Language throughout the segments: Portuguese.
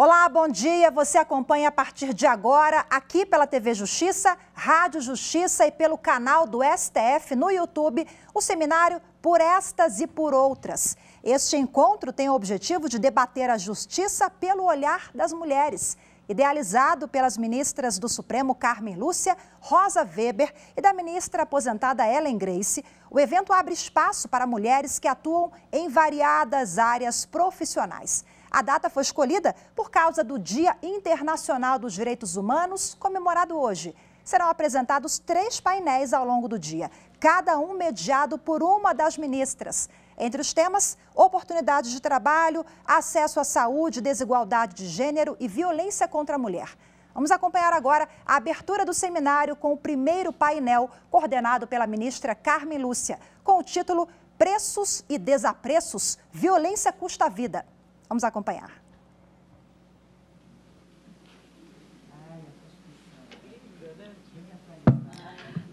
Olá, bom dia. Você acompanha a partir de agora aqui pela TV Justiça, Rádio Justiça e pelo canal do STF no YouTube o seminário Por Estas e Por Outras. Este encontro tem o objetivo de debater a justiça pelo olhar das mulheres. Idealizado pelas ministras do Supremo Carmen Lúcia, Rosa Weber e da ministra aposentada Ellen Grace, o evento abre espaço para mulheres que atuam em variadas áreas profissionais. A data foi escolhida por causa do Dia Internacional dos Direitos Humanos, comemorado hoje. Serão apresentados três painéis ao longo do dia, cada um mediado por uma das ministras. Entre os temas, oportunidades de trabalho, acesso à saúde, desigualdade de gênero e violência contra a mulher. Vamos acompanhar agora a abertura do seminário com o primeiro painel, coordenado pela ministra Carmen Lúcia, com o título Preços e Desapreços Violência Custa Vida. Vamos acompanhar.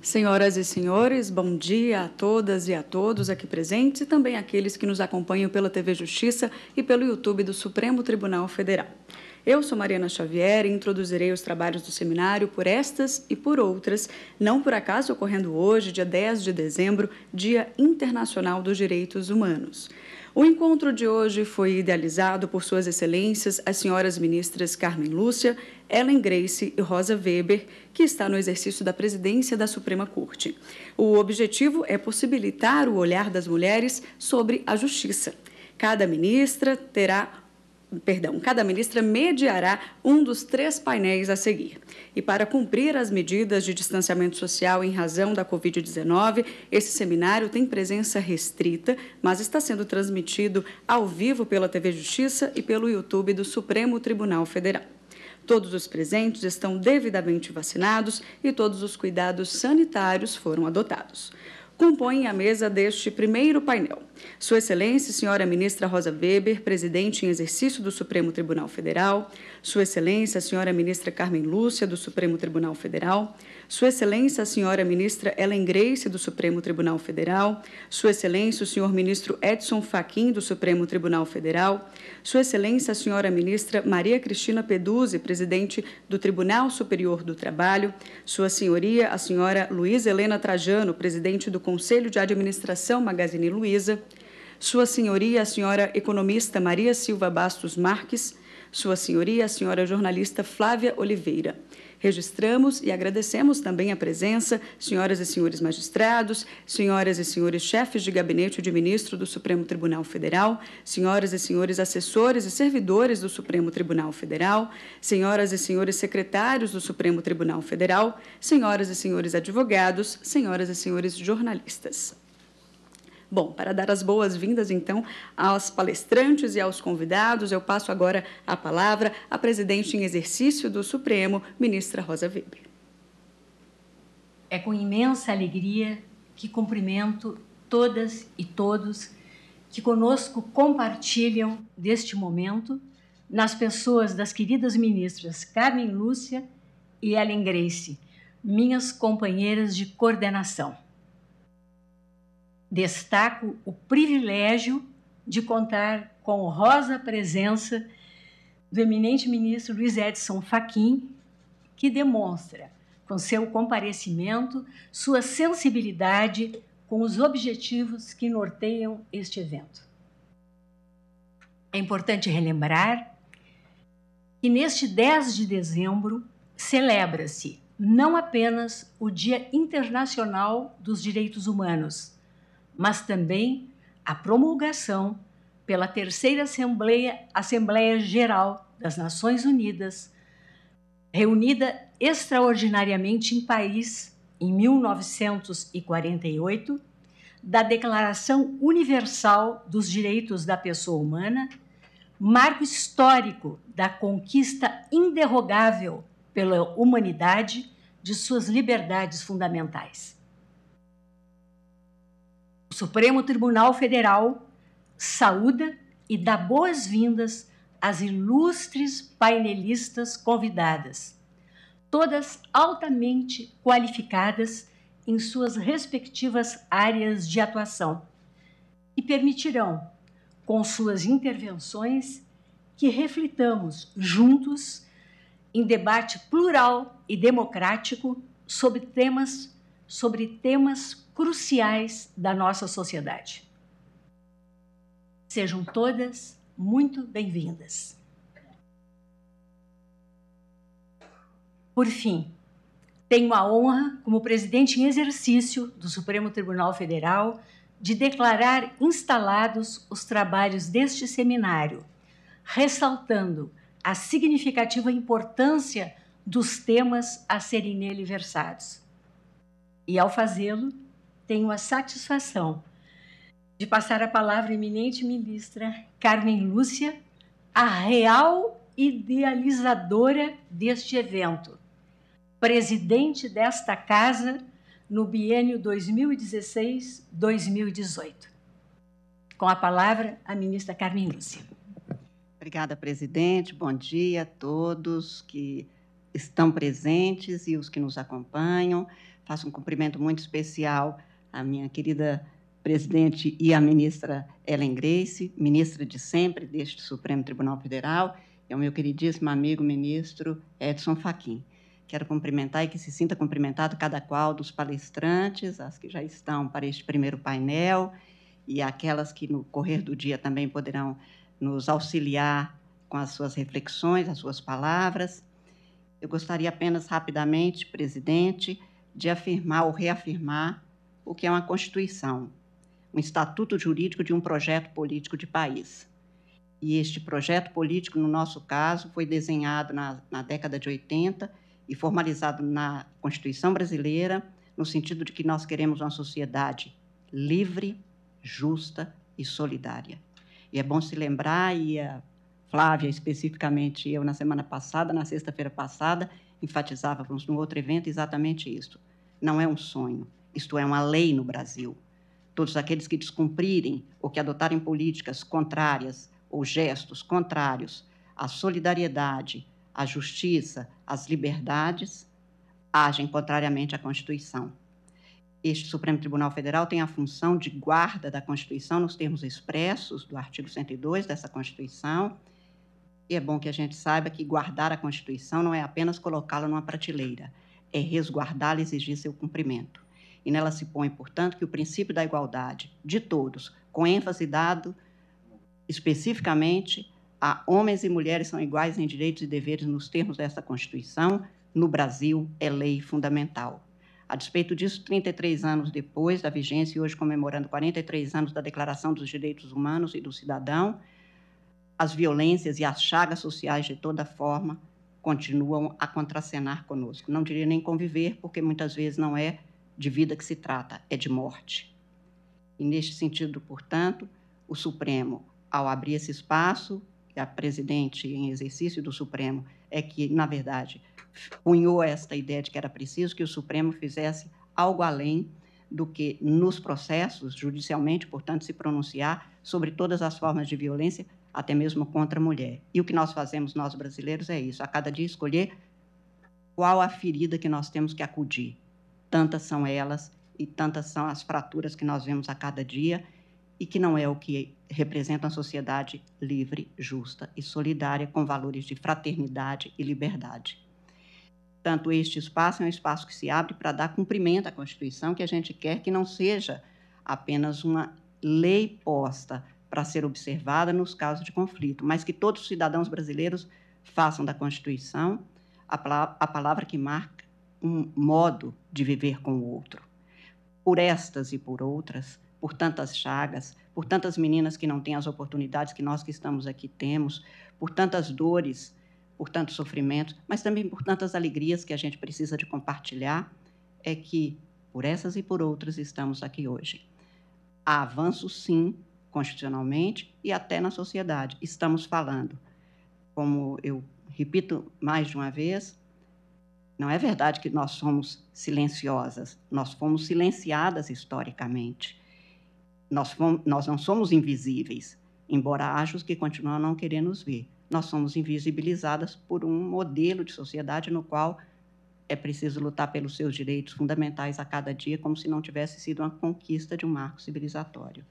Senhoras e senhores, bom dia a todas e a todos aqui presentes e também aqueles que nos acompanham pela TV Justiça e pelo YouTube do Supremo Tribunal Federal. Eu sou Mariana Xavier e introduzirei os trabalhos do seminário por estas e por outras, não por acaso ocorrendo hoje, dia 10 de dezembro, Dia Internacional dos Direitos Humanos. O encontro de hoje foi idealizado por Suas Excelências as senhoras ministras Carmen Lúcia, Ellen Grace e Rosa Weber, que está no exercício da presidência da Suprema Corte. O objetivo é possibilitar o olhar das mulheres sobre a justiça. Cada ministra terá perdão, cada ministra mediará um dos três painéis a seguir. E para cumprir as medidas de distanciamento social em razão da Covid-19, esse seminário tem presença restrita, mas está sendo transmitido ao vivo pela TV Justiça e pelo YouTube do Supremo Tribunal Federal. Todos os presentes estão devidamente vacinados e todos os cuidados sanitários foram adotados compõem a mesa deste primeiro painel. Sua Excelência, Senhora Ministra Rosa Weber, presidente em exercício do Supremo Tribunal Federal, Sua Excelência, Senhora Ministra Carmen Lúcia, do Supremo Tribunal Federal, sua Excelência, a senhora ministra Ellen Grace, do Supremo Tribunal Federal, Sua Excelência, o senhor ministro Edson Fachin, do Supremo Tribunal Federal, Sua Excelência, a senhora ministra Maria Cristina Peduzzi, presidente do Tribunal Superior do Trabalho, Sua Senhoria, a senhora Luiz Helena Trajano, presidente do Conselho de Administração Magazine Luiza, Sua Senhoria, a senhora economista Maria Silva Bastos Marques, Sua Senhoria, a senhora jornalista Flávia Oliveira. Registramos e agradecemos também a presença, senhoras e senhores magistrados, senhoras e senhores chefes de gabinete de ministro do Supremo Tribunal Federal, senhoras e senhores assessores e servidores do Supremo Tribunal Federal, senhoras e senhores secretários do Supremo Tribunal Federal, senhoras e senhores advogados, senhoras e senhores jornalistas. Bom, para dar as boas-vindas, então, aos palestrantes e aos convidados, eu passo agora a palavra à presidente em exercício do Supremo, ministra Rosa Weber. É com imensa alegria que cumprimento todas e todos que conosco compartilham deste momento, nas pessoas das queridas ministras Carmen Lúcia e Ellen Grace, minhas companheiras de coordenação. Destaco o privilégio de contar com honrosa presença do eminente ministro Luiz Edson Fachin, que demonstra, com seu comparecimento, sua sensibilidade com os objetivos que norteiam este evento. É importante relembrar que neste 10 de dezembro celebra-se não apenas o Dia Internacional dos Direitos Humanos, mas também a promulgação pela Terceira Assembleia, Assembleia Geral das Nações Unidas, reunida extraordinariamente em Paris em 1948, da Declaração Universal dos Direitos da Pessoa Humana, marco histórico da conquista inderrogável pela humanidade de suas liberdades fundamentais. Supremo Tribunal Federal saúda e dá boas-vindas às ilustres painelistas convidadas, todas altamente qualificadas em suas respectivas áreas de atuação, e permitirão, com suas intervenções, que reflitamos juntos em debate plural e democrático sobre temas sobre temas cruciais da nossa sociedade. Sejam todas muito bem-vindas. Por fim, tenho a honra, como presidente em exercício do Supremo Tribunal Federal, de declarar instalados os trabalhos deste seminário, ressaltando a significativa importância dos temas a serem nele versados. E ao fazê-lo, tenho a satisfação de passar a palavra à eminente ministra Carmen Lúcia, a real idealizadora deste evento, presidente desta casa no biênio 2016-2018. Com a palavra, a ministra Carmen Lúcia. Obrigada, presidente. Bom dia a todos que estão presentes e os que nos acompanham. Faço um cumprimento muito especial à minha querida presidente e à ministra Ellen Grace, ministra de sempre deste Supremo Tribunal Federal, e ao meu queridíssimo amigo ministro Edson Fachin. Quero cumprimentar e que se sinta cumprimentado cada qual dos palestrantes, as que já estão para este primeiro painel e aquelas que no correr do dia também poderão nos auxiliar com as suas reflexões, as suas palavras. Eu gostaria apenas rapidamente, presidente, de afirmar ou reafirmar o que é uma Constituição, um estatuto jurídico de um projeto político de país. E este projeto político, no nosso caso, foi desenhado na, na década de 80 e formalizado na Constituição brasileira, no sentido de que nós queremos uma sociedade livre, justa e solidária. E é bom se lembrar, e a Flávia, especificamente eu, na semana passada, na sexta-feira passada, enfatizávamos no outro evento exatamente isso não é um sonho, isto é uma lei no Brasil. Todos aqueles que descumprirem ou que adotarem políticas contrárias ou gestos contrários à solidariedade, à justiça, às liberdades, agem contrariamente à Constituição. Este Supremo Tribunal Federal tem a função de guarda da Constituição nos termos expressos do artigo 102 dessa Constituição. E é bom que a gente saiba que guardar a Constituição não é apenas colocá-la numa prateleira, é resguardá-la e exigir seu cumprimento. E nela se põe, portanto, que o princípio da igualdade de todos, com ênfase dado especificamente a homens e mulheres são iguais em direitos e deveres nos termos dessa Constituição, no Brasil é lei fundamental. A despeito disso, 33 anos depois da vigência e hoje comemorando 43 anos da Declaração dos Direitos Humanos e do Cidadão, as violências e as chagas sociais de toda forma continuam a contracenar conosco. Não diria nem conviver, porque muitas vezes não é de vida que se trata, é de morte. E neste sentido, portanto, o Supremo, ao abrir esse espaço, a presidente em exercício do Supremo é que, na verdade, punhou esta ideia de que era preciso que o Supremo fizesse algo além do que nos processos, judicialmente, portanto, se pronunciar sobre todas as formas de violência até mesmo contra a mulher. E o que nós fazemos, nós brasileiros, é isso: a cada dia escolher qual a ferida que nós temos que acudir. Tantas são elas e tantas são as fraturas que nós vemos a cada dia e que não é o que representa uma sociedade livre, justa e solidária com valores de fraternidade e liberdade. Tanto este espaço é um espaço que se abre para dar cumprimento à Constituição, que a gente quer que não seja apenas uma lei posta, para ser observada nos casos de conflito, mas que todos os cidadãos brasileiros façam da Constituição a, a palavra que marca um modo de viver com o outro. Por estas e por outras, por tantas chagas, por tantas meninas que não têm as oportunidades que nós que estamos aqui temos, por tantas dores, por tantos sofrimentos, mas também por tantas alegrias que a gente precisa de compartilhar, é que por essas e por outras estamos aqui hoje. Há avanços, sim, constitucionalmente e até na sociedade. Estamos falando, como eu repito mais de uma vez, não é verdade que nós somos silenciosas, nós fomos silenciadas historicamente. Nós, fomos, nós não somos invisíveis, embora haja os que continuam não querer nos ver. Nós somos invisibilizadas por um modelo de sociedade no qual é preciso lutar pelos seus direitos fundamentais a cada dia, como se não tivesse sido uma conquista de um marco civilizatório.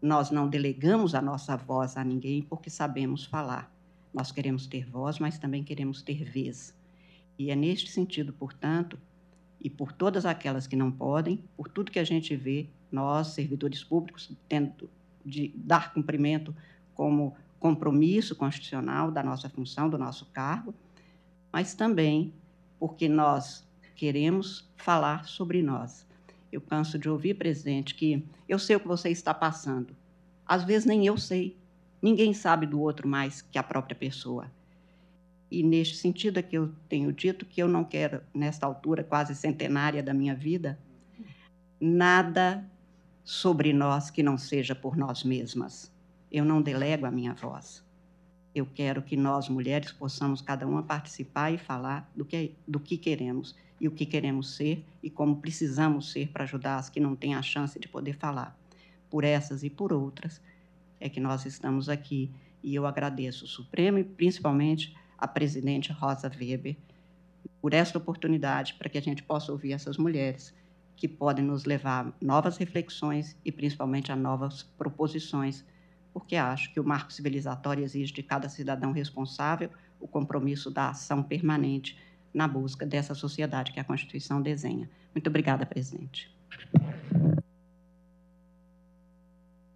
Nós não delegamos a nossa voz a ninguém porque sabemos falar. Nós queremos ter voz, mas também queremos ter vez. E é neste sentido, portanto, e por todas aquelas que não podem, por tudo que a gente vê, nós, servidores públicos, tendo de dar cumprimento como compromisso constitucional da nossa função, do nosso cargo, mas também porque nós queremos falar sobre nós eu canso de ouvir, presidente, que eu sei o que você está passando. Às vezes nem eu sei. Ninguém sabe do outro mais que a própria pessoa. E neste sentido é que eu tenho dito que eu não quero, nesta altura quase centenária da minha vida, nada sobre nós que não seja por nós mesmas. Eu não delego a minha voz. Eu quero que nós, mulheres, possamos cada uma participar e falar do que, do que queremos e o que queremos ser e como precisamos ser para ajudar as que não têm a chance de poder falar. Por essas e por outras é que nós estamos aqui e eu agradeço o Supremo e principalmente a presidente Rosa Weber por esta oportunidade para que a gente possa ouvir essas mulheres que podem nos levar a novas reflexões e principalmente a novas proposições, porque acho que o marco civilizatório exige de cada cidadão responsável o compromisso da ação permanente na busca dessa sociedade que a Constituição desenha. Muito obrigada, presidente.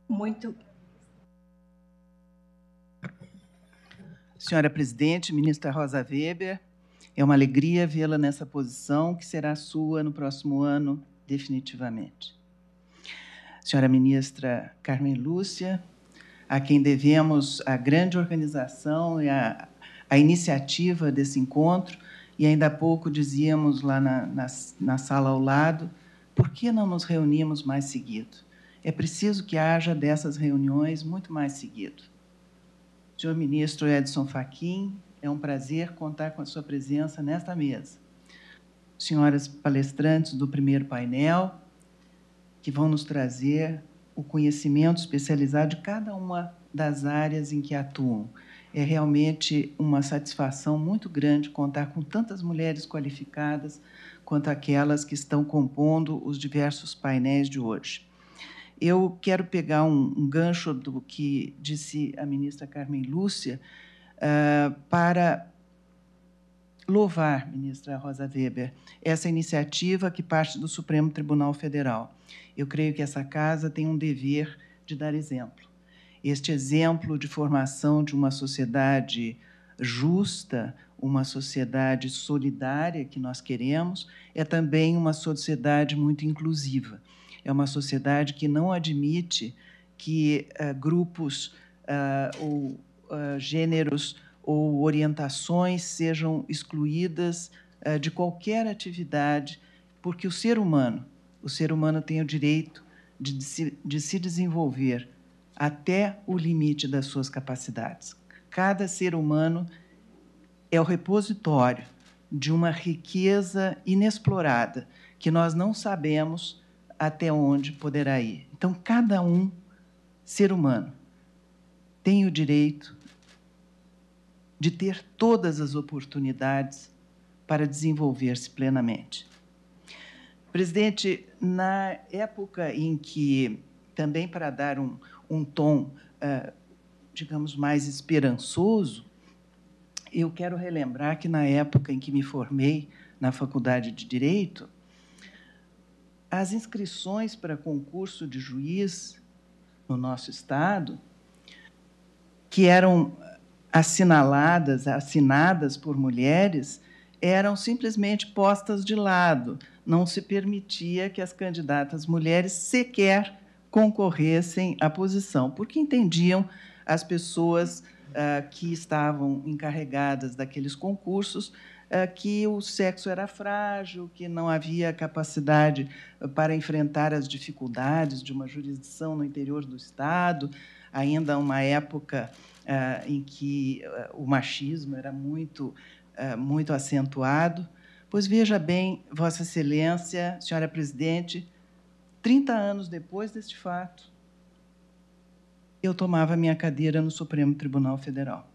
Muito. Senhora presidente, ministra Rosa Weber, é uma alegria vê-la nessa posição que será sua no próximo ano, definitivamente. Senhora ministra Carmen Lúcia, a quem devemos a grande organização e a, a iniciativa desse encontro, e ainda há pouco dizíamos lá na, na, na sala ao lado, por que não nos reunimos mais seguido? É preciso que haja dessas reuniões muito mais seguido. Senhor ministro Edson Fachin, é um prazer contar com a sua presença nesta mesa. Senhoras palestrantes do primeiro painel, que vão nos trazer o conhecimento especializado de cada uma das áreas em que atuam. É realmente uma satisfação muito grande contar com tantas mulheres qualificadas quanto aquelas que estão compondo os diversos painéis de hoje. Eu quero pegar um, um gancho do que disse a ministra Carmen Lúcia uh, para louvar, ministra Rosa Weber, essa iniciativa que parte do Supremo Tribunal Federal. Eu creio que essa casa tem um dever de dar exemplo este exemplo de formação de uma sociedade justa, uma sociedade solidária que nós queremos, é também uma sociedade muito inclusiva. É uma sociedade que não admite que uh, grupos uh, ou uh, gêneros ou orientações sejam excluídas de qualquer atividade, porque o ser humano, o ser humano tem o direito de, de, se, de se desenvolver até o limite das suas capacidades. Cada ser humano é o repositório de uma riqueza inexplorada que nós não sabemos até onde poderá ir. Então, cada um, ser humano, tem o direito de ter todas as oportunidades para desenvolver-se plenamente. Presidente, na época em que, também para dar um, um tom, eh, digamos, mais esperançoso, eu quero relembrar que na época em que me formei na faculdade de Direito, as inscrições para concurso de juiz no nosso estado, que eram assinaladas, assinadas por mulheres, eram simplesmente postas de lado. Não se permitia que as candidatas mulheres sequer concorressem à posição, porque entendiam as pessoas ah, que estavam encarregadas daqueles concursos ah, que o sexo era frágil, que não havia capacidade ah, para enfrentar as dificuldades de uma jurisdição no interior do Estado, ainda uma época ah, em que ah, o machismo era muito, ah, muito acentuado. Pois veja bem, Vossa Excelência, senhora presidente, 30 anos depois deste fato, eu tomava minha cadeira no Supremo Tribunal Federal.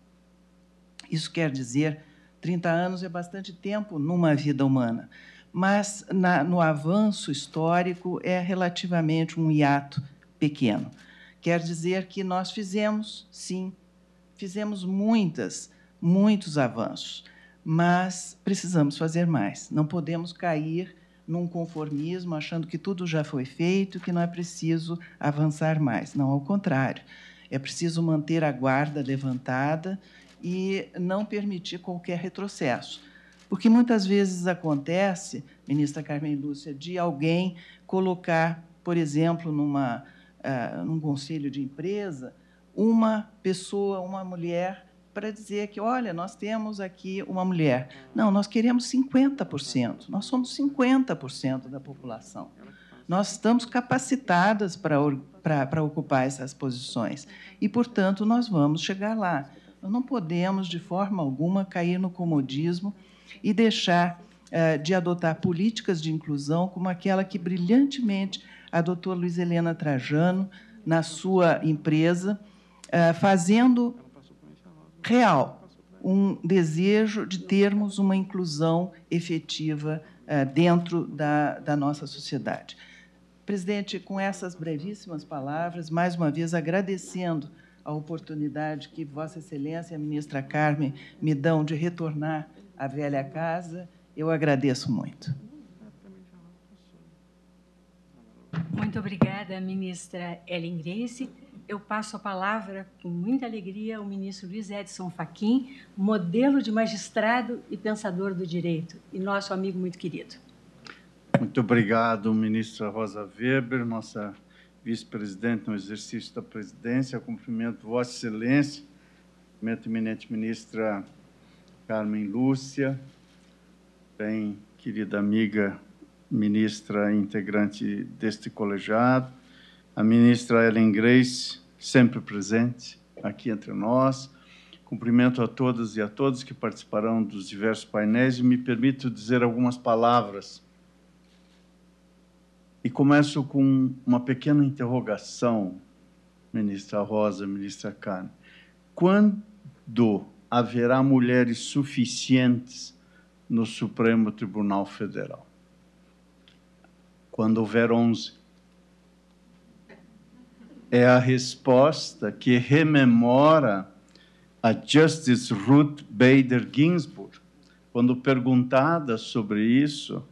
Isso quer dizer, 30 anos é bastante tempo numa vida humana, mas na, no avanço histórico é relativamente um hiato pequeno. Quer dizer que nós fizemos, sim, fizemos muitas, muitos avanços, mas precisamos fazer mais. Não podemos cair num conformismo, achando que tudo já foi feito, que não é preciso avançar mais. Não, ao contrário. É preciso manter a guarda levantada e não permitir qualquer retrocesso. Porque muitas vezes acontece, ministra Carmen Lúcia, de alguém colocar, por exemplo, numa, uh, num conselho de empresa, uma pessoa, uma mulher para dizer que, olha, nós temos aqui uma mulher. Não, nós queremos 50%. Nós somos 50% da população. Nós estamos capacitadas para, para, ocupar essas posições. E, portanto, nós vamos chegar lá. Nós não podemos, de forma alguma, cair no comodismo e deixar eh, de adotar políticas de inclusão como aquela que brilhantemente adotou Luiz Helena Trajano na sua empresa, eh, fazendo real, um desejo de termos uma inclusão efetiva eh, dentro da, da nossa sociedade. Presidente, com essas brevíssimas palavras, mais uma vez agradecendo a oportunidade que Vossa Excelência e a ministra Carmen me dão de retornar à velha casa, eu agradeço muito. Muito obrigada, ministra Ellen Grace eu passo a palavra com muita alegria ao ministro Luiz Edson Fachin, modelo de magistrado e pensador do direito, e nosso amigo muito querido. Muito obrigado, ministra Rosa Weber, nossa vice-presidente no exercício da presidência. Cumprimento Vossa Excelência, cumprimento eminente ministra Carmen Lúcia, bem querida amiga ministra integrante deste colegiado, a ministra Ellen Grace, sempre presente aqui entre nós. Cumprimento a todas e a todos que participarão dos diversos painéis e me permito dizer algumas palavras. E começo com uma pequena interrogação, ministra Rosa, ministra Carne. Quando haverá mulheres suficientes no Supremo Tribunal Federal? Quando houver 11 é a resposta que rememora a Justice Ruth Bader Ginsburg, quando perguntada sobre isso,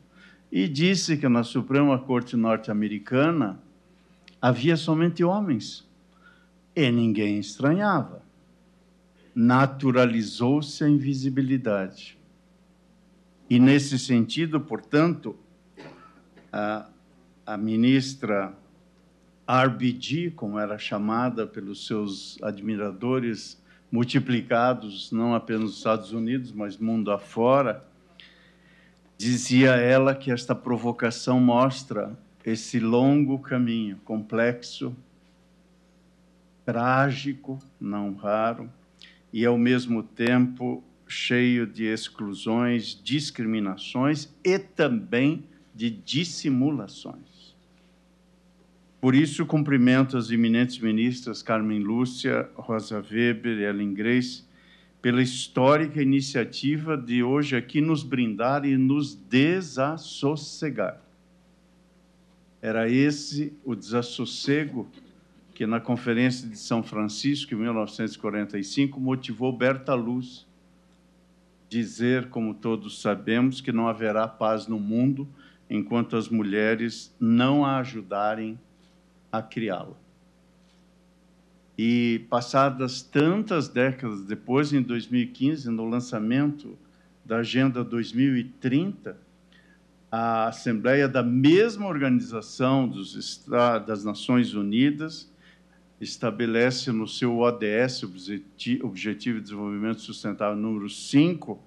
e disse que na Suprema Corte norte-americana havia somente homens e ninguém estranhava. Naturalizou-se a invisibilidade. E, nesse sentido, portanto, a, a ministra RBG, como era chamada pelos seus admiradores, multiplicados não apenas nos Estados Unidos, mas mundo afora, dizia ela que esta provocação mostra esse longo caminho complexo, trágico, não raro, e ao mesmo tempo cheio de exclusões, discriminações e também de dissimulações. Por isso, cumprimento as eminentes ministras Carmen Lúcia, Rosa Weber e Ellen Grace pela histórica iniciativa de hoje aqui nos brindar e nos desassossegar. Era esse o desassossego que, na Conferência de São Francisco, em 1945, motivou Berta Luz dizer, como todos sabemos, que não haverá paz no mundo enquanto as mulheres não a ajudarem a criá-la. E passadas tantas décadas depois, em 2015, no lançamento da Agenda 2030, a Assembleia da mesma organização das Nações Unidas estabelece no seu ODS, Objetivo de Desenvolvimento Sustentável número 5,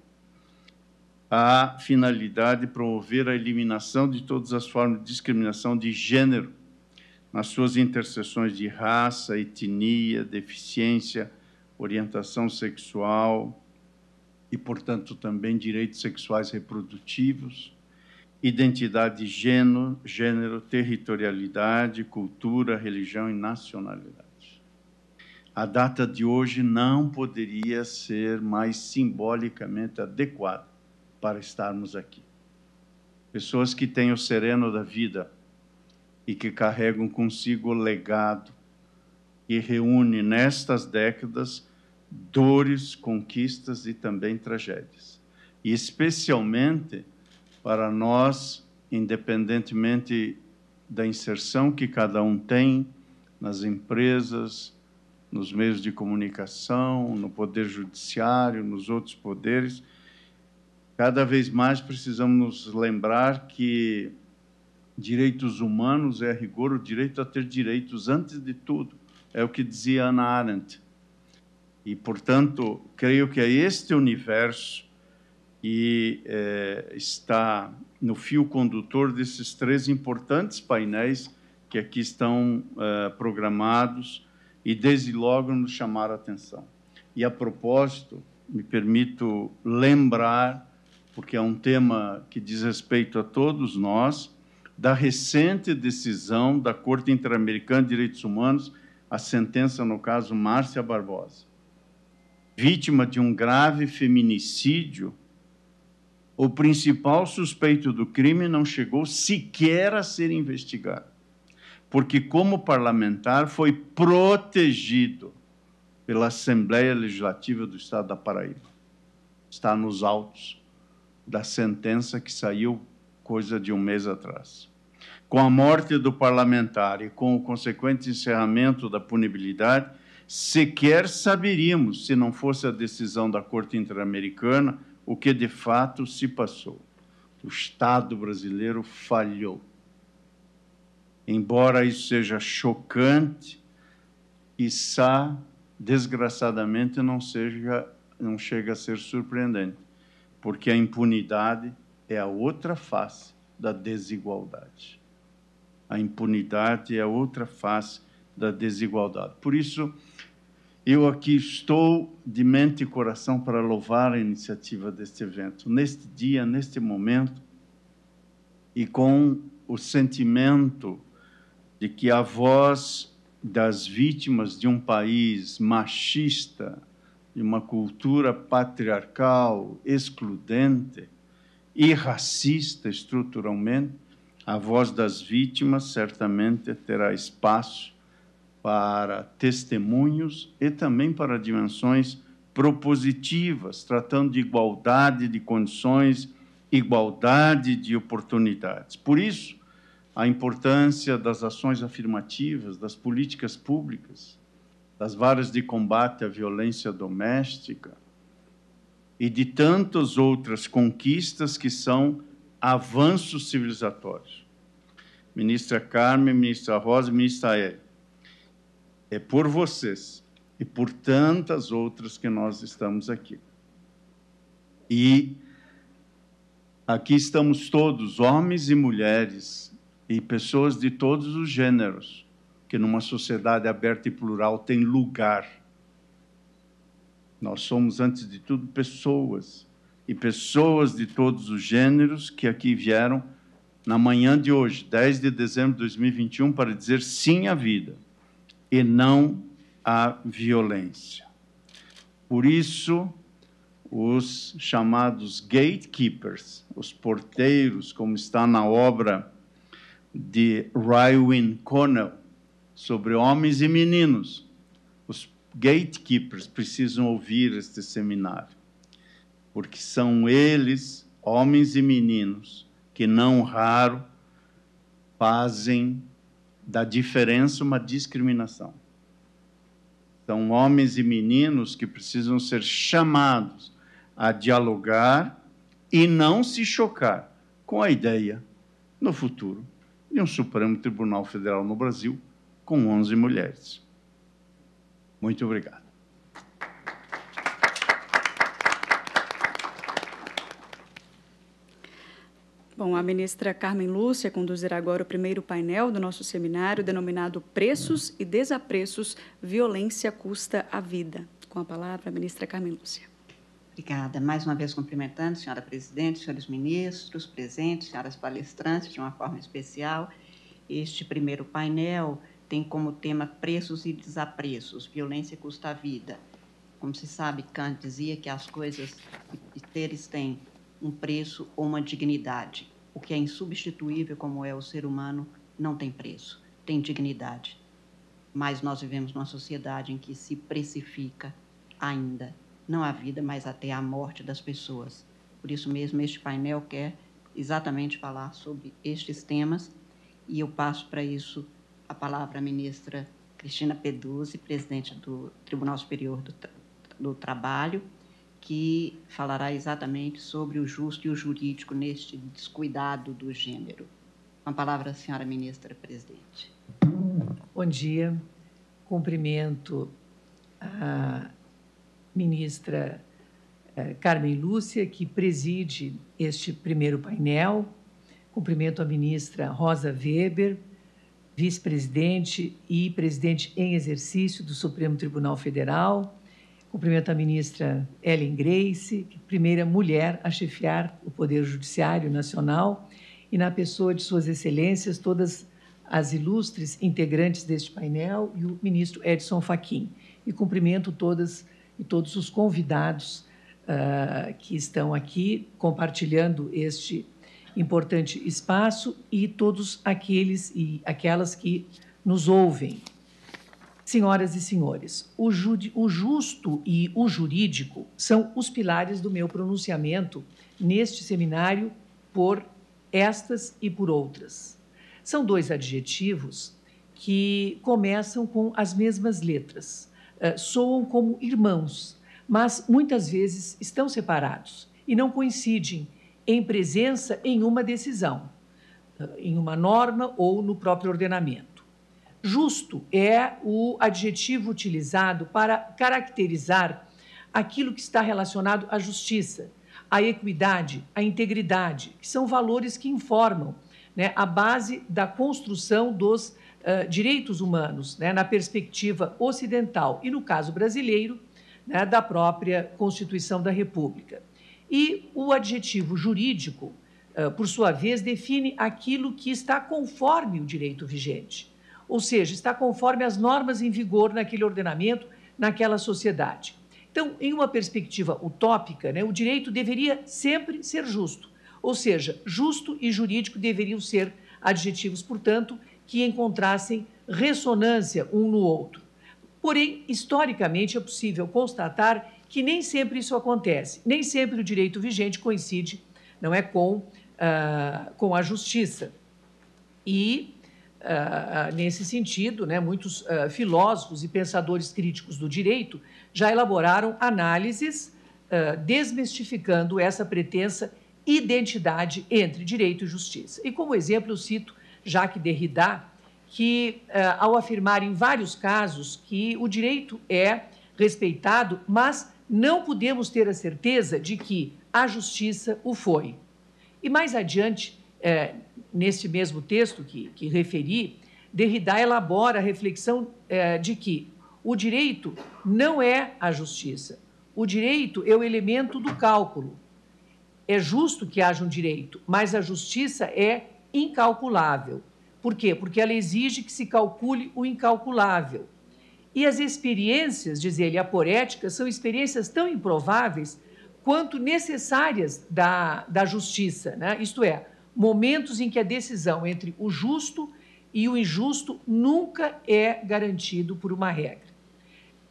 a finalidade de promover a eliminação de todas as formas de discriminação de gênero nas suas interseções de raça, etnia, deficiência, orientação sexual e, portanto, também direitos sexuais reprodutivos, identidade de gênero, gênero, territorialidade, cultura, religião e nacionalidade. A data de hoje não poderia ser mais simbolicamente adequada para estarmos aqui. Pessoas que têm o sereno da vida, e que carregam consigo o legado que reúne nestas décadas dores, conquistas e também tragédias. E especialmente para nós, independentemente da inserção que cada um tem nas empresas, nos meios de comunicação, no poder judiciário, nos outros poderes, cada vez mais precisamos nos lembrar que direitos humanos é rigor, o direito a ter direitos antes de tudo. É o que dizia Ana Arendt. E, portanto, creio que é este universo e é, eh, está no fio condutor desses três importantes painéis que aqui estão eh, programados e, desde logo, nos chamar a atenção. E, a propósito, me permito lembrar, porque é um tema que diz respeito a todos nós, da recente decisão da Corte Interamericana de Direitos Humanos, a sentença no caso Márcia Barbosa. Vítima de um grave feminicídio, o principal suspeito do crime não chegou sequer a ser investigado, porque, como parlamentar, foi protegido pela Assembleia Legislativa do Estado da Paraíba. Está nos autos da sentença que saiu coisa de um mês atrás. Com a morte do parlamentar e com o consequente encerramento da punibilidade, sequer saberíamos, se não fosse a decisão da Corte Interamericana, o que de fato se passou. O Estado brasileiro falhou. Embora isso seja chocante, e sa, desgraçadamente, não, seja, não chega a ser surpreendente, porque a impunidade é a outra face da desigualdade. A impunidade é a outra face da desigualdade. Por isso, eu aqui estou de mente e coração para louvar a iniciativa deste evento, neste dia, neste momento, e com o sentimento de que a voz das vítimas de um país machista, de uma cultura patriarcal, excludente, e racista estruturalmente, a voz das vítimas certamente terá espaço para testemunhos e também para dimensões propositivas, tratando de igualdade de condições, igualdade de oportunidades. Por isso, a importância das ações afirmativas, das políticas públicas, das varas de combate à violência doméstica, e de tantas outras conquistas que são avanços civilizatórios. Ministra Carmen, ministra Rosa, ministra Aélia, é por vocês e por tantas outras que nós estamos aqui. E aqui estamos todos, homens e mulheres, e pessoas de todos os gêneros, que numa sociedade aberta e plural tem lugar nós somos, antes de tudo, pessoas. E pessoas de todos os gêneros que aqui vieram na manhã de hoje, 10 de dezembro de 2021, para dizer sim à vida e não à violência. Por isso, os chamados gatekeepers, os porteiros, como está na obra de Rywin Connell, sobre homens e meninos, gatekeepers precisam ouvir este seminário, porque são eles, homens e meninos, que não raro fazem da diferença uma discriminação. São homens e meninos que precisam ser chamados a dialogar e não se chocar com a ideia, no futuro, de um Supremo Tribunal Federal no Brasil com 11 mulheres. Muito obrigado. Bom, a ministra Carmen Lúcia conduzirá agora o primeiro painel do nosso seminário, denominado Preços e Desapreços: Violência custa a vida. Com a palavra, a ministra Carmen Lúcia. Obrigada. Mais uma vez cumprimentando senhora presidente, senhores ministros presentes, senhoras palestrantes, de uma forma especial. Este primeiro painel tem como tema preços e desapreços, violência custa vida. Como se sabe, Kant dizia que as coisas e seres têm um preço ou uma dignidade. O que é insubstituível, como é o ser humano, não tem preço, tem dignidade. Mas nós vivemos numa sociedade em que se precifica ainda, não a vida, mas até a morte das pessoas. Por isso mesmo, este painel quer exatamente falar sobre estes temas e eu passo para isso a palavra a ministra Cristina Peduzzi, presidente do Tribunal Superior do, do Trabalho, que falará exatamente sobre o justo e o jurídico neste descuidado do gênero. Uma a palavra, senhora ministra presidente. Bom dia. Cumprimento a ministra eh, Carmen Lúcia, que preside este primeiro painel. Cumprimento a ministra Rosa Weber, vice-presidente e presidente em exercício do Supremo Tribunal Federal. Cumprimento a ministra Ellen Grace, é primeira mulher a chefiar o Poder Judiciário Nacional, e na pessoa de Suas Excelências, todas as ilustres integrantes deste painel e o ministro Edson Fachin. E cumprimento todas e todos os convidados uh, que estão aqui compartilhando este importante espaço e todos aqueles e aquelas que nos ouvem. Senhoras e senhores, o, o justo e o jurídico são os pilares do meu pronunciamento neste seminário por estas e por outras. São dois adjetivos que começam com as mesmas letras, eh, soam como irmãos, mas muitas vezes estão separados e não coincidem em presença em uma decisão, eh, em uma norma ou no próprio ordenamento. Justo é o adjetivo utilizado para caracterizar aquilo que está relacionado à justiça, à equidade, à integridade, que são valores que informam né, a base da construção dos uh, direitos humanos, né, na perspectiva ocidental e, no caso brasileiro, né, da própria Constituição da República. E o adjetivo jurídico, eh, por sua vez, define aquilo que está conforme o direito vigente, ou seja, está conforme as normas em vigor naquele ordenamento, naquela sociedade. Então, em uma perspectiva utópica, né, o direito deveria sempre ser justo, ou seja, justo e jurídico deveriam ser adjetivos, portanto, que encontrassem ressonância um no outro. Porém, historicamente é possível constatar que nem sempre isso acontece, nem sempre o direito vigente coincide, não é, com, uh, com a justiça. E, uh, nesse sentido, né, muitos uh, filósofos e pensadores críticos do direito já elaboraram análises desmistificando essa pretensa identidade entre direito e justiça. E, como exemplo, eu cito Jacques Derrida, que, ao afirmar em vários casos que o direito é respeitado, mas não podemos ter a certeza de que a justiça o foi. E mais adiante, é, neste mesmo texto que, que, referi, Derrida elabora a reflexão é, de que o direito não é a justiça. O direito é o elemento do cálculo. É justo que haja um direito, mas a justiça é incalculável. Por quê? Porque ela exige que se calcule o incalculável. E as experiências, diz ele, aporéticas, são experiências tão improváveis quanto necessárias da, da justiça, né? isto é, momentos em que a decisão entre o justo e o injusto nunca é garantido por uma regra.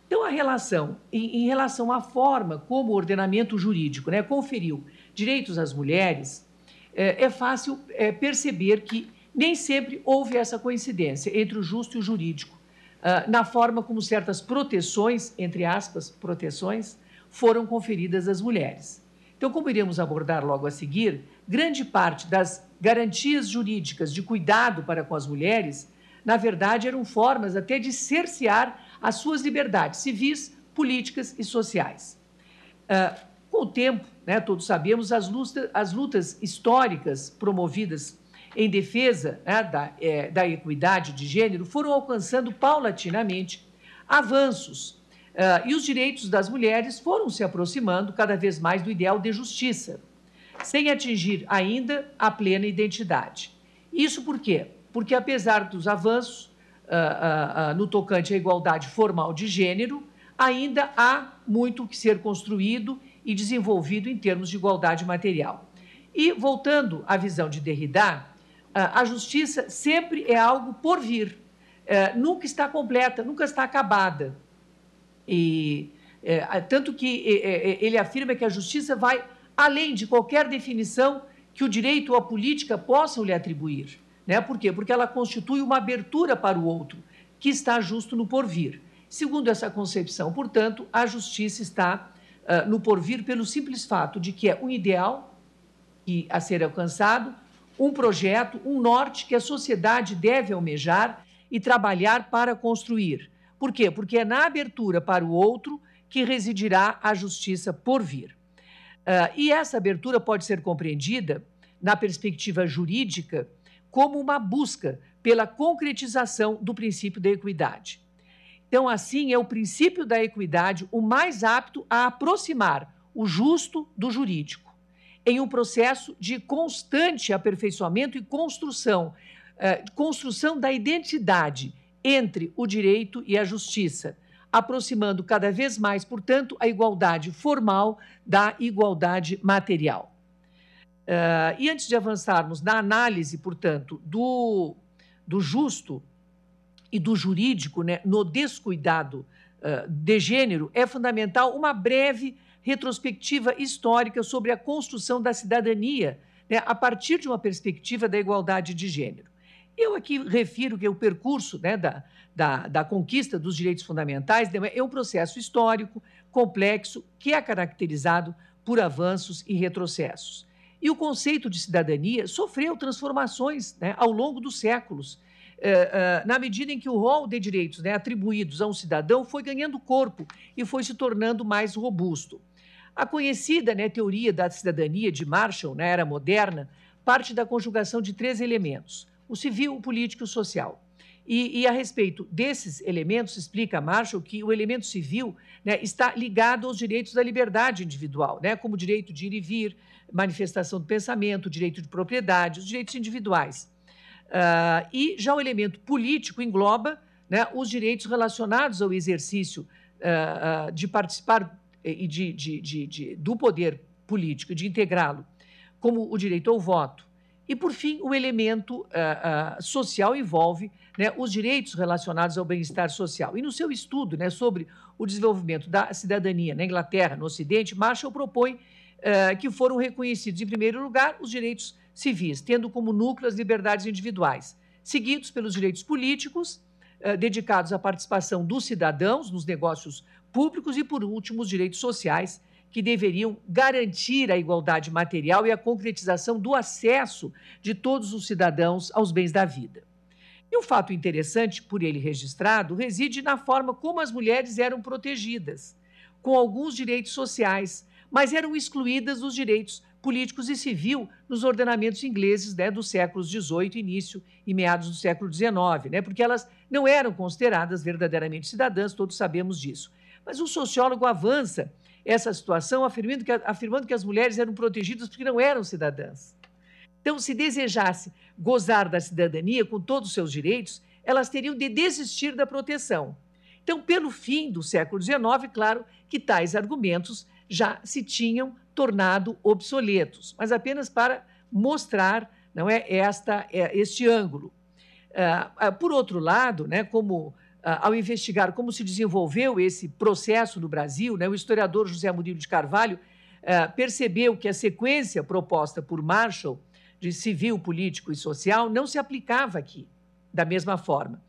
Então, a relação, em, em relação à forma como o ordenamento jurídico né, conferiu direitos às mulheres, é, é fácil é, perceber que nem sempre houve essa coincidência entre o justo e o jurídico ah, na forma como certas proteções, entre aspas, proteções, foram conferidas às mulheres. Então, como iremos abordar logo a seguir, grande parte das garantias jurídicas de cuidado para com as mulheres, na verdade, eram formas até de cercear as suas liberdades civis, políticas e sociais. Uh, com o tempo, né, todos sabemos, as lutas, as lutas históricas promovidas em defesa né, da, é, da equidade de gênero foram alcançando paulatinamente avanços Uh, e os direitos das mulheres foram se aproximando cada vez mais do ideal de justiça, sem atingir ainda a plena identidade. Isso por quê? Porque, apesar dos avanços uh, uh, no tocante à igualdade formal de gênero, ainda há muito que ser construído e desenvolvido em termos de igualdade material. E, voltando à visão de Derrida, ah, a justiça sempre é algo por vir, ah, nunca está completa, nunca está acabada. E eh, ah, tanto que eh, eh, ele afirma que a justiça vai além de qualquer definição que o direito ou a política possam lhe atribuir. Né? Por quê? Porque ela constitui uma abertura para o outro, que está justo no porvir. Segundo essa concepção, portanto, a justiça está uh, no porvir pelo simples fato de que é um ideal que a ser alcançado um projeto, um norte que a sociedade deve almejar e trabalhar para construir. Por quê? Porque é na abertura para o outro que residirá a justiça por vir. Uh, e essa abertura pode ser compreendida, na perspectiva jurídica, como uma busca pela concretização do princípio da equidade. Então, assim, é o princípio da equidade o mais apto a aproximar o justo do jurídico em um processo de constante aperfeiçoamento e construção, eh, construção da identidade entre o direito e a justiça, aproximando cada vez mais, portanto, a igualdade formal da igualdade material. Uh, e antes de avançarmos na análise, portanto, do, do justo e do jurídico, né, no descuidado uh, de gênero, é fundamental uma breve retrospectiva histórica sobre a construção da cidadania, né, a partir de uma perspectiva da igualdade de gênero. Eu aqui refiro que o percurso né, da, da, da, conquista dos direitos fundamentais né, é um processo histórico, complexo, que é caracterizado por avanços e retrocessos. E o conceito de cidadania sofreu transformações né, ao longo dos séculos, eh, eh, na medida em que o rol de direitos né, atribuídos a um cidadão foi ganhando corpo e foi se tornando mais robusto. A conhecida né, teoria da cidadania de Marshall, na né, era moderna, parte da conjugação de três elementos: o civil, o político e o social. E, e, a respeito desses elementos, explica Marshall que o elemento civil né, está ligado aos direitos da liberdade individual, né, como o direito de ir e vir, manifestação do pensamento, direito de propriedade, os direitos individuais. Uh, e já o elemento político engloba né, os direitos relacionados ao exercício uh, uh, de participar eh, e de, de, de, de do poder político, de integrá-lo, como o direito ao voto. E, por fim, o elemento ah, ah, social envolve né, os direitos relacionados ao bem-estar social. E no seu estudo né, sobre o desenvolvimento da cidadania na Inglaterra, no Ocidente, Marshall propõe ah, que foram reconhecidos, em primeiro lugar, os direitos civis, tendo como núcleo as liberdades individuais, seguidos pelos direitos políticos, dedicados à participação dos cidadãos nos negócios públicos e, por último, os direitos sociais, que deveriam garantir a igualdade material e a concretização do acesso de todos os cidadãos aos bens da vida. E um fato interessante, por ele registrado, reside na forma como as mulheres eram protegidas, com alguns direitos sociais, mas eram excluídas dos direitos políticos e civil nos ordenamentos ingleses né, dos séculos XVIII, início e meados do século XIX, né, porque elas não eram consideradas verdadeiramente cidadãs, todos sabemos disso. Mas um sociólogo avança essa situação afirmando que, afirmando que as mulheres eram protegidas porque não eram cidadãs. Então, se desejasse gozar da cidadania com todos os seus direitos, elas teriam de desistir da proteção. Então, pelo fim do século XIX, claro que tais argumentos já se tinham tornado obsoletos, mas apenas para mostrar não é, esta, é, este ângulo. Ah, ah, por outro lado, né, como ah, ao investigar como se desenvolveu esse processo no Brasil, né, o historiador José Murilo de Carvalho ah, percebeu que a sequência proposta por Marshall de civil, político e social não se aplicava aqui da mesma forma.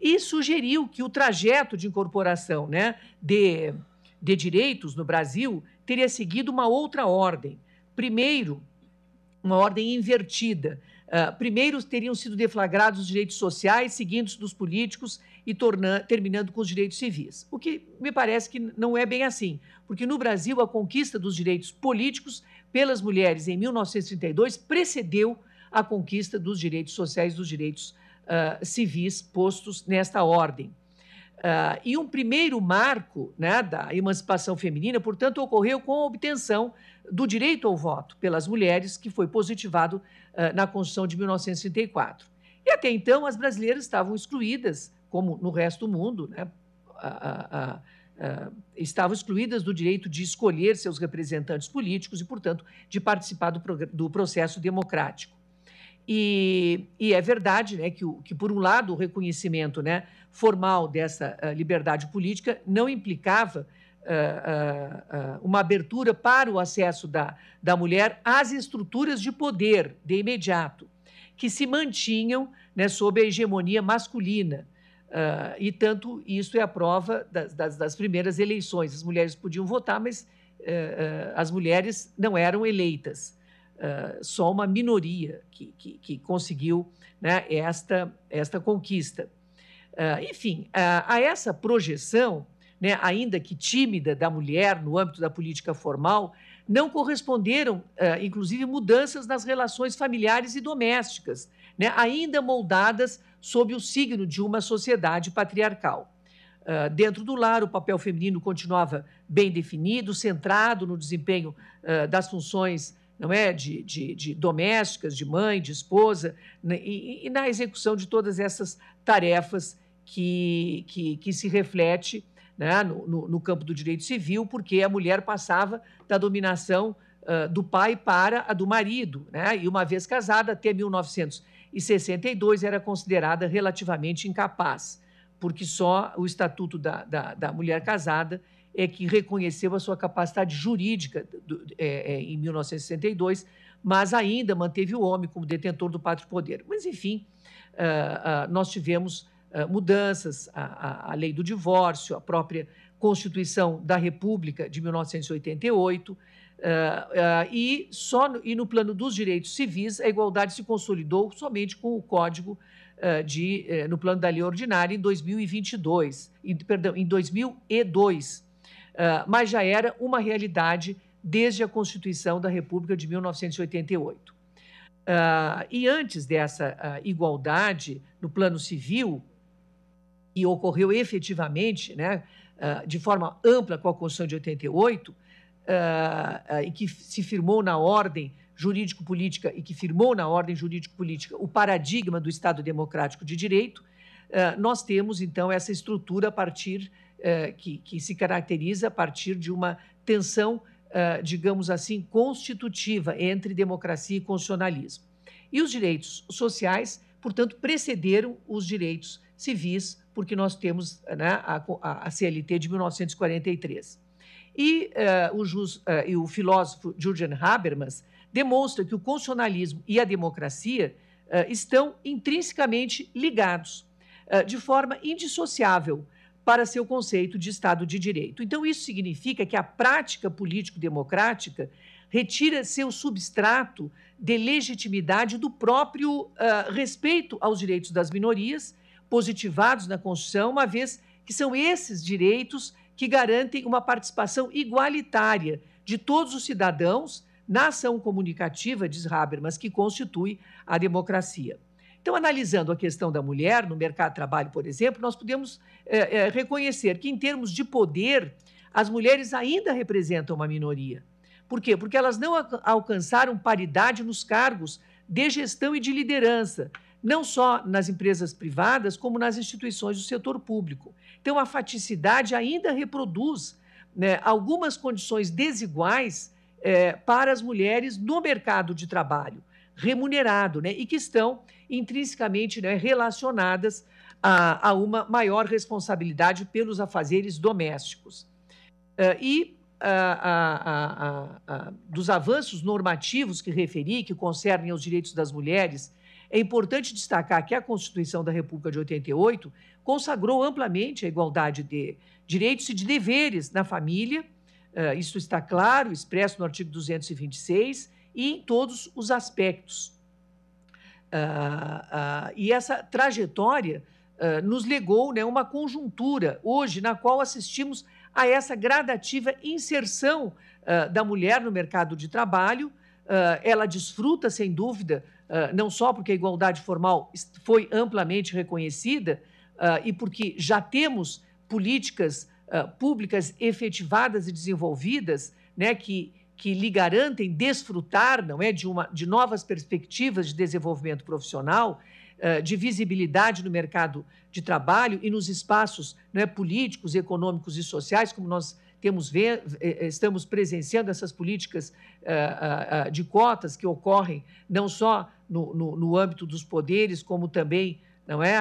E sugeriu que o trajeto de incorporação né, de, de direitos no Brasil teria seguido uma outra ordem. Primeiro, uma ordem invertida, ah, primeiro teriam sido deflagrados os direitos sociais, seguindo-se dos políticos e terminando com os direitos civis. O que me parece que não é bem assim, porque no Brasil a conquista dos direitos políticos pelas mulheres em 1932 precedeu a conquista dos direitos sociais dos direitos uh, civis postos nesta ordem. Uh, e um primeiro marco né, da emancipação feminina, portanto, ocorreu com a obtenção do direito ao voto pelas mulheres, que foi positivado uh, na Constituição de 1964. E até então, as brasileiras estavam excluídas, como no resto do mundo, né, uh, estavam excluídas do direito de escolher seus representantes políticos e, portanto, de participar do, do processo democrático. E, e, é verdade né, que, que, por um lado, o reconhecimento né, formal dessa uh, liberdade política não implicava uh, uh, uma abertura para o acesso da, da mulher às estruturas de poder de imediato, que se mantinham né, sob a hegemonia masculina. e tanto isso é a prova das, das, das primeiras eleições. As mulheres podiam votar, mas eh, eh, as mulheres não eram eleitas só uma minoria que, que, que conseguiu né, esta, esta conquista. Uh, enfim, uh, a essa projeção, né, ainda que tímida, da mulher no âmbito da política formal, não corresponderam, inclusive, mudanças nas relações familiares e domésticas, né, ainda moldadas sob o signo de uma sociedade patriarcal. Uh, dentro do lar, o papel feminino continuava bem definido, centrado no desempenho uh, das funções não é, de, de, de domésticas, de mãe, de esposa, né? e, e, na execução de todas essas tarefas que, que, que se reflete né, no, no, campo do direito civil, porque a mulher passava da dominação uh, do pai para a do marido, né, e uma vez casada, até 1962, era considerada relativamente incapaz, porque só o Estatuto da, da, da Mulher Casada é que reconheceu a sua capacidade jurídica do, é, é, em 1962, mas ainda manteve o homem como detentor do pátrio poder. Mas, enfim, uh, uh, nós tivemos uh, mudanças, a, a, a, lei do divórcio, a própria Constituição da República de 1988, e, só no, e no plano dos direitos civis, a igualdade se consolidou somente com o Código de, eh, no plano da lei ordinária em 2022, em, perdão, em 2002, ah, mas já era uma realidade desde a Constituição da República de 1988. Ah, e antes dessa ah, igualdade no plano civil, que ocorreu efetivamente, né, de forma ampla com a Constituição de 88, e que se firmou na ordem jurídico-política e que firmou na ordem jurídico-política o paradigma do Estado democrático de direito, nós temos então essa estrutura a partir eh, que, que, se caracteriza a partir de uma tensão, eh, digamos assim, constitutiva entre democracia e constitucionalismo. E os direitos sociais, portanto, precederam os direitos civis, porque nós temos né, a, a, CLT de 1943. E, uh, o, uh, e o filósofo Jürgen Habermas demonstra que o constitucionalismo e a democracia uh, estão intrinsecamente ligados, de forma indissociável, para seu conceito de Estado de Direito. Então, isso significa que a prática político-democrática retira seu substrato de legitimidade do próprio uh, respeito aos direitos das minorias, positivados na Constituição, uma vez que são esses direitos que garantem uma participação igualitária de todos os cidadãos na ação comunicativa, diz Habermas, que constitui a democracia. Então, analisando a questão da mulher no mercado de trabalho, por exemplo, nós podemos é, é, reconhecer que, em termos de poder, as mulheres ainda representam uma minoria. Por quê? Porque elas não alcançaram paridade nos cargos de gestão e de liderança, não só nas empresas privadas, como nas instituições do setor público. Então, a faticidade ainda reproduz né, algumas condições desiguais é, para as mulheres no mercado de trabalho remunerado, né? E que estão intrinsecamente né, relacionadas a, a, uma maior responsabilidade pelos afazeres domésticos. Uh, e dos avanços normativos que referi, que concernem aos direitos das mulheres, é importante destacar que a Constituição da República de 88 consagrou amplamente a igualdade de direitos e de deveres na família. Uh, isso está claro, expresso no artigo 226 e em todos os aspectos. Ah, ah, e essa trajetória ah, nos legou né, uma conjuntura hoje na qual assistimos a essa gradativa inserção ah, da mulher no mercado de trabalho. Ah, ela desfruta, sem dúvida, ah, não só porque a igualdade formal foi amplamente reconhecida e porque já temos políticas públicas efetivadas e desenvolvidas né, que que lhe garantem desfrutar, não é, de uma de novas perspectivas de desenvolvimento profissional, eh, de visibilidade no mercado de trabalho e nos espaços é, políticos, econômicos e sociais, como nós temos ver, eh, eh, estamos presenciando essas políticas de cotas que ocorrem não só no, no, no, âmbito dos poderes, como também não é,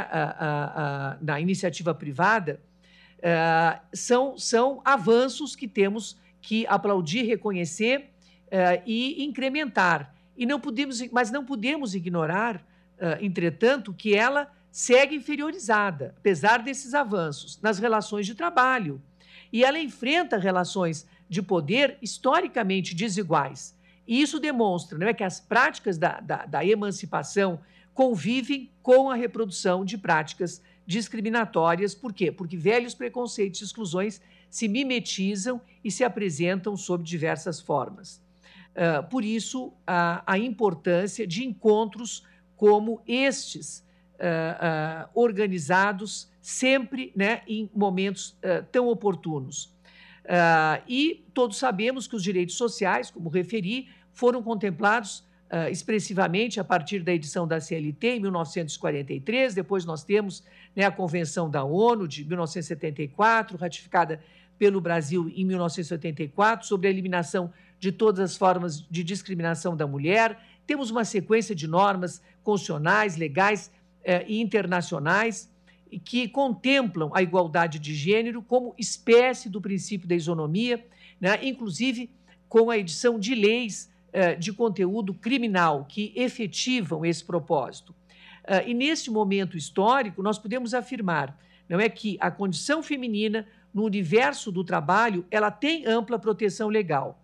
na iniciativa privada, são, são avanços que temos que aplaudir, reconhecer uh, e incrementar. E não podemos, mas não podemos ignorar, uh, entretanto, que ela segue inferiorizada, apesar desses avanços, nas relações de trabalho. E ela enfrenta relações de poder historicamente desiguais. E isso demonstra não é, que as práticas da, da, da emancipação convivem com a reprodução de práticas discriminatórias. Por quê? Porque velhos preconceitos e exclusões se mimetizam e se apresentam sob diversas formas. Uh, por isso, a, a, importância de encontros como estes, uh, uh, organizados sempre né, em momentos tão oportunos. e todos sabemos que os direitos sociais, como referi, foram contemplados Uh, expressivamente a partir da edição da CLT em 1943. Depois nós temos né, a Convenção da ONU de 1974, ratificada pelo Brasil em 1984 sobre a eliminação de todas as formas de discriminação da mulher. Temos uma sequência de normas constitucionais, legais eh, e internacionais que contemplam a igualdade de gênero como espécie do princípio da isonomia, né? inclusive com a edição de leis eh, de conteúdo criminal que efetivam esse propósito. Eh, e neste momento histórico, nós podemos afirmar não é que a condição feminina no universo do trabalho, ela tem ampla proteção legal.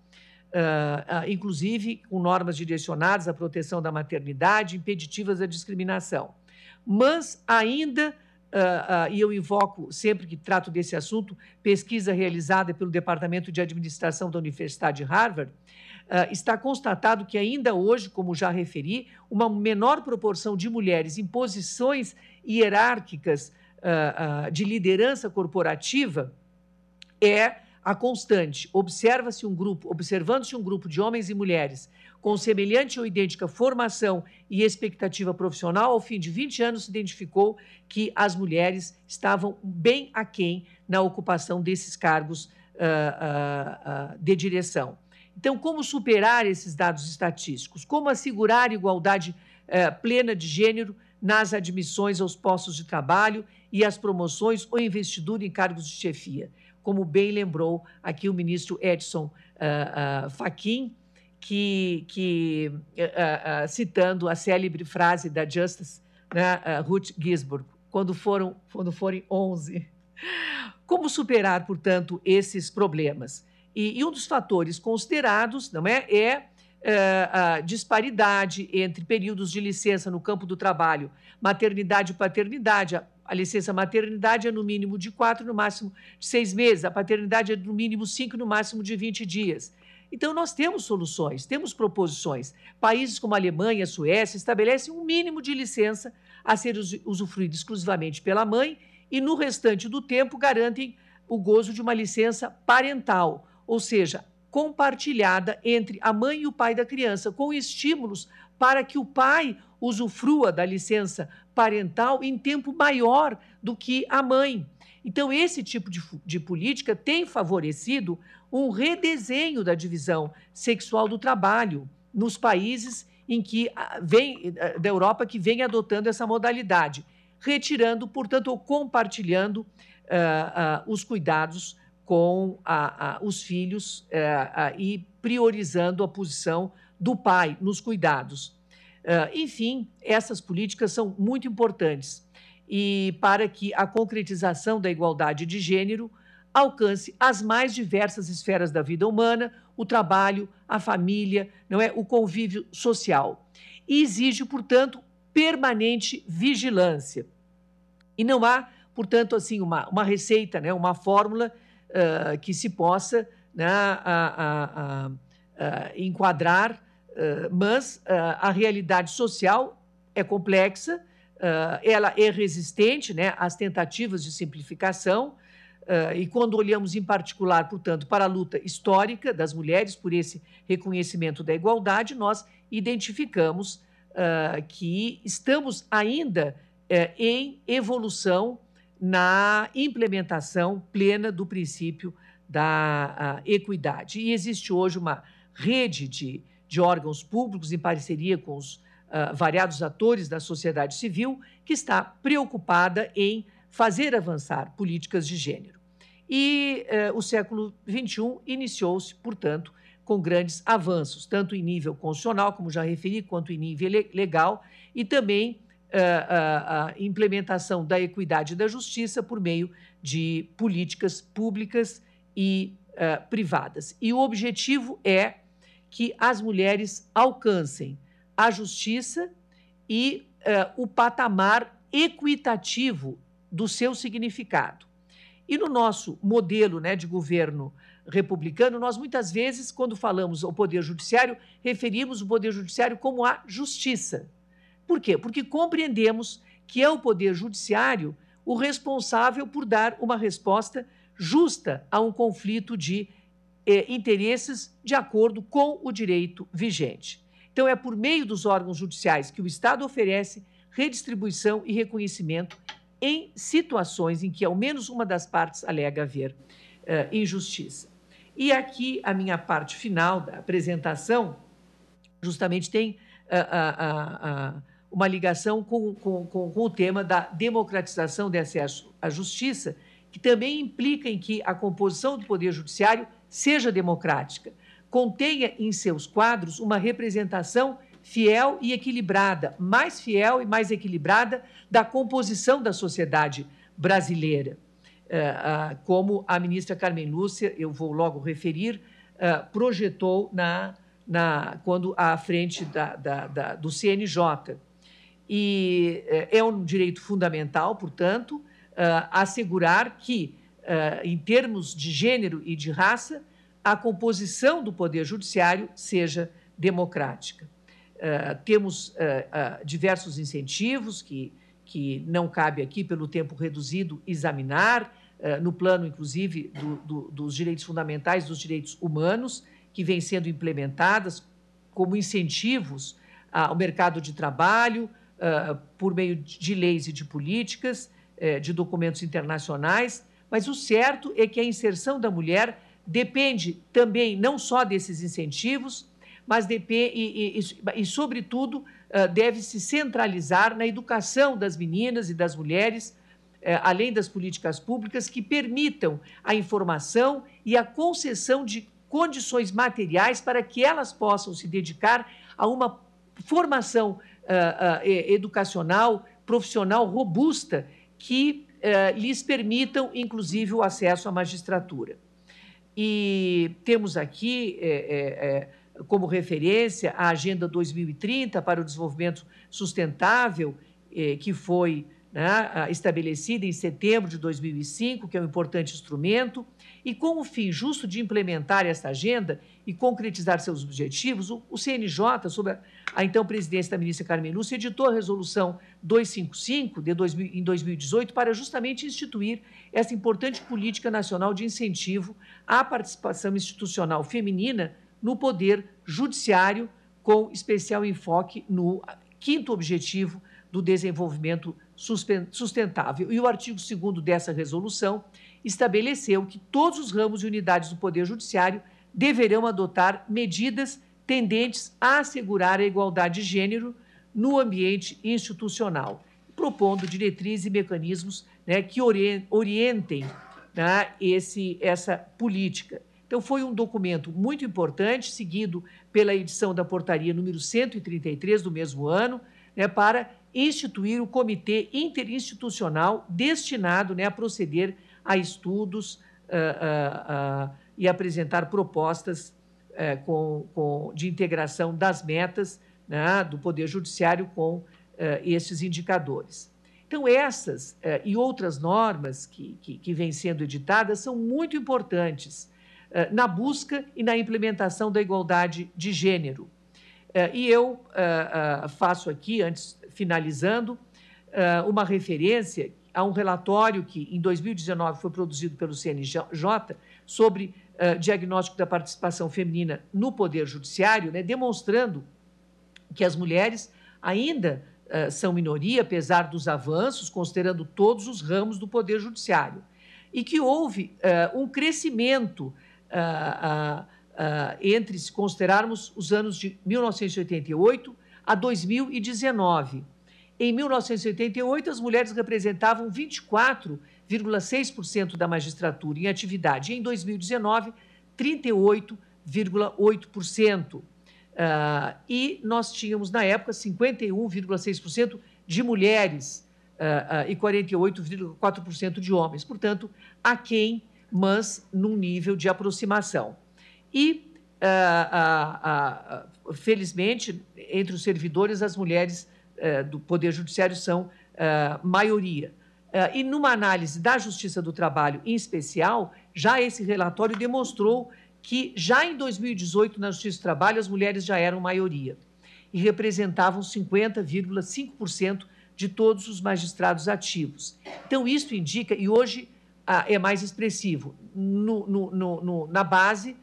Uh, uh, inclusive com normas direcionadas à proteção da maternidade, impeditivas da discriminação. Mas ainda, uh, e eu invoco sempre que trato desse assunto, pesquisa realizada pelo Departamento de Administração da Universidade de Harvard, está constatado que ainda hoje, como já referi, uma menor proporção de mulheres em posições hierárquicas ah, ah, de liderança corporativa é a constante. Observa-se um grupo, observando-se um grupo de homens e mulheres com semelhante ou idêntica formação e expectativa profissional, ao fim de 20 anos se identificou que as mulheres estavam bem aquém na ocupação desses cargos uh, uh, uh, de direção. Então, como superar esses dados estatísticos? Como assegurar igualdade eh, plena de gênero nas admissões aos postos de trabalho e as promoções ou investidura em cargos de chefia, como bem lembrou aqui o ministro Edson uh, uh, Fachin, que, que uh, citando a célebre frase da Justice né, Ruth Ginsburg, quando, foram, quando forem 11. Como superar, portanto, esses problemas? E, e um dos fatores considerados não é, é eh, a disparidade entre períodos de licença no campo do trabalho, maternidade e paternidade, a licença maternidade é no mínimo de quatro, no máximo de seis meses. A paternidade é no mínimo cinco, no máximo de 20 dias. Então, nós temos soluções, temos proposições. Países como a Alemanha, a Suécia estabelecem um mínimo de licença a ser usufruído exclusivamente pela mãe e, no restante do tempo, garantem o gozo de uma licença parental, ou seja, compartilhada entre a mãe e o pai da criança, com estímulos para que o pai usufrua da licença parental em tempo maior do que a mãe. Então, esse tipo de, de, política tem favorecido um redesenho da divisão sexual do trabalho nos países em que ah, vem, ah, da Europa que vem adotando essa modalidade, retirando, portanto, ou compartilhando uh, uh, os cuidados com os filhos uh, e priorizando a posição do pai nos cuidados. Ah, enfim, essas políticas são muito importantes e para que a concretização da igualdade de gênero alcance as mais diversas esferas da vida humana, o trabalho, a família, não é, o convívio social. E exige, portanto, permanente vigilância. E não há, portanto, assim uma, uma receita, né, uma fórmula uh, que se possa né, a, a, a, enquadrar ah, mas ah, a realidade social é complexa, ah, ela é resistente né, às tentativas de simplificação. e quando olhamos em particular, portanto, para a luta histórica das mulheres por esse reconhecimento da igualdade, nós identificamos que estamos ainda eh, em evolução na implementação plena do princípio da equidade. E existe hoje uma rede de de órgãos públicos em parceria com os uh, variados atores da sociedade civil, que está preocupada em fazer avançar políticas de gênero. E uh, o século XXI iniciou-se, portanto, com grandes avanços, tanto em nível constitucional, como já referi, quanto em nível legal, e também a, ah, ah, a, implementação da equidade e da justiça por meio de políticas públicas e uh, privadas. E o objetivo é que as mulheres alcancem a justiça e eh, o patamar equitativo do seu significado. E no nosso modelo né, de governo republicano, nós muitas vezes, quando falamos ao Poder Judiciário, referimos o Poder Judiciário como a justiça. Por quê? Porque compreendemos que é o Poder Judiciário o responsável por dar uma resposta justa a um conflito de é, interesses de acordo com o direito vigente. Então, é por meio dos órgãos judiciais que o Estado oferece redistribuição e reconhecimento em situações em que ao menos uma das partes alega haver eh, injustiça. E aqui a minha parte final da apresentação justamente tem uh, uh, uma ligação com, com, com, com o tema da democratização de acesso à justiça, que também implica em que a composição do Poder Judiciário seja democrática, contenha em seus quadros uma representação fiel e equilibrada, mais fiel e mais equilibrada da composição da sociedade brasileira. Eh, como a ministra Carmen Lúcia, eu vou logo referir, eh, projetou na, na quando à frente da, da, da, do CNJ. E eh, é um direito fundamental, portanto, assegurar que ah, em termos de gênero e de raça, a composição do Poder Judiciário seja democrática. Ah, temos ah, diversos incentivos que, que não cabe aqui, pelo tempo reduzido, examinar, no plano, inclusive, do, do, dos direitos fundamentais, dos direitos humanos, que vêm sendo implementadas como incentivos ao mercado de trabalho, por meio de leis e de políticas, eh, de documentos internacionais, mas o certo é que a inserção da mulher depende também não só desses incentivos, mas depende, e, e, e, sobretudo, ah, deve se centralizar na educação das meninas e das mulheres, eh, além das políticas públicas que permitam a informação e a concessão de condições materiais para que elas possam se dedicar a uma formação ah, ah, educacional, profissional robusta que eh, lhes permitam, inclusive, o acesso à magistratura. E temos aqui eh, eh, eh como referência a Agenda 2030 para o Desenvolvimento Sustentável, eh, que foi né, estabelecida em setembro de 2005, que é um importante instrumento, e com o fim justo de implementar essa agenda e concretizar seus objetivos, o CNJ, sob a, a então presidência da ministra Carmen Lúcia, editou a resolução 255 de 2000, em 2018 para justamente instituir essa importante política nacional de incentivo à participação institucional feminina no poder judiciário, com especial enfoque no quinto objetivo do desenvolvimento sustentável. E o artigo 2 dessa resolução estabeleceu que todos os ramos e unidades do Poder Judiciário deverão adotar medidas tendentes a assegurar a igualdade de gênero no ambiente institucional, propondo diretrizes e mecanismos né, que orientem né, esse, essa política. Então, foi um documento muito importante, seguido pela edição da portaria número 133 do mesmo ano, né, para instituir o comitê interinstitucional destinado né, a proceder a estudos uh, uh, uh, e apresentar propostas eh, com, com, de integração das metas né, do Poder Judiciário com eh, esses indicadores. Então, essas eh, e outras normas que, que, que vêm sendo editadas são muito importantes na busca e na implementação da igualdade de gênero. E eu faço aqui, antes finalizando, ah, uma referência a um relatório que, em 2019, foi produzido pelo CNJ sobre ah, diagnóstico da participação feminina no Poder Judiciário, né, demonstrando que as mulheres ainda ah, são minoria, apesar dos avanços, considerando todos os ramos do Poder Judiciário, e que houve uh, um crescimento uh, uh, entre, se considerarmos, os anos de 1988 a 2019. Em 1988, as mulheres representavam 24,6% da magistratura em atividade. Em 2019, 38,8%. Uh, e nós tínhamos, na época, 51,6% de mulheres uh, uh, e 48,4% de homens. Portanto, a quem, mas num nível de aproximação. E ah, felizmente, entre os servidores, as mulheres eh, do Poder Judiciário são eh, maioria. Eh, e numa análise da Justiça do Trabalho, em especial, já esse relatório demonstrou que já em 2018, na Justiça do Trabalho, as mulheres já eram maioria e representavam 50,5% de todos os magistrados ativos. Então, isso indica, e hoje ah, é mais expressivo, no, no, no, na base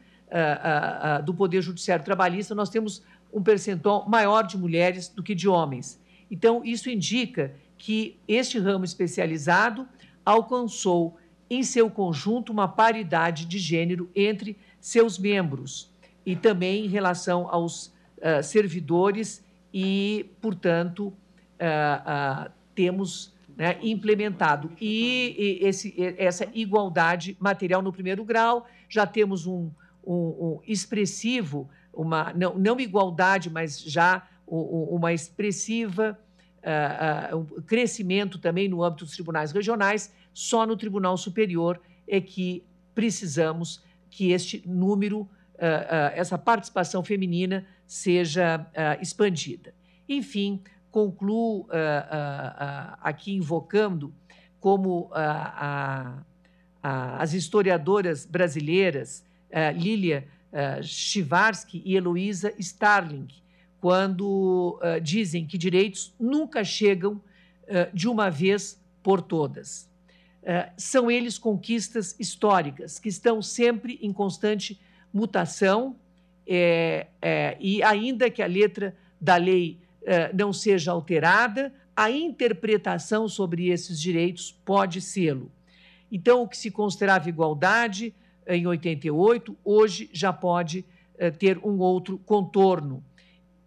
do Poder Judiciário Trabalhista, nós temos um percentual maior de mulheres do que de homens. Então, isso indica que este ramo especializado alcançou, em seu conjunto, uma paridade de gênero entre seus membros e também em relação aos ah, servidores e, portanto, ah, ah, temos né, implementado e, e esse, essa igualdade material no primeiro grau já temos um um, um expressivo, uma não, não igualdade, mas já uma expressiva uh, uh, um crescimento também no âmbito dos tribunais regionais. Só no Tribunal Superior é que precisamos que este número, uh, essa participação feminina, seja expandida. Enfim, concluo aqui invocando como as historiadoras brasileiras uh, Lilia uh, eh, Chivarsky e Heloísa Starling, quando eh, dizem que direitos nunca chegam de uma vez por todas. são eles conquistas históricas, que estão sempre em constante mutação, e ainda que a letra da lei não seja alterada, a interpretação sobre esses direitos pode sê-lo. Então, o que se considerava igualdade em 88, hoje já pode eh, ter um outro contorno.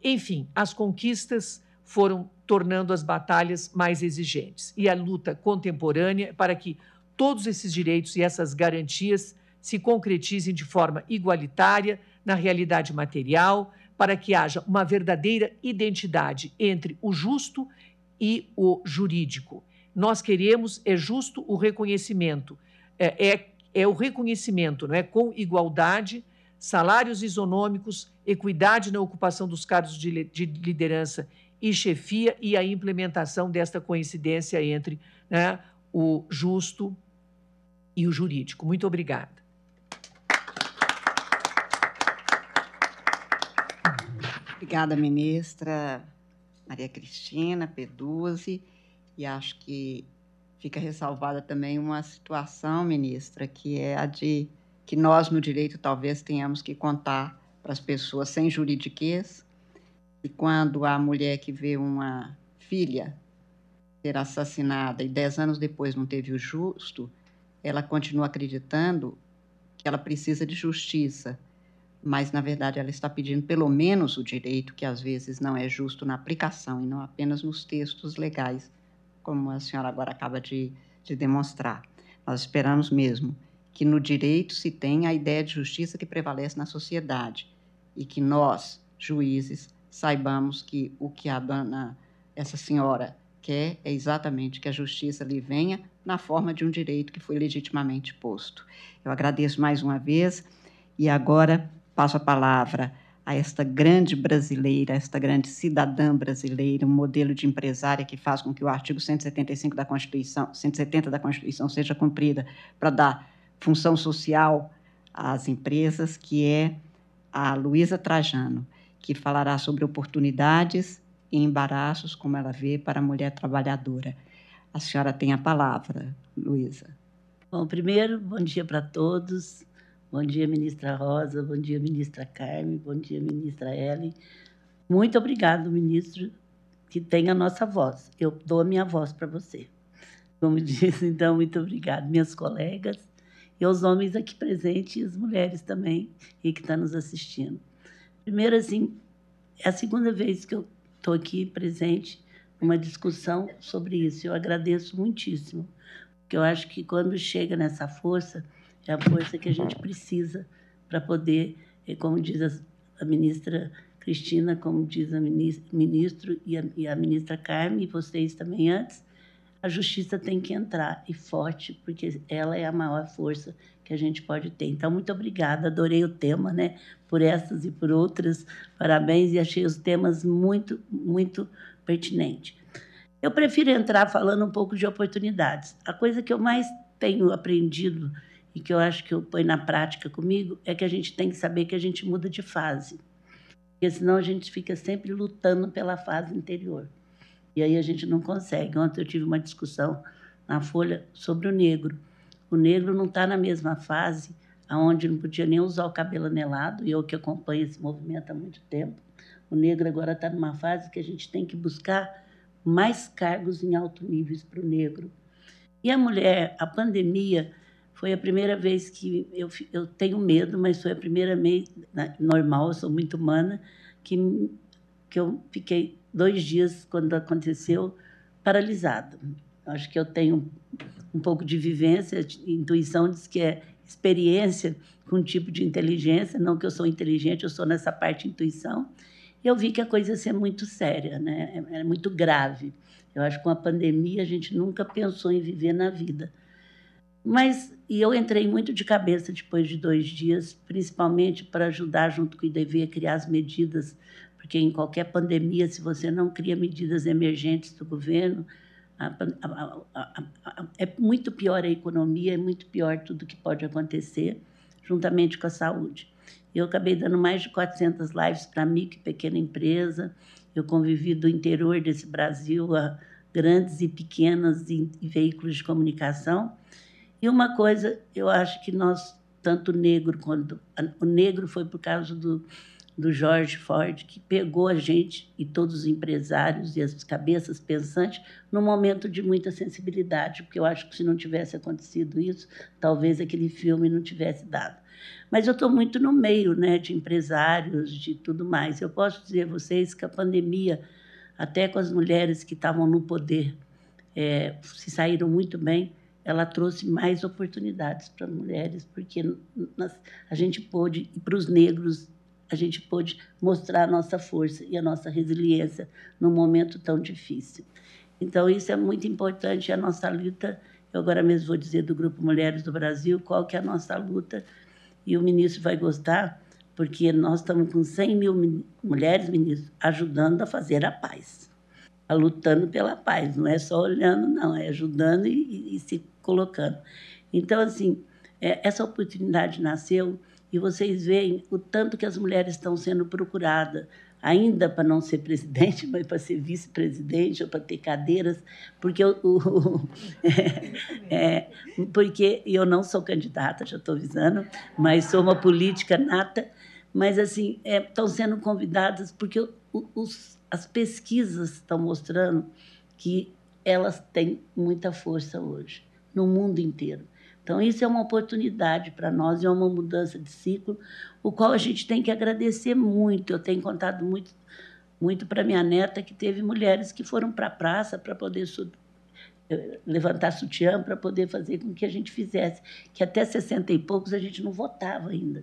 Enfim, as conquistas foram tornando as batalhas mais exigentes e a luta contemporânea é para que todos esses direitos e essas garantias se concretizem de forma igualitária na realidade material, para que haja uma verdadeira identidade entre o justo e o jurídico. Nós queremos é justo o reconhecimento, é, é é o reconhecimento, não é, com igualdade, salários isonômicos, equidade na ocupação dos cargos de, de liderança e chefia e a implementação desta coincidência entre né, o justo e o jurídico. Muito obrigada. Obrigada, ministra Maria Cristina Peduzzi, e acho que fica ressalvada também uma situação, ministra, que é a de que nós no direito talvez tenhamos que contar para as pessoas sem juridiquês. E quando a mulher que vê uma filha ser assassinada e dez anos depois não teve o justo, ela continua acreditando que ela precisa de justiça, mas na verdade ela está pedindo pelo menos o direito que às vezes não é justo na aplicação e não apenas nos textos legais como a senhora agora acaba de, de demonstrar. Nós esperamos mesmo que no direito se tenha a ideia de justiça que prevalece na sociedade e que nós, juízes, saibamos que o que a dona, essa senhora quer é exatamente que a justiça lhe venha na forma de um direito que foi legitimamente posto. Eu agradeço mais uma vez e agora passo a palavra a esta grande brasileira, a esta grande cidadã brasileira, um modelo de empresária que faz com que o artigo 175 da Constituição, 170 da Constituição seja cumprida para dar função social às empresas, que é a Luísa Trajano, que falará sobre oportunidades e embaraços como ela vê para a mulher trabalhadora. A senhora tem a palavra, Luísa. Bom, primeiro, bom dia para todos. Bom dia, ministra Rosa. Bom dia, ministra Carmen. Bom dia, ministra Ellen. Muito obrigado, ministro, que tem a nossa voz. Eu dou a minha voz para você. Como disse, então, muito obrigado, minhas colegas e aos homens aqui presentes e as mulheres também e que estão tá nos assistindo. Primeiro, assim, é a segunda vez que eu estou aqui presente numa discussão sobre isso. Eu agradeço muitíssimo, porque eu acho que quando chega nessa força é a força que a gente precisa para poder, eh, como diz a ministra Cristina, como diz a ministro e a, e a ministra Carmen, e vocês também antes, a justiça tem que entrar e forte, porque ela é a maior força que a gente pode ter. Então, muito obrigada, adorei o tema, né? Por essas e por outras, parabéns e achei os temas muito, muito pertinentes. Eu prefiro entrar falando um pouco de oportunidades. A coisa que eu mais tenho aprendido e que eu acho que eu ponho na prática comigo é que a gente tem que saber que a gente muda de fase. Porque senão a gente fica sempre lutando pela fase anterior. E aí a gente não consegue. Ontem eu tive uma discussão na Folha sobre o negro. O negro não está na mesma fase aonde não podia nem usar o cabelo anelado, e eu que acompanho esse movimento há muito tempo. O negro agora está numa fase que a gente tem que buscar mais cargos em alto nível para o negro. E a mulher, a pandemia foi a primeira vez que eu, eu tenho medo, mas foi a primeira vez, normal, eu sou muito humana, que, que eu fiquei dois dias, quando aconteceu, paralisada. Acho que eu tenho um pouco de vivência, de intuição diz que é experiência com um tipo de inteligência, não que eu sou inteligente, eu sou nessa parte intuição. E eu vi que a coisa ia ser muito séria, né? É, é muito grave. Eu acho que com a pandemia a gente nunca pensou em viver na vida. Mas e eu entrei muito de cabeça depois de dois dias, principalmente para ajudar junto com o IDV a criar as medidas, porque em qualquer pandemia, se você não cria medidas emergentes do governo, a, a, a, é muito pior a economia, é muito pior tudo que pode acontecer, juntamente com a saúde. Eu acabei dando mais de 400 lives para micro e pequena empresa. Eu convivi do interior desse Brasil a grandes e pequenas e, e veículos de comunicação. E uma coisa, eu acho que nós, tanto o negro quanto. O negro foi por causa do, do George Ford, que pegou a gente e todos os empresários e as cabeças pensantes num momento de muita sensibilidade, porque eu acho que se não tivesse acontecido isso, talvez aquele filme não tivesse dado. Mas eu estou muito no meio né, de empresários, de tudo mais. Eu posso dizer a vocês que a pandemia, até com as mulheres que estavam no poder, é, se saíram muito bem, ela trouxe mais oportunidades para mulheres, porque nós, a gente pôde, e para os negros, a gente pôde mostrar a nossa força e a nossa resiliência num momento tão difícil. Então, isso é muito importante, a nossa luta, eu agora mesmo vou dizer do Grupo Mulheres do Brasil, qual que é a nossa luta, e o ministro vai gostar, porque nós estamos com 100 mil mulheres, ministro, ajudando a fazer a paz lutando pela paz, não é só olhando, não, é ajudando e, e, e se colocando. Então, assim, é, essa oportunidade nasceu e vocês veem o tanto que as mulheres estão sendo procuradas, ainda para não ser presidente, mas para ser vice-presidente ou para ter cadeiras, porque eu, o, é, é, porque eu não sou candidata, já estou avisando, mas sou uma política nata, mas assim estão é, sendo convidadas porque os, as pesquisas estão mostrando que elas têm muita força hoje no mundo inteiro. Então, isso é uma oportunidade para nós, é uma mudança de ciclo, o qual a gente tem que agradecer muito. Eu tenho contado muito, muito para minha neta que teve mulheres que foram para a praça para poder eh, levantar sutiã para poder fazer com que a gente fizesse, que até 60 e poucos a gente não votava ainda.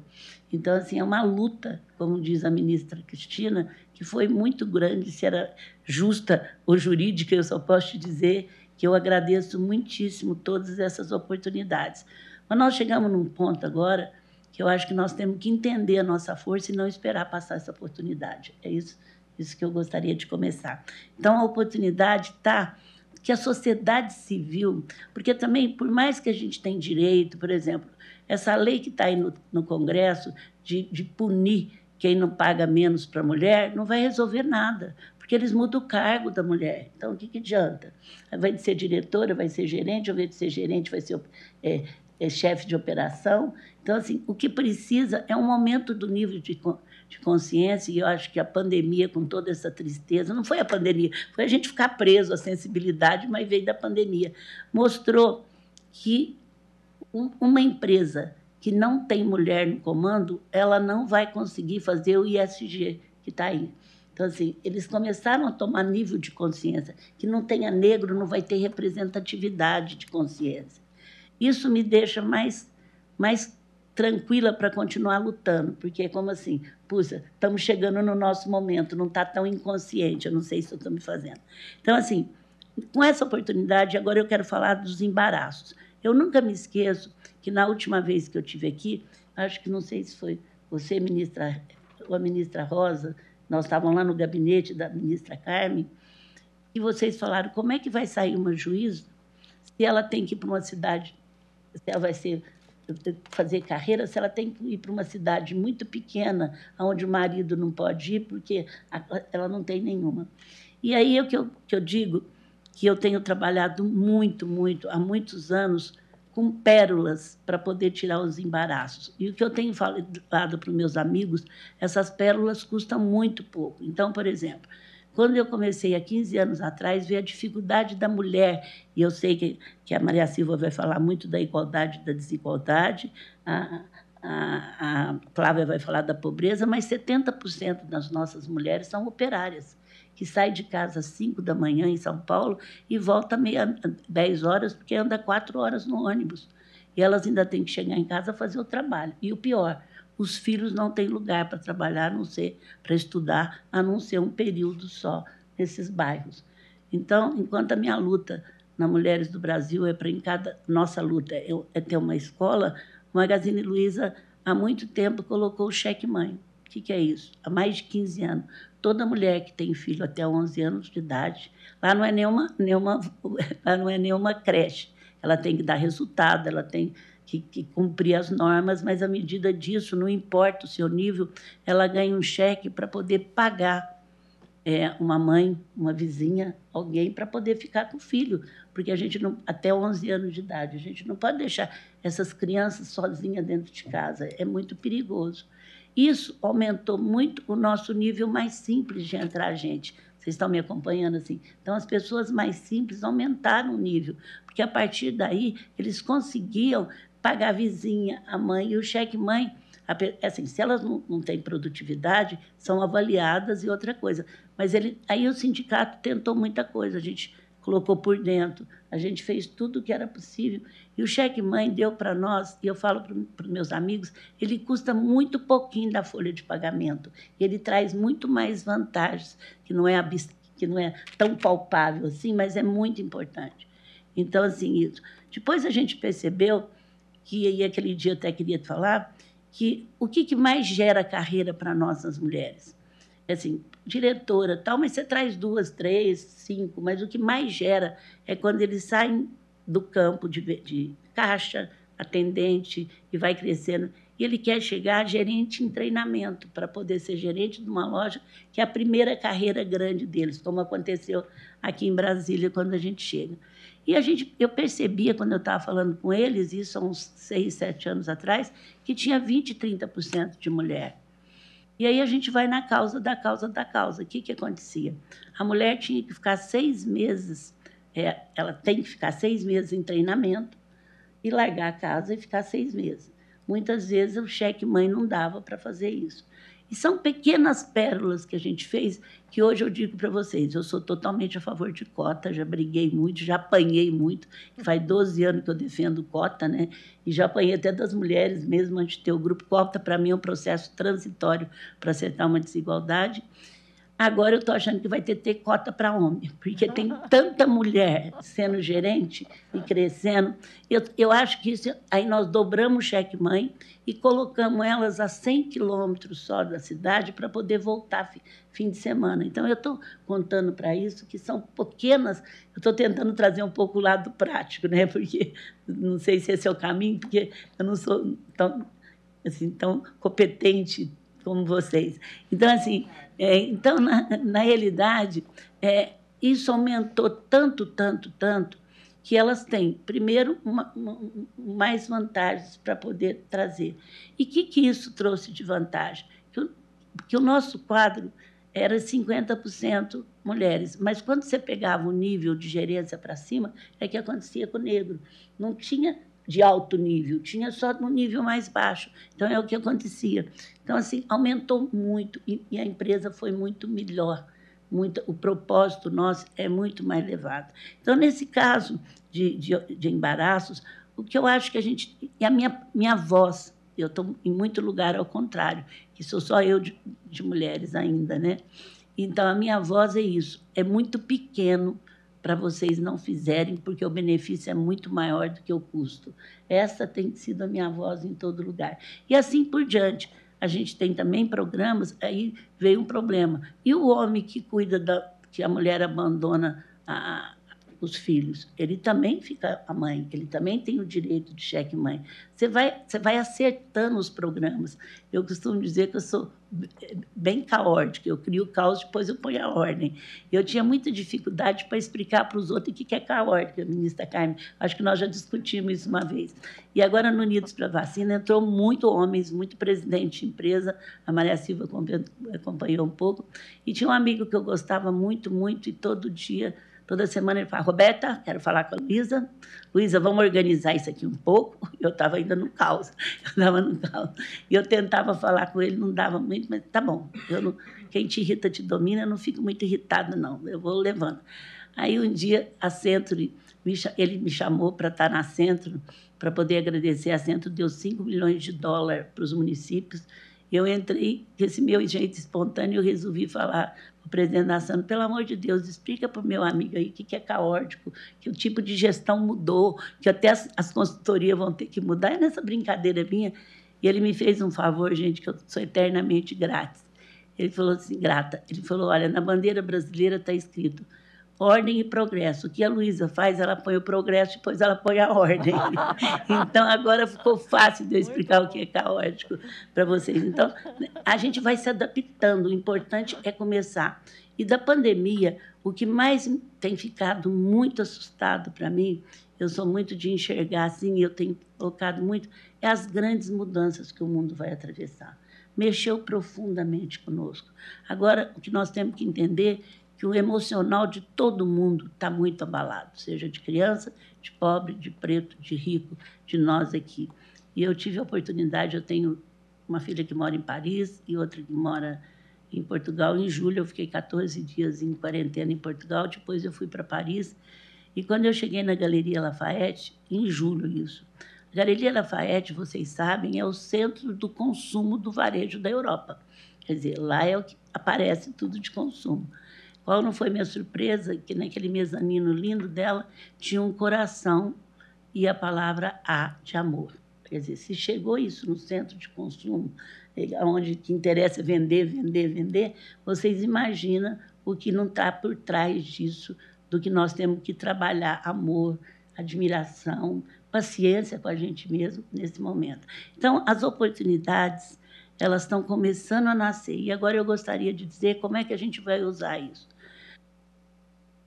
Então, assim, é uma luta, como diz a ministra Cristina, que foi muito grande, se era justa ou jurídica, eu só posso te dizer que eu agradeço muitíssimo todas essas oportunidades. Mas nós chegamos num ponto agora que eu acho que nós temos que entender a nossa força e não esperar passar essa oportunidade. É isso, isso que eu gostaria de começar. Então, a oportunidade está que a sociedade civil, porque também, por mais que a gente tenha direito, por exemplo, essa lei que está aí no, no Congresso de, de punir quem não paga menos para a mulher não vai resolver nada, porque eles mudam o cargo da mulher. Então, o que, que adianta? Vai ser diretora, vai ser gerente, ao invés de ser gerente, vai ser é, é chefe de operação. Então, assim, o que precisa é um aumento do nível de, de consciência, e eu acho que a pandemia, com toda essa tristeza, não foi a pandemia, foi a gente ficar preso à sensibilidade, mas veio da pandemia. Mostrou que uma empresa que não tem mulher no comando, ela não vai conseguir fazer o ISG que está aí. Então, assim, eles começaram a tomar nível de consciência. Que não tenha negro, não vai ter representatividade de consciência. Isso me deixa mais, mais tranquila para continuar lutando, porque é como assim, puxa, estamos chegando no nosso momento, não está tão inconsciente, eu não sei se eu estou me fazendo. Então, assim, com essa oportunidade, agora eu quero falar dos embaraços. Eu nunca me esqueço que na última vez que eu tive aqui, acho que não sei se foi você, ministra, ou a ministra Rosa, nós estávamos lá no gabinete da ministra Carmen, e vocês falaram como é que vai sair uma juíza se ela tem que ir para uma cidade, se ela vai ser, fazer carreira, se ela tem que ir para uma cidade muito pequena, onde o marido não pode ir, porque ela não tem nenhuma. E aí é o que eu, que eu digo, que eu tenho trabalhado muito, muito, há muitos anos, com pérolas para poder tirar os embaraços. E o que eu tenho falado para os meus amigos, essas pérolas custam muito pouco. Então, por exemplo, quando eu comecei há 15 anos atrás, veio a dificuldade da mulher, e eu sei que, que a Maria Silva vai falar muito da igualdade da desigualdade, a, a, a Flávia vai falar da pobreza, mas 70% das nossas mulheres são operárias que sai de casa às 5 da manhã em São Paulo e volta meia, 10 horas, porque anda 4 horas no ônibus. E elas ainda têm que chegar em casa fazer o trabalho. E o pior, os filhos não têm lugar para trabalhar, a não ser para estudar, a não ser um período só nesses bairros. Então, enquanto a minha luta na Mulheres do Brasil é para em cada nossa luta é, é ter uma escola, o Magazine Luiza há muito tempo colocou o cheque mãe que, que é isso? Há mais de 15 anos, toda mulher que tem filho até 11 anos de idade, lá não é nenhuma, nenhuma, lá não é nenhuma creche. Ela tem que dar resultado, ela tem que, que, cumprir as normas, mas à medida disso, não importa o seu nível, ela ganha um cheque para poder pagar é, uma mãe, uma vizinha, alguém para poder ficar com o filho, porque a gente não, até 11 anos de idade, a gente não pode deixar essas crianças sozinhas dentro de casa, é muito perigoso. Isso aumentou muito o nosso nível mais simples de entrar gente. Vocês estão me acompanhando assim? Então, as pessoas mais simples aumentaram o nível, porque a partir daí eles conseguiam pagar a vizinha, a mãe e o cheque-mãe. Assim, se elas não, não têm produtividade, são avaliadas e outra coisa. Mas ele, aí o sindicato tentou muita coisa, a gente colocou por dentro, a gente fez tudo o que era possível e o cheque mãe deu para nós, e eu falo para os meus amigos, ele custa muito pouquinho da folha de pagamento. Ele traz muito mais vantagens, que não é que não é tão palpável assim, mas é muito importante. Então, assim, isso. Depois a gente percebeu, que e aquele dia eu até queria falar, que o que, que mais gera carreira para nós, as mulheres? É assim, diretora, tal, mas você traz duas, três, cinco, mas o que mais gera é quando eles saem do campo de, de caixa, atendente, e vai crescendo. E ele quer chegar gerente em treinamento, para poder ser gerente de uma loja, que é a primeira carreira grande deles, como aconteceu aqui em Brasília, quando a gente chega. E a gente, eu percebia, quando eu estava falando com eles, isso há uns seis, sete anos atrás, que tinha 20%, 30% de mulher. E aí a gente vai na causa da causa da causa. O que, que acontecia? A mulher tinha que ficar seis meses é, ela tem que ficar seis meses em treinamento e largar a casa e ficar seis meses. Muitas vezes o cheque-mãe não dava para fazer isso. E são pequenas pérolas que a gente fez que hoje eu digo para vocês, eu sou totalmente a favor de cota, já briguei muito, já apanhei muito, faz 12 anos que eu defendo cota, né? E já apanhei até das mulheres mesmo antes de ter o grupo cota, para mim é um processo transitório para acertar uma desigualdade. Agora eu estou achando que vai ter, ter cota para homem, porque tem tanta mulher sendo gerente e crescendo. Eu, eu acho que isso, aí nós dobramos o cheque-mãe e colocamos elas a 100 quilômetros só da cidade para poder voltar fim, fim de semana. Então, eu estou contando para isso que são pequenas... Eu estou tentando trazer um pouco o lado prático, né? porque não sei se esse é o caminho, porque eu não sou tão, assim, tão competente como vocês. Então, assim, é, então na, na realidade, é, isso aumentou tanto, tanto, tanto, que elas têm, primeiro, uma, uma, mais vantagens para poder trazer. E o que, que isso trouxe de vantagem? Que o, que o nosso quadro era 50% mulheres, mas quando você pegava o nível de gerência para cima, é que acontecia com o negro. Não tinha de alto nível, tinha só no nível mais baixo. Então é o que acontecia. Então assim, aumentou muito e, e a empresa foi muito melhor. Muito, o propósito nosso é muito mais elevado. Então, nesse caso de, de, de embaraços, o que eu acho que a gente. E a minha, minha voz, eu estou em muito lugar ao contrário, que sou só eu de, de mulheres ainda, né? Então, a minha voz é isso, é muito pequeno para vocês não fizerem, porque o benefício é muito maior do que o custo. Essa tem sido a minha voz em todo lugar. E assim por diante. A gente tem também programas, aí veio um problema. E o homem que cuida da. que a mulher abandona a, os filhos, ele também fica a mãe, ele também tem o direito de cheque mãe. Você vai, você vai acertando os programas. Eu costumo dizer que eu sou bem caótica, eu crio o caos, depois eu ponho a ordem. Eu tinha muita dificuldade para explicar para os outros o que é caótica, ministra Carmen. Acho que nós já discutimos isso uma vez. E agora, no Unidos para a Vacina, entrou muito homens, muito presidente de empresa, a Maria Silva acompanhou um pouco, e tinha um amigo que eu gostava muito, muito, e todo dia Toda semana ele fala, Roberta, quero falar com a Luísa. Luísa, vamos organizar isso aqui um pouco. Eu estava ainda no caos. Eu estava no caos. E eu tentava falar com ele, não dava muito, mas tá bom. Eu não, quem te irrita te domina, eu não fico muito irritado, não. Eu vou levando. Aí um dia a Centro, ele me chamou para estar tá na Centro, para poder agradecer. A Centro deu 5 milhões de dólares para os municípios eu entrei, esse meu jeito espontâneo, eu resolvi falar o presidente da Sano, pelo amor de Deus, explica para o meu amigo aí o que, que é caótico, que o tipo de gestão mudou, que até as, as consultorias vão ter que mudar. É nessa brincadeira minha. E ele me fez um favor, gente, que eu sou eternamente grata. Ele falou assim, grata. Ele falou, olha, na bandeira brasileira está escrito ordem e progresso. O que a Luísa faz, ela põe o progresso, depois ela põe a ordem. então, agora ficou fácil de eu explicar o que é caótico para vocês. Então, a gente vai se adaptando, o importante é começar. E da pandemia, o que mais tem ficado muito assustado para mim, eu sou muito de enxergar assim, eu tenho colocado muito, é as grandes mudanças que o mundo vai atravessar. Mexeu profundamente conosco. Agora, o que nós temos que entender que o emocional de todo mundo está muito abalado, seja de criança, de pobre, de preto, de rico, de nós aqui. E eu tive a oportunidade, eu tenho uma filha que mora em Paris e outra que mora em Portugal. Em julho eu fiquei 14 dias em quarentena em Portugal, depois eu fui para Paris. E quando eu cheguei na Galeria Lafayette, em julho isso, a Galeria Lafayette, vocês sabem, é o centro do consumo do varejo da Europa. Quer dizer, lá é o que aparece tudo de consumo. Qual não foi minha surpresa que naquele mezanino lindo dela tinha um coração e a palavra A de amor. Quer dizer, se chegou isso no centro de consumo, onde te interessa vender, vender, vender, vocês imaginam o que não está por trás disso, do que nós temos que trabalhar amor, admiração, paciência com a gente mesmo nesse momento. Então, as oportunidades elas estão começando a nascer. E agora eu gostaria de dizer como é que a gente vai usar isso.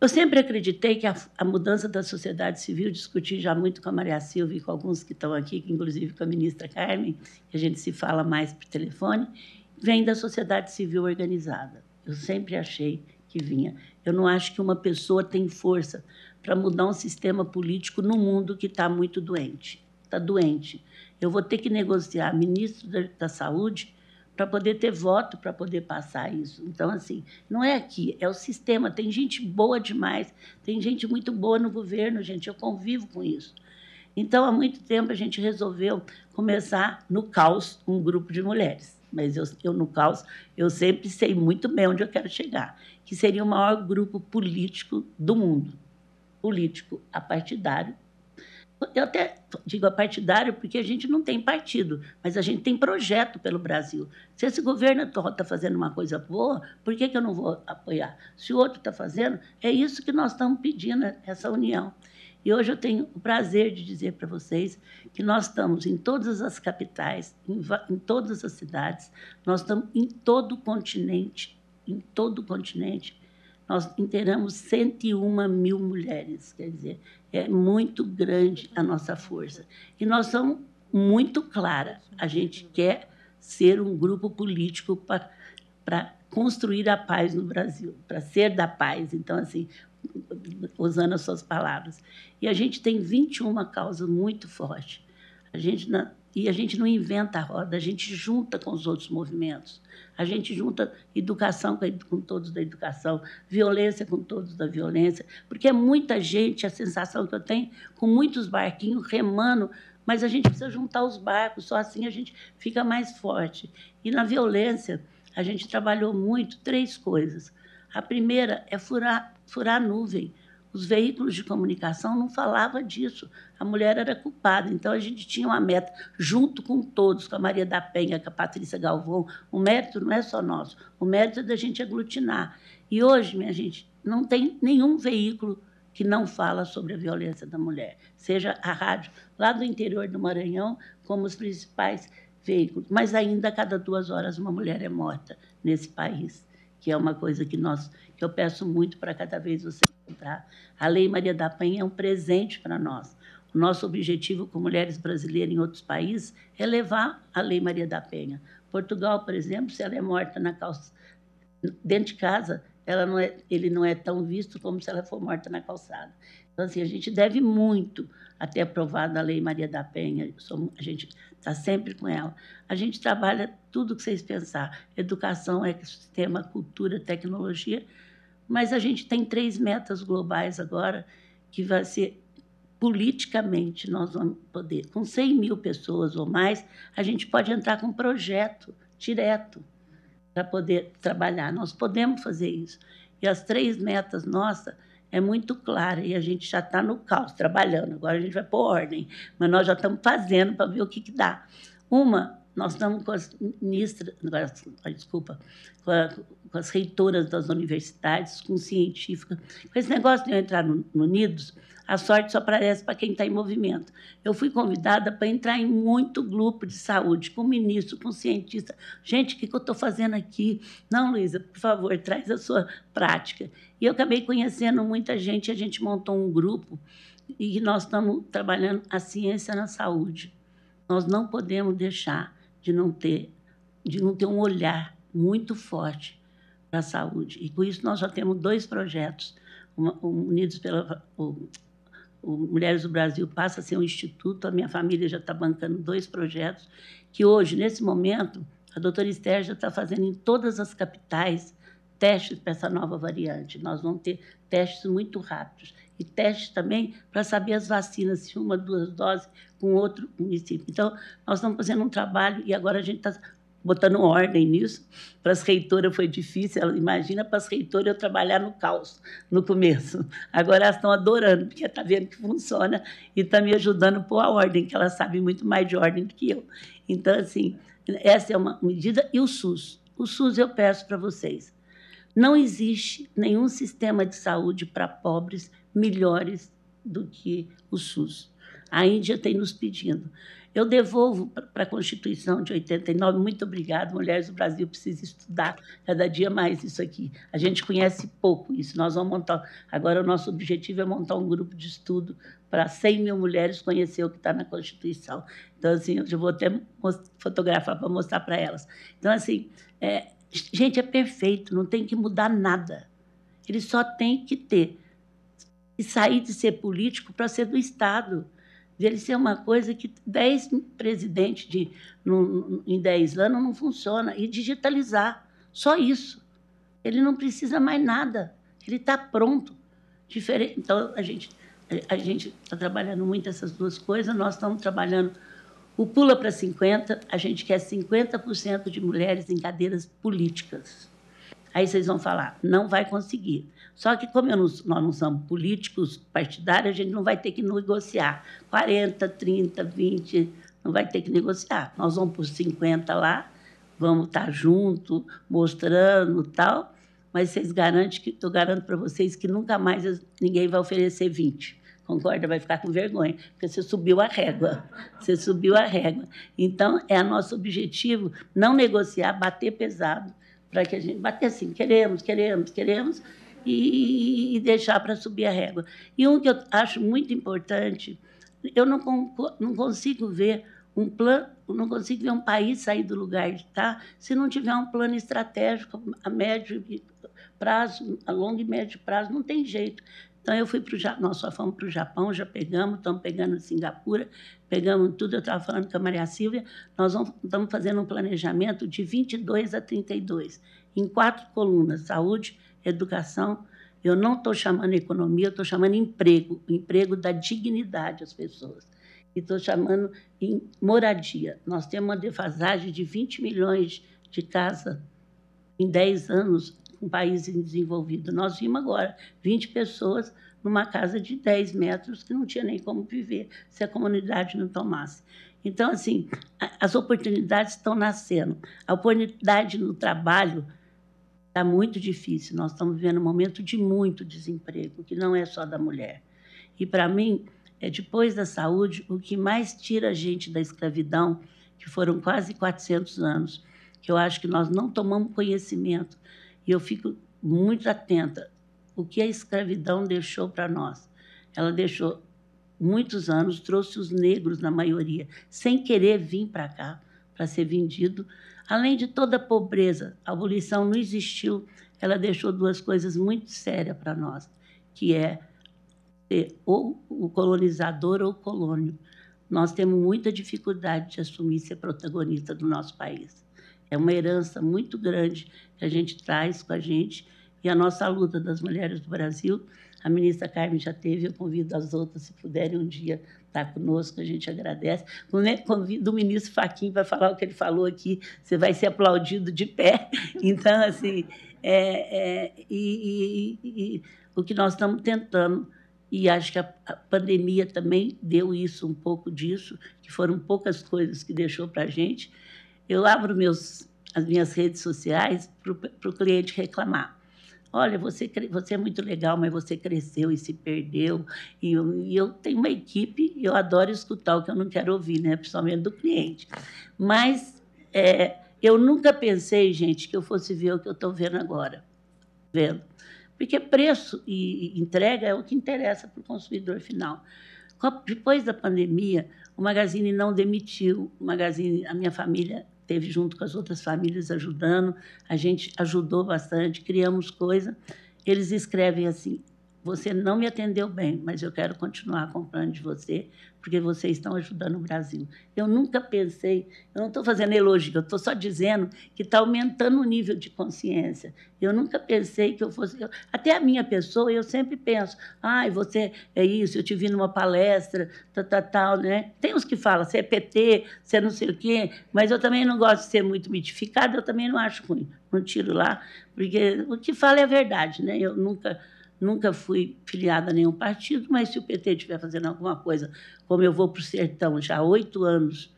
Eu sempre acreditei que a, a, mudança da sociedade civil, discuti já muito com a Maria Silva e com alguns que estão aqui, inclusive com a ministra Carmen, que a gente se fala mais por telefone, vem da sociedade civil organizada. Eu sempre achei que vinha. Eu não acho que uma pessoa tem força para mudar um sistema político no mundo que está muito doente. Está doente. Eu vou ter que negociar ministro da, da Saúde para poder ter voto, para poder passar isso. Então, assim, não é aqui, é o sistema. Tem gente boa demais, tem gente muito boa no governo, gente. Eu convivo com isso. Então, há muito tempo a gente resolveu começar no caos um grupo de mulheres. Mas eu, eu no caos, eu sempre sei muito bem onde eu quero chegar, que seria o maior grupo político do mundo, político apartidário eu até digo a é partidário porque a gente não tem partido, mas a gente tem projeto pelo Brasil. Se esse governo está fazendo uma coisa boa, por que, que eu não vou apoiar? Se o outro está fazendo, é isso que nós estamos pedindo, é, essa união. E hoje eu tenho o prazer de dizer para vocês que nós estamos em todas as capitais, em, em todas as cidades, nós estamos em todo o continente, em todo o continente, nós inteiramos 101 mil mulheres, quer dizer, é muito grande a nossa força. E nós somos muito clara, a gente quer ser um grupo político para construir a paz no Brasil, para ser da paz. Então, assim, usando as suas palavras. E a gente tem 21 causas muito fortes. A gente, na, e a gente não inventa a roda, a gente junta com os outros movimentos. A gente junta educação com todos da educação, violência com todos da violência, porque é muita gente, a sensação que eu tenho, com muitos barquinhos remando, mas a gente precisa juntar os barcos, só assim a gente fica mais forte. E na violência, a gente trabalhou muito três coisas. A primeira é furar, furar a nuvem os veículos de comunicação não falavam disso. A mulher era culpada. Então, a gente tinha uma meta, junto com todos, com a Maria da Penha, com a Patrícia Galvão. O mérito não é só nosso, o mérito é da gente aglutinar. E hoje, minha gente, não tem nenhum veículo que não fala sobre a violência da mulher, seja a rádio lá do interior do Maranhão, como os principais veículos. Mas ainda a cada duas horas uma mulher é morta nesse país que é uma coisa que nós que eu peço muito para cada vez você encontrar. A Lei Maria da Penha é um presente para nós. O nosso objetivo com mulheres brasileiras em outros países é levar a Lei Maria da Penha. Portugal, por exemplo, se ela é morta na calça, dentro de casa, ela não é, ele não é tão visto como se ela for morta na calçada. Então, assim, a gente deve muito a ter aprovado a Lei Maria da Penha. A gente está sempre com ela. A gente trabalha tudo o que vocês pensar: educação, ecossistema, cultura, tecnologia. Mas a gente tem três metas globais agora que vai ser politicamente nós vamos poder, com 100 mil pessoas ou mais, a gente pode entrar com um projeto direto para poder trabalhar. Nós podemos fazer isso. E as três metas nossas é muito clara e a gente já está no caos, trabalhando. Agora a gente vai pôr ordem, mas nós já estamos fazendo para ver o que, que dá. Uma, nós estamos com as ministras, desculpa, com, a, com, as reitoras das universidades, com científica. Com esse negócio de eu entrar no, no a sorte só aparece para quem está em movimento. Eu fui convidada para entrar em muito grupo de saúde, com ministro, com cientista. Gente, o que, que eu estou fazendo aqui? Não, Luísa, por favor, traz a sua prática. E eu acabei conhecendo muita gente, a gente montou um grupo e nós estamos trabalhando a ciência na saúde. Nós não podemos deixar de não ter, de não ter um olhar muito forte para a saúde. E com isso nós já temos dois projetos, Unidos pela o Mulheres do Brasil passa a ser um instituto, a minha família já está bancando dois projetos que hoje, nesse momento, a doutora Esther já está fazendo em todas as capitais testes para essa nova variante. Nós vamos ter testes muito rápidos e testes também para saber as vacinas, se uma, duas doses com outro município. Então, nós estamos fazendo um trabalho e agora a gente está botando ordem nisso. Para as reitoras foi difícil. Ela, imagina para as reitoras eu trabalhar no caos no começo. Agora elas estão adorando, porque está vendo que funciona e está me ajudando a pôr a ordem, que elas sabem muito mais de ordem do que eu. Então, assim, essa é uma medida. E o SUS? O SUS eu peço para vocês. Não existe nenhum sistema de saúde para pobres melhores do que o SUS. A Índia tem nos pedindo. Eu devolvo para a Constituição de 89. Muito obrigada, mulheres do Brasil precisa estudar cada dia mais isso aqui. A gente conhece pouco isso. Nós vamos montar. Agora, o nosso objetivo é montar um grupo de estudo para 100 mil mulheres conhecer o que está na Constituição. Então, assim, eu vou até fotografar para mostrar para elas. Então, assim, é, gente, é perfeito, não tem que mudar nada. Ele só tem que ter e sair de ser político para ser do Estado de ele ser uma coisa que 10 presidentes de, em 10 anos não funciona. E digitalizar, só isso. Ele não precisa mais nada, ele está pronto. Diferente, então, a gente a gente está trabalhando muito essas duas coisas, nós estamos trabalhando o Pula para 50, a gente quer 50% de mulheres em cadeiras políticas. Aí vocês vão falar, não vai conseguir. Só que, como não, nós não somos políticos partidários, a gente não vai ter que negociar 40, 30, 20, não vai ter que negociar. Nós vamos por 50 lá, vamos estar tá junto, mostrando tal, mas vocês garantem que eu garanto para vocês que nunca mais ninguém vai oferecer 20. Concorda? Vai ficar com vergonha, porque você subiu a régua. Você subiu a régua. Então, é nosso objetivo não negociar, bater pesado, para que a gente. Bater assim, queremos, queremos, queremos, e, e deixar para subir a régua. E um que eu acho muito importante, eu não, não consigo ver um plano, não consigo ver um país sair do lugar de estar tá, se não tiver um plano estratégico a médio prazo, a longo e médio prazo, não tem jeito. Então eu fui para o Japão, nós só fomos para o Japão, já pegamos, estamos pegando Singapura, pegamos tudo, eu estava falando com a Maria Silvia, nós vamos, estamos fazendo um planejamento de 22 a 32, em quatro colunas, saúde, educação, eu não estou chamando economia, eu estou chamando emprego, emprego da dignidade às pessoas. E estou chamando em moradia. Nós temos uma defasagem de 20 milhões de casas em 10 anos um país desenvolvido. Nós vimos agora 20 pessoas numa casa de 10 metros que não tinha nem como viver se a comunidade não tomasse. Então, assim, as oportunidades estão nascendo. A oportunidade no trabalho Está muito difícil. Nós estamos vivendo um momento de muito desemprego, que não é só da mulher. E, para mim, é depois da saúde o que mais tira a gente da escravidão, que foram quase 400 anos, que eu acho que nós não tomamos conhecimento. E eu fico muito atenta. O que a escravidão deixou para nós? Ela deixou muitos anos, trouxe os negros, na maioria, sem querer vir para cá para ser vendido Além de toda a pobreza, a abolição não existiu, ela deixou duas coisas muito sérias para nós, que é ser ou o colonizador ou o colônio. Nós temos muita dificuldade de assumir ser protagonista do nosso país. É uma herança muito grande que a gente traz com a gente e a nossa luta das mulheres do Brasil a ministra Carmen já teve, eu convido as outras, se puderem um dia estar conosco, a gente agradece. É convido o ministro Faquinho para falar o que ele falou aqui, você vai ser aplaudido de pé. Então, assim, é, é, e, e, e, o que nós estamos tentando, e acho que a, a pandemia também deu isso, um pouco disso, que foram poucas coisas que deixou para a gente. Eu abro meus, as minhas redes sociais para o cliente reclamar Olha, você, você é muito legal, mas você cresceu e se perdeu. E eu, e eu tenho uma equipe, eu adoro escutar o que eu não quero ouvir, né? principalmente do cliente. Mas é, eu nunca pensei, gente, que eu fosse ver o que eu estou vendo agora. Vendo. Porque preço e entrega é o que interessa para o consumidor final. Depois da pandemia, o Magazine não demitiu, o Magazine, a minha família teve junto com as outras famílias ajudando, a gente ajudou bastante, criamos coisa. Eles escrevem assim: você não me atendeu bem, mas eu quero continuar comprando de você, porque vocês estão ajudando o Brasil. Eu nunca pensei, eu não estou fazendo elogio, eu estou só dizendo que está aumentando o nível de consciência. Eu nunca pensei que eu fosse. Eu, até a minha pessoa, eu sempre penso, ai, ah, você é isso, eu te vi numa palestra, tal, tá, tal, tá, tal, né? Tem uns que falam, você é PT, você é não sei o quê, mas eu também não gosto de ser muito mitificada, eu também não acho ruim. Não tiro lá, porque o que fala é a verdade, né? Eu nunca Nunca fui filiada a nenhum partido, mas se o PT estiver fazendo alguma coisa, como eu vou para o sertão já há oito anos,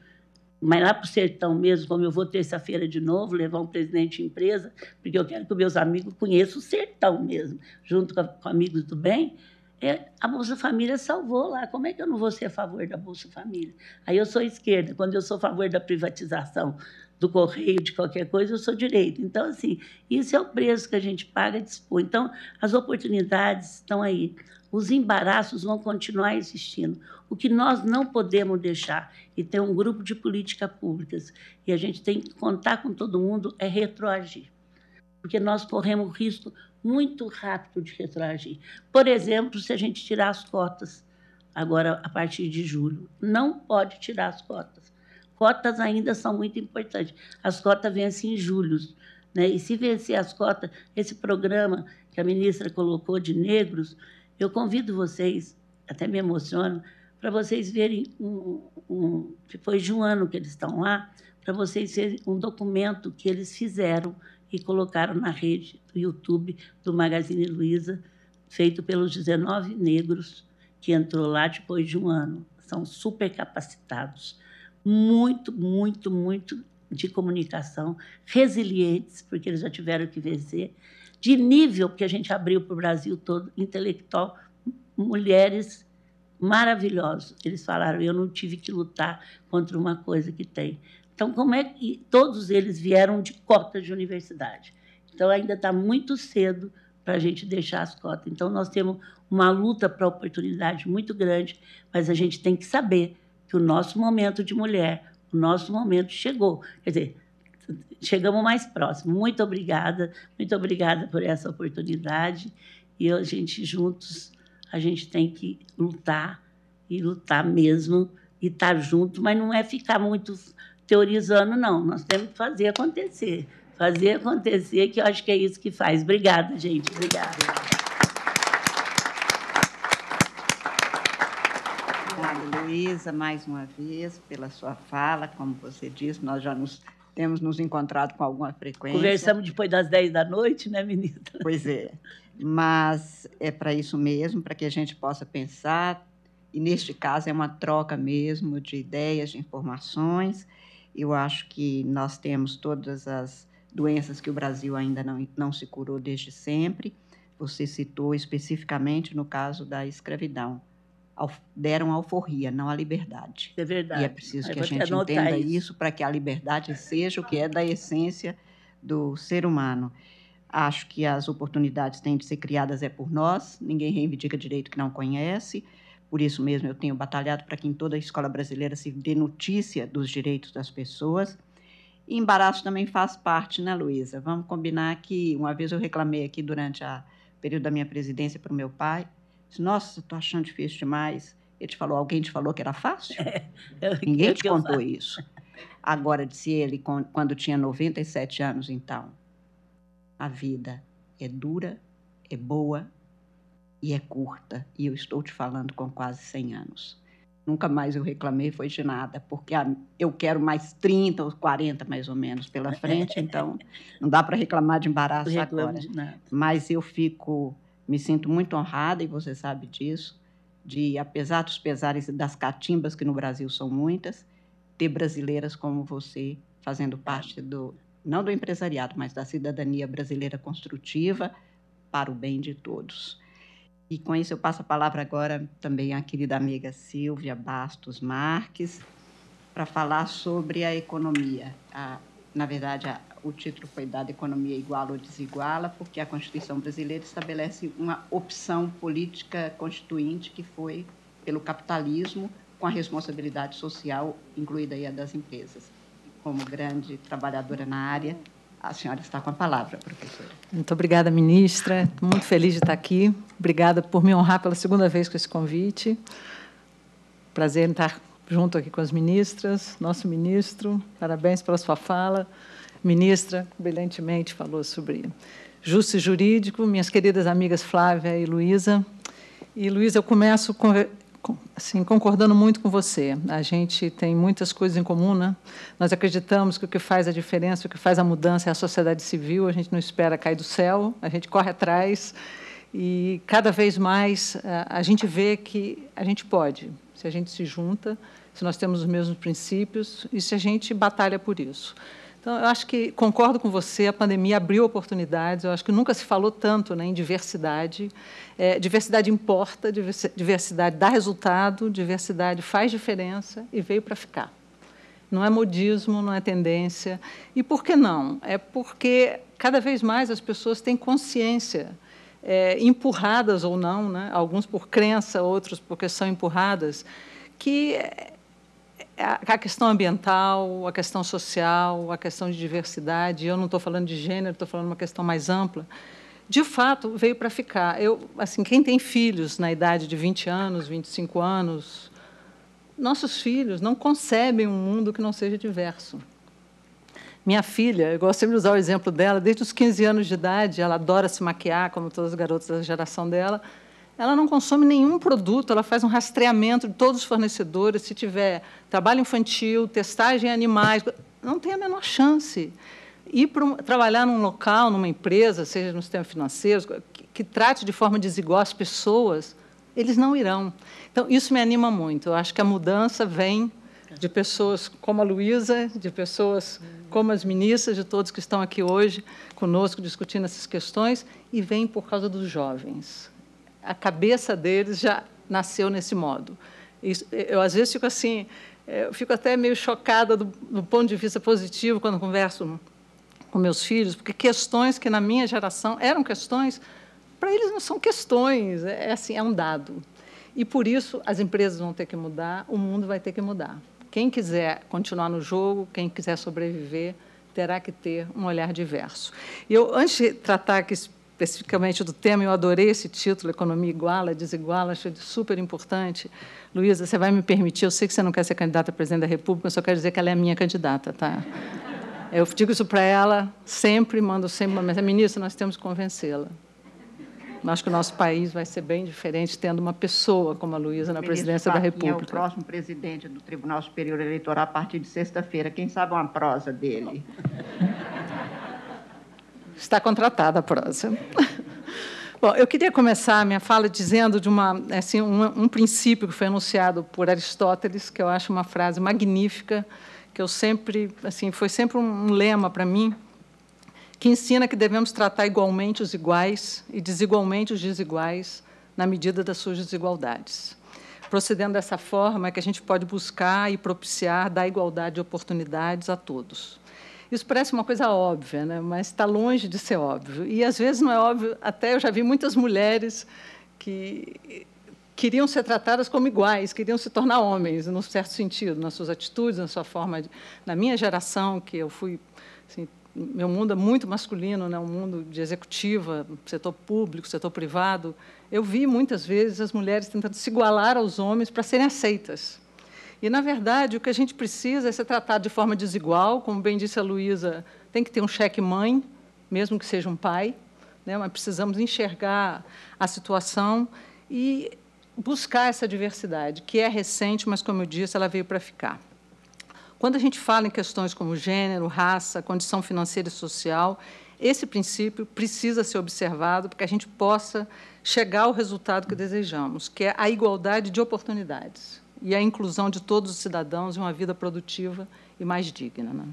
mas lá para o sertão mesmo, como eu vou terça-feira de novo, levar um presidente de empresa, porque eu quero que meus amigos conheçam o sertão mesmo, junto com, com amigos do bem, é, a Bolsa Família salvou lá. Como é que eu não vou ser a favor da Bolsa Família? Aí eu sou esquerda. Quando eu sou a favor da privatização do correio, de qualquer coisa, eu sou direito. Então, assim, isso é o preço que a gente paga e dispõe. Então, as oportunidades estão aí. Os embaraços vão continuar existindo. O que nós não podemos deixar e ter um grupo de políticas públicas e a gente tem que contar com todo mundo é retroagir. Porque nós corremos risco muito rápido de retroagir. Por exemplo, se a gente tirar as cotas agora a partir de julho, não pode tirar as cotas cotas ainda são muito importantes. As cotas vencem em julho. Né? E se vencer as cotas, esse programa que a ministra colocou de negros, eu convido vocês, até me emociono, para vocês verem, um, um, depois de um ano que eles estão lá, para vocês verem um documento que eles fizeram e colocaram na rede do YouTube do Magazine Luiza, feito pelos 19 negros que entrou lá depois de um ano. São super capacitados muito, muito, muito de comunicação, resilientes, porque eles já tiveram que vencer, de nível, porque a gente abriu para o Brasil todo, intelectual, mulheres maravilhosos. Eles falaram: eu não tive que lutar contra uma coisa que tem. Então, como é que todos eles vieram de cotas de universidade? Então, ainda está muito cedo para a gente deixar as cotas. Então, nós temos uma luta para oportunidade muito grande, mas a gente tem que saber que o nosso momento de mulher, o nosso momento chegou. Quer dizer, chegamos mais próximo. Muito obrigada, muito obrigada por essa oportunidade. E a gente juntos, a gente tem que lutar e lutar mesmo e estar tá junto, mas não é ficar muito teorizando, não. Nós temos que fazer acontecer. Fazer acontecer, que eu acho que é isso que faz. Obrigada, gente. Obrigada. Luísa, mais uma vez, pela sua fala. Como você disse, nós já nos temos nos encontrado com alguma frequência. Conversamos depois das 10 da noite, né, menina? Pois é. Mas é para isso mesmo, para que a gente possa pensar, e neste caso é uma troca mesmo de ideias, de informações. Eu acho que nós temos todas as doenças que o Brasil ainda não, não se curou desde sempre. Você citou especificamente no caso da escravidão deram a alforria, não a liberdade. É verdade. E é preciso que a gente entenda isso, isso para que a liberdade seja o que é da essência do ser humano. Acho que as oportunidades têm de ser criadas é por nós, ninguém reivindica direito que não conhece. Por isso mesmo eu tenho batalhado para que em toda a escola brasileira se dê notícia dos direitos das pessoas. E embaraço também faz parte, né, Luísa? Vamos combinar que uma vez eu reclamei aqui durante o período da minha presidência para o meu pai, Disse, Nossa, estou achando difícil demais. Ele te falou, alguém te falou que era fácil? É, é eu, Ninguém eu, te eu contou isso. Agora, disse ele, quando tinha 97 anos, então, a vida é dura, é boa e é curta. E eu estou te falando com quase 100 anos. Nunca mais eu reclamei, foi de nada, porque eu quero mais 30 ou 40, mais ou menos, pela frente, então não dá para reclamar de embaraço agora. De Mas eu fico me sinto muito honrada, e você sabe disso, de, apesar dos pesares das catimbas, que no Brasil são muitas, ter brasileiras como você fazendo parte do, não do empresariado, mas da cidadania brasileira construtiva para o bem de todos. E com isso eu passo a palavra agora também à querida amiga Silvia Bastos Marques para falar sobre a economia, a, na verdade a o título foi dado Economia igual ou Desiguala, porque a Constituição brasileira estabelece uma opção política constituinte que foi pelo capitalismo, com a responsabilidade social, incluída aí a das empresas. Como grande trabalhadora na área, a senhora está com a palavra, professora. Muito obrigada, ministra. Muito feliz de estar aqui. Obrigada por me honrar pela segunda vez com esse convite. Prazer em estar junto aqui com as ministras, nosso ministro. Parabéns pela sua fala ministra brilhantemente falou sobre justo e jurídico, minhas queridas amigas Flávia e Luísa. E, Luísa, eu começo com, assim, concordando muito com você. A gente tem muitas coisas em comum, né? Nós acreditamos que o que faz a diferença, o que faz a mudança é a sociedade civil, a gente não espera cair do céu, a gente corre atrás e cada vez mais eh, a gente vê que a gente pode, se a gente se junta, se nós temos os mesmos princípios e se a gente batalha por isso. Então, eu acho que concordo com você, a pandemia abriu oportunidades, eu acho que nunca se falou tanto né, em diversidade. É, diversidade importa, diversidade dá resultado, diversidade faz diferença e veio para ficar. Não é modismo, não é tendência. E por que não? É porque cada vez mais as pessoas têm consciência, é, empurradas ou não, né, alguns por crença, outros porque são empurradas, que é, a questão ambiental, a questão social, a questão de diversidade, eu não estou falando de gênero, estou falando uma questão mais ampla, de fato veio para ficar. Eu, assim, quem tem filhos na idade de 20 anos, 25 anos, nossos filhos não concebem um mundo que não seja diverso. Minha filha, eu gosto sempre de usar o exemplo dela, desde os 15 anos de idade, ela adora se maquiar, como todas as garotas da geração dela, ela não consome nenhum produto, ela faz um rastreamento de todos os fornecedores, se tiver trabalho infantil, testagem em animais, não tem a menor chance. Ir para trabalhar num local, numa empresa, seja no sistema financeiro, que, que trate de forma desigual as pessoas, eles não irão. Então, isso me anima muito. Eu acho que a mudança vem de pessoas como a Luísa, de pessoas como as ministras, de todos que estão aqui hoje conosco discutindo essas questões, e vem por causa dos jovens a cabeça deles já nasceu nesse modo. Isso, eu às vezes fico assim, é, eu fico até meio chocada do, do ponto de vista positivo quando converso com meus filhos, porque questões que na minha geração eram questões, para eles não são questões, é, é, assim, é um dado. E por isso as empresas vão ter que mudar, o mundo vai ter que mudar. Quem quiser continuar no jogo, quem quiser sobreviver, terá que ter um olhar diverso. E eu antes de tratar aqui especificamente do tema, eu adorei esse título, Economia Iguala, Desiguala, achei super importante. Luísa, você vai me permitir, eu sei que você não quer ser candidata a presidente da República, eu só quero dizer que ela é minha candidata, tá? Eu digo isso para ela sempre, mando sempre uma mensagem, ministra, nós temos que convencê-la. Acho que o nosso país vai ser bem diferente tendo uma pessoa como a Luísa na presidência da República. é o próximo presidente do Tribunal Superior Eleitoral a partir de sexta-feira. Quem sabe uma prosa dele? Está contratada a próxima. Bom, eu queria começar a minha fala dizendo de uma, assim, um, um, princípio que foi anunciado por Aristóteles, que eu acho uma frase magnífica, que eu sempre, assim, foi sempre um lema para mim, que ensina que devemos tratar igualmente os iguais e desigualmente os desiguais na medida das suas desigualdades. Procedendo dessa forma, é que a gente pode buscar e propiciar da igualdade de oportunidades a todos. Isso parece uma coisa óbvia, né? mas está longe de ser óbvio. E às vezes não é óbvio, até eu já vi muitas mulheres que queriam ser tratadas como iguais, queriam se tornar homens, num certo sentido, nas suas atitudes, na sua forma. De... Na minha geração, que eu fui. Assim, meu mundo é muito masculino, né? um mundo de executiva, setor público, setor privado. Eu vi muitas vezes as mulheres tentando se igualar aos homens para serem aceitas. E, na verdade, o que a gente precisa é ser tratado de forma desigual, como bem disse a Luísa, tem que ter um cheque-mãe, mesmo que seja um pai, né? mas precisamos enxergar a situação e buscar essa diversidade, que é recente, mas, como eu disse, ela veio para ficar. Quando a gente fala em questões como gênero, raça, condição financeira e social, esse princípio precisa ser observado para que a gente possa chegar ao resultado que desejamos, que é a igualdade de oportunidades e a inclusão de todos os cidadãos em uma vida produtiva e mais digna. Né?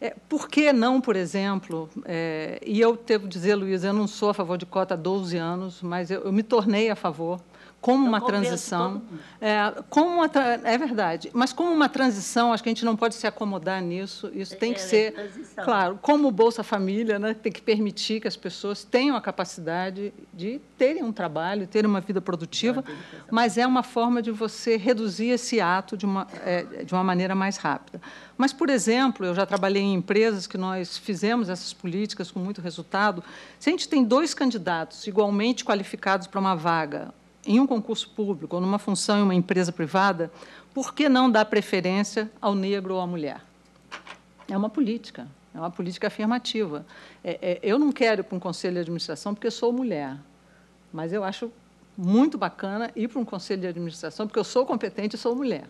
É, por que não, por exemplo, é, e eu devo dizer, Luiz, eu não sou a favor de cota há 12 anos, mas eu, eu me tornei a favor como uma transição. É, como uma tra... é verdade, mas como uma transição, acho que a gente não pode se acomodar nisso. Isso é, tem que é, ser, transição. claro, como Bolsa Família, né, tem que permitir que as pessoas tenham a capacidade de terem um trabalho, terem uma vida produtiva, mas é uma forma de você reduzir esse ato de uma, é, de uma maneira mais rápida. Mas, por exemplo, eu já trabalhei em empresas que nós fizemos essas políticas com muito resultado. Se a gente tem dois candidatos igualmente qualificados para uma vaga, em um concurso público, ou numa função em uma empresa privada, por que não dar preferência ao negro ou à mulher? É uma política, é uma política afirmativa. É, é, eu não quero ir para um conselho de administração porque sou mulher, mas eu acho muito bacana ir para um conselho de administração porque eu sou competente e sou mulher.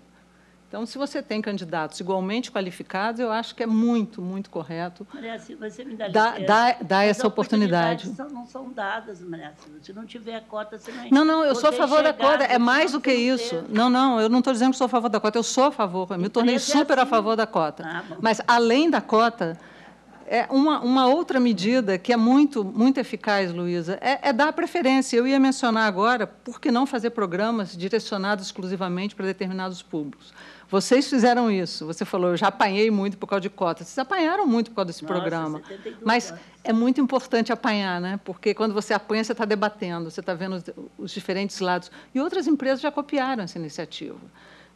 Então, se você tem candidatos igualmente qualificados, eu acho que é muito, muito correto dar você me dá, dá, essa oportunidade. São, não são dadas, Maria Se não tiver cota, você não... Não, não, eu sou a favor da cota. É mais do que isso. Ter. Não, não, eu não estou dizendo que sou a favor da cota. Eu sou a favor. Eu me tornei é super assim. a favor da cota. Ah, Mas, além da cota é uma, uma, outra medida que é muito, muito eficaz, Luísa, é, é, dar preferência. Eu ia mencionar agora, por que não fazer programas direcionados exclusivamente para determinados públicos? Vocês fizeram isso. Você falou, eu já apanhei muito por causa de cotas. Vocês apanharam muito por causa desse Nossa, programa. Mas é muito importante apanhar, né? Porque quando você apanha, você está debatendo, você está vendo os diferentes lados. E outras empresas já copiaram essa iniciativa.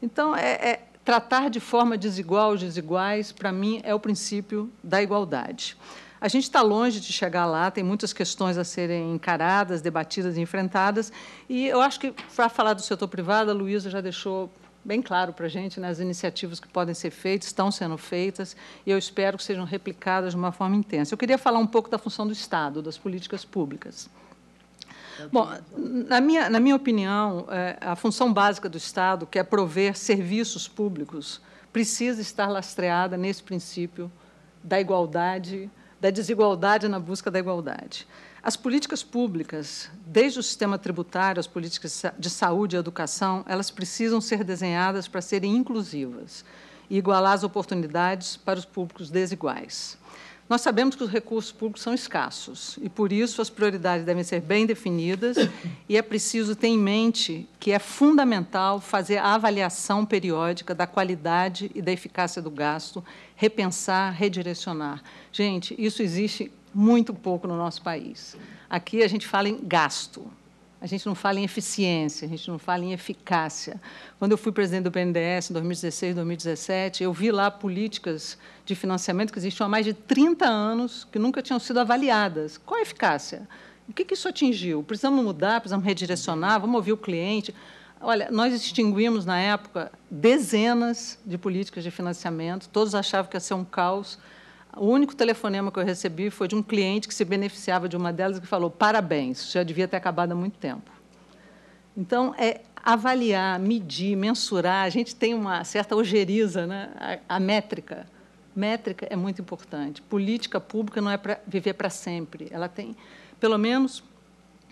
Então, é, é tratar de forma desigual os desiguais, para mim, é o princípio da igualdade. A gente está longe de chegar lá, tem muitas questões a serem encaradas, debatidas e enfrentadas. E eu acho que, para falar do setor privado, a Luísa já deixou bem claro para a gente nas né, iniciativas que podem ser feitas, estão sendo feitas, e eu espero que sejam replicadas de uma forma intensa. Eu queria falar um pouco da função do Estado, das políticas públicas. Bom, então. na minha, na minha opinião, é, a função básica do Estado, que é prover serviços públicos, precisa estar lastreada nesse princípio da igualdade, da desigualdade na busca da igualdade. As políticas públicas, desde o sistema tributário, as políticas de saúde e educação, elas precisam ser desenhadas para serem inclusivas e igualar as oportunidades para os públicos desiguais. Nós sabemos que os recursos públicos são escassos e, por isso, as prioridades devem ser bem definidas e é preciso ter em mente que é fundamental fazer a avaliação periódica da qualidade e da eficácia do gasto, repensar, redirecionar. Gente, isso existe muito pouco no nosso país. Aqui a gente fala em gasto, a gente não fala em eficiência, a gente não fala em eficácia. Quando eu fui presidente do BNDES em 2016, 2017, eu vi lá políticas de financiamento que existiam há mais de 30 anos, que nunca tinham sido avaliadas. Qual a eficácia? O que, que isso atingiu? Precisamos mudar, precisamos redirecionar, vamos ouvir o cliente. Olha, nós extinguimos na época dezenas de políticas de financiamento, todos achavam que ia ser um caos. O único telefonema que eu recebi foi de um cliente que se beneficiava de uma delas e que falou: parabéns, já devia ter acabado há muito tempo. Então, é avaliar, medir, mensurar. A gente tem uma certa ojeriza, né? a, a métrica. Métrica é muito importante. Política pública não é para viver para sempre. Ela tem, pelo menos,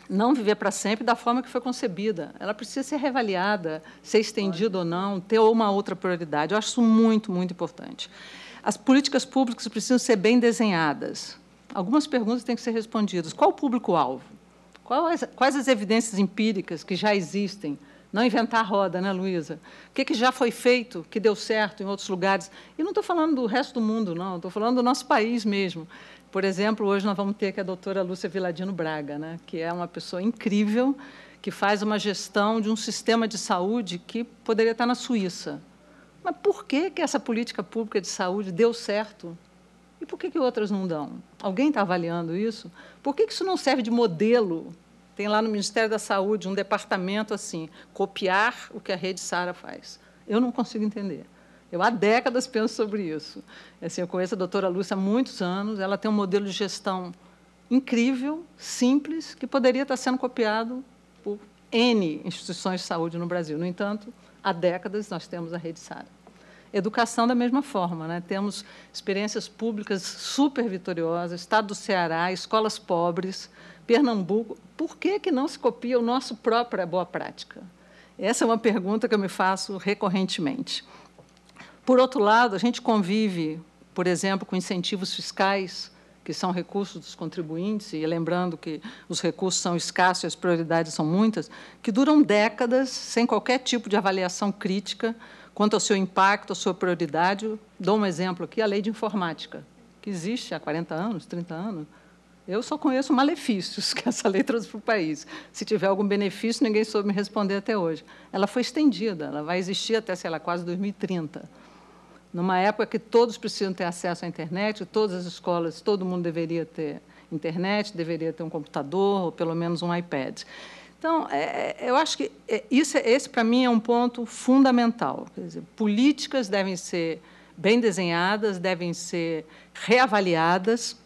não viver para sempre da forma que foi concebida. Ela precisa ser reavaliada, ser estendida ou não, ter uma outra prioridade. Eu acho isso muito, muito importante. As políticas públicas precisam ser bem desenhadas. Algumas perguntas têm que ser respondidas. Qual o público-alvo? Quais, quais as evidências empíricas que já existem? Não inventar roda, né, Luísa? O que, que já foi feito, que deu certo em outros lugares? E não estou falando do resto do mundo, não. Estou falando do nosso país mesmo. Por exemplo, hoje nós vamos ter que a doutora Lúcia Viladino Braga, né, que é uma pessoa incrível, que faz uma gestão de um sistema de saúde que poderia estar na Suíça. Mas por que, que essa política pública de saúde deu certo? E por que, que outras não dão? Alguém está avaliando isso? Por que, que isso não serve de modelo? Tem lá no Ministério da Saúde um departamento assim, copiar o que a rede Sara faz. Eu não consigo entender. Eu há décadas penso sobre isso. Assim, eu conheço a doutora Lúcia há muitos anos, ela tem um modelo de gestão incrível, simples, que poderia estar sendo copiado por N instituições de saúde no Brasil. No entanto, há décadas nós temos a rede Sara. Educação da mesma forma, né? temos experiências públicas super vitoriosas, Estado do Ceará, escolas pobres, Pernambuco. Por que, que não se copia o nosso própria boa prática? Essa é uma pergunta que eu me faço recorrentemente. Por outro lado, a gente convive, por exemplo, com incentivos fiscais, que são recursos dos contribuintes, e lembrando que os recursos são escassos e as prioridades são muitas, que duram décadas sem qualquer tipo de avaliação crítica Quanto ao seu impacto, à sua prioridade, dou um exemplo aqui, a lei de informática, que existe há 40 anos, 30 anos. Eu só conheço malefícios que essa lei trouxe para o país. Se tiver algum benefício, ninguém soube me responder até hoje. Ela foi estendida, ela vai existir até, sei lá, quase 2030. Numa época que todos precisam ter acesso à internet, todas as escolas, todo mundo deveria ter internet, deveria ter um computador ou pelo menos um iPad. Então, é, é, eu acho que é, isso, é, esse, para mim, é um ponto fundamental. Dizer, políticas devem ser bem desenhadas, devem ser reavaliadas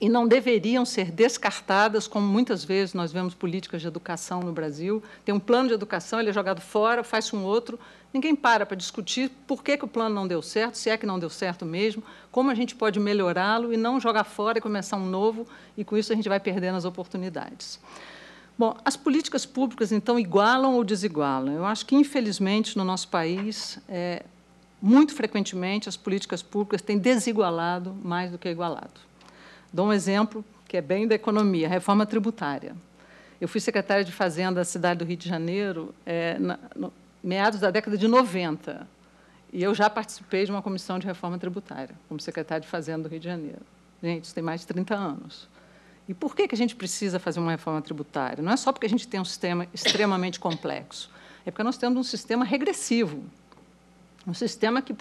e não deveriam ser descartadas, como muitas vezes nós vemos políticas de educação no Brasil. Tem um plano de educação, ele é jogado fora, faz-se um outro, ninguém para para discutir por que, que o plano não deu certo, se é que não deu certo mesmo, como a gente pode melhorá-lo e não jogar fora e começar um novo, e com isso a gente vai perdendo as oportunidades. Bom, as políticas públicas, então, igualam ou desigualam? Eu acho que, infelizmente, no nosso país, é, muito frequentemente, as políticas públicas têm desigualado mais do que igualado. Dou um exemplo que é bem da economia, a reforma tributária. Eu fui secretária de Fazenda da cidade do Rio de Janeiro é, na, no, meados da década de 90, e eu já participei de uma comissão de reforma tributária, como secretária de Fazenda do Rio de Janeiro. Gente, isso tem mais de 30 anos. E por que, que a gente precisa fazer uma reforma tributária? Não é só porque a gente tem um sistema extremamente complexo, é porque nós temos um sistema regressivo, um sistema que,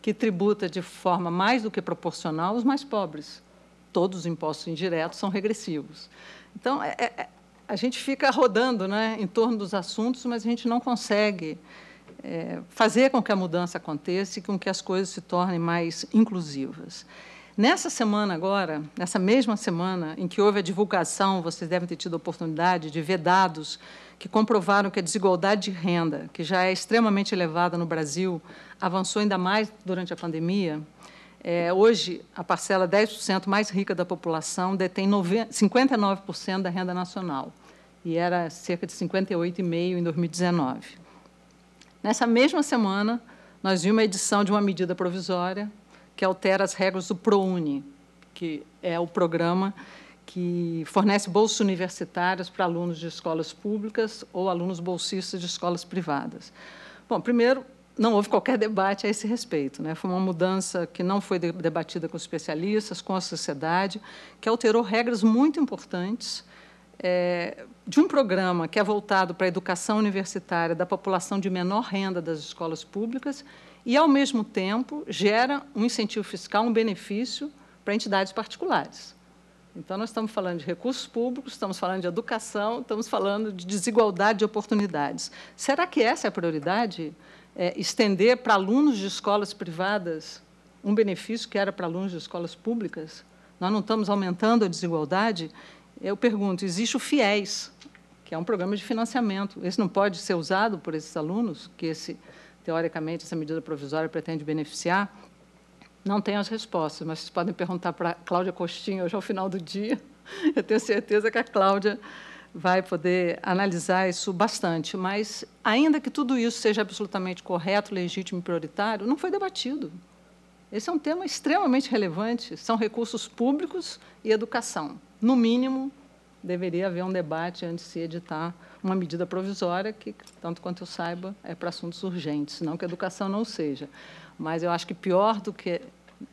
que tributa de forma mais do que proporcional os mais pobres. Todos os impostos indiretos são regressivos. Então, é, é, é, a gente fica rodando né, em torno dos assuntos, mas a gente não consegue é, fazer com que a mudança aconteça e com que as coisas se tornem mais inclusivas. Nessa semana agora, nessa mesma semana em que houve a divulgação, vocês devem ter tido a oportunidade de ver dados que comprovaram que a desigualdade de renda, que já é extremamente elevada no Brasil, avançou ainda mais durante a pandemia. É, hoje, a parcela 10% mais rica da população detém 59% da renda nacional, e era cerca de 58,5% em 2019. Nessa mesma semana, nós vimos a edição de uma medida provisória que altera as regras do ProUni, que é o programa que fornece bolsas universitárias para alunos de escolas públicas ou alunos bolsistas de escolas privadas. Bom, primeiro, não houve qualquer debate a esse respeito. Né? Foi uma mudança que não foi debatida com especialistas, com a sociedade, que alterou regras muito importantes é, de um programa que é voltado para a educação universitária da população de menor renda das escolas públicas e, ao mesmo tempo, gera um incentivo fiscal, um benefício para entidades particulares. Então, nós estamos falando de recursos públicos, estamos falando de educação, estamos falando de desigualdade de oportunidades. Será que essa é a prioridade? É, estender para alunos de escolas privadas um benefício que era para alunos de escolas públicas? Nós não estamos aumentando a desigualdade? Eu pergunto, existe o FIES, que é um programa de financiamento. Esse não pode ser usado por esses alunos, que esse teoricamente, essa medida provisória pretende beneficiar, não tenho as respostas, mas vocês podem perguntar para a Cláudia Costinha hoje ao final do dia. Eu tenho certeza que a Cláudia vai poder analisar isso bastante. Mas, ainda que tudo isso seja absolutamente correto, legítimo e prioritário, não foi debatido. Esse é um tema extremamente relevante. São recursos públicos e educação. No mínimo, deveria haver um debate antes de se editar uma medida provisória que, tanto quanto eu saiba, é para assuntos urgentes, não que a educação não seja. Mas eu acho que pior do que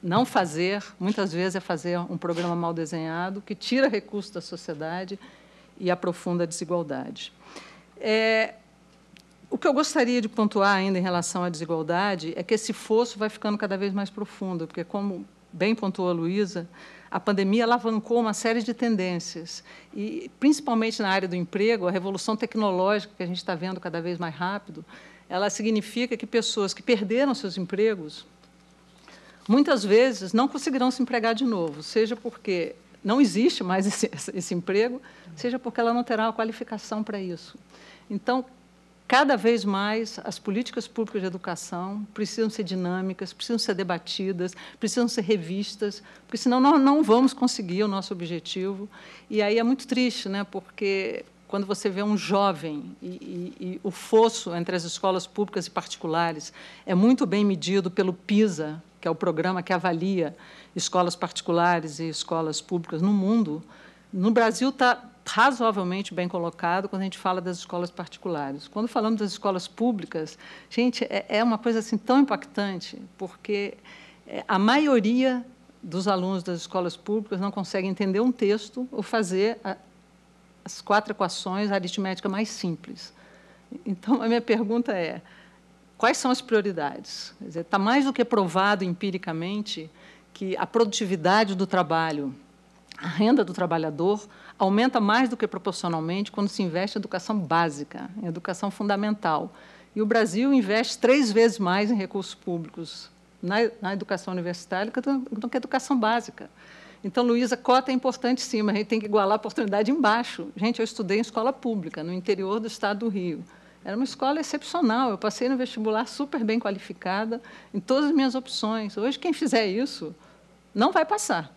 não fazer, muitas vezes, é fazer um programa mal desenhado que tira recursos da sociedade e aprofunda a desigualdade. É, o que eu gostaria de pontuar ainda em relação à desigualdade é que esse fosso vai ficando cada vez mais profundo, porque, como bem pontuou a Luísa, a pandemia alavancou uma série de tendências. E, principalmente na área do emprego, a revolução tecnológica que a gente está vendo cada vez mais rápido, ela significa que pessoas que perderam seus empregos, muitas vezes não conseguirão se empregar de novo, seja porque não existe mais esse, esse emprego, seja porque ela não terá a qualificação para isso. Então, Cada vez mais, as políticas públicas de educação precisam ser dinâmicas, precisam ser debatidas, precisam ser revistas, porque senão nós não vamos conseguir o nosso objetivo. E aí é muito triste, né? porque quando você vê um jovem e, e, e o fosso entre as escolas públicas e particulares é muito bem medido pelo PISA, que é o programa que avalia escolas particulares e escolas públicas no mundo, no Brasil está razoavelmente bem colocado quando a gente fala das escolas particulares. Quando falamos das escolas públicas, gente, é, é uma coisa assim tão impactante, porque é, a maioria dos alunos das escolas públicas não consegue entender um texto ou fazer a, as quatro equações aritméticas mais simples. Então, a minha pergunta é, quais são as prioridades? está mais do que provado empiricamente que a produtividade do trabalho, a renda do trabalhador, aumenta mais do que proporcionalmente quando se investe em educação básica, em educação fundamental. E o Brasil investe três vezes mais em recursos públicos na, na educação universitária do que na educação básica. Então, Luísa, cota é importante sim, mas a gente tem que igualar a oportunidade embaixo. Gente, eu estudei em escola pública, no interior do estado do Rio. Era uma escola excepcional. Eu passei no vestibular super bem qualificada, em todas as minhas opções. Hoje, quem fizer isso não vai passar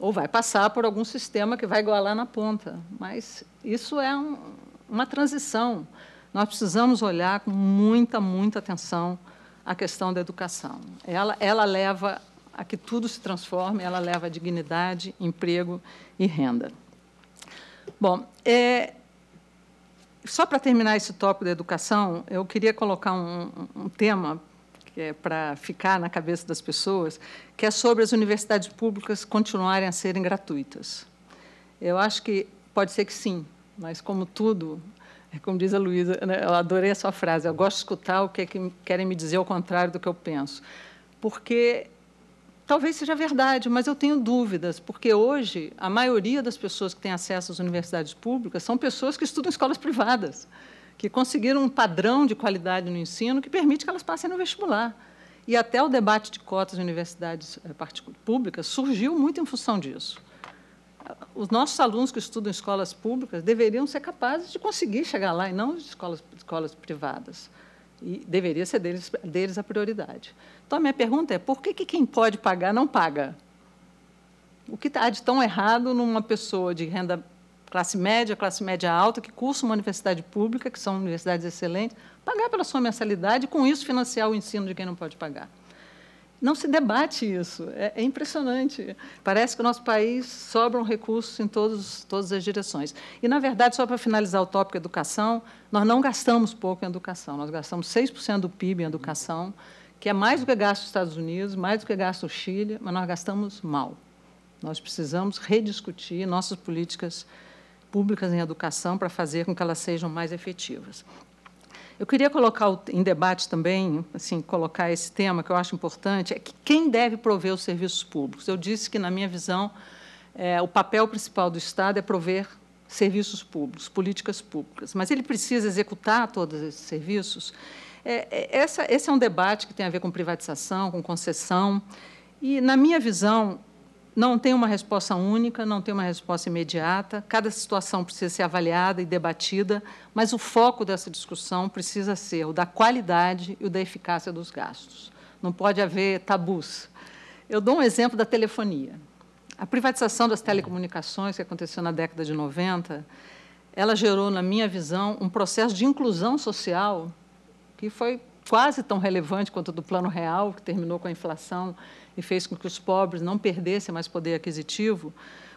ou vai passar por algum sistema que vai igualar na ponta. Mas isso é um, uma transição. Nós precisamos olhar com muita, muita atenção a questão da educação. Ela, ela leva a que tudo se transforme, ela leva a dignidade, emprego e renda. Bom, é, só para terminar esse tópico da educação, eu queria colocar um, um tema que é para ficar na cabeça das pessoas, que é sobre as universidades públicas continuarem a serem gratuitas. Eu acho que pode ser que sim, mas como tudo, como diz a Luísa, né, eu adorei a sua frase, eu gosto de escutar o que, é que querem me dizer ao contrário do que eu penso. Porque talvez seja verdade, mas eu tenho dúvidas, porque hoje a maioria das pessoas que têm acesso às universidades públicas são pessoas que estudam em escolas privadas que conseguiram um padrão de qualidade no ensino que permite que elas passem no vestibular. E até o debate de cotas em universidades eh, públicas surgiu muito em função disso. Os nossos alunos que estudam em escolas públicas deveriam ser capazes de conseguir chegar lá e não de escolas, escolas privadas. E deveria ser deles, deles a prioridade. Então, a minha pergunta é: por que, que quem pode pagar não paga? O que tá, há de tão errado numa pessoa de renda classe média, classe média alta, que cursam uma universidade pública, que são universidades excelentes, pagar pela sua mensalidade e, com isso, financiar o ensino de quem não pode pagar. Não se debate isso, é, é impressionante. Parece que o nosso país sobram recursos em todos, todas as direções. E, na verdade, só para finalizar o tópico educação, nós não gastamos pouco em educação, nós gastamos 6% do PIB em educação, que é mais do que gasta os Estados Unidos, mais do que gasta o Chile, mas nós gastamos mal. Nós precisamos rediscutir nossas políticas públicas em educação para fazer com que elas sejam mais efetivas. Eu queria colocar em debate também, assim, colocar esse tema que eu acho importante, é que quem deve prover os serviços públicos. Eu disse que, na minha visão, é, o papel principal do Estado é prover serviços públicos, políticas públicas, mas ele precisa executar todos esses serviços. É, é essa, esse é um debate que tem a ver com privatização, com concessão, e, na minha visão, não tem uma resposta única, não tem uma resposta imediata. Cada situação precisa ser avaliada e debatida, mas o foco dessa discussão precisa ser o da qualidade e o da eficácia dos gastos. Não pode haver tabus. Eu dou um exemplo da telefonia. A privatização das telecomunicações, que aconteceu na década de 90, ela gerou, na minha visão, um processo de inclusão social que foi quase tão relevante quanto o do Plano Real, que terminou com a inflação e fez com que os pobres não perdessem mais poder aquisitivo,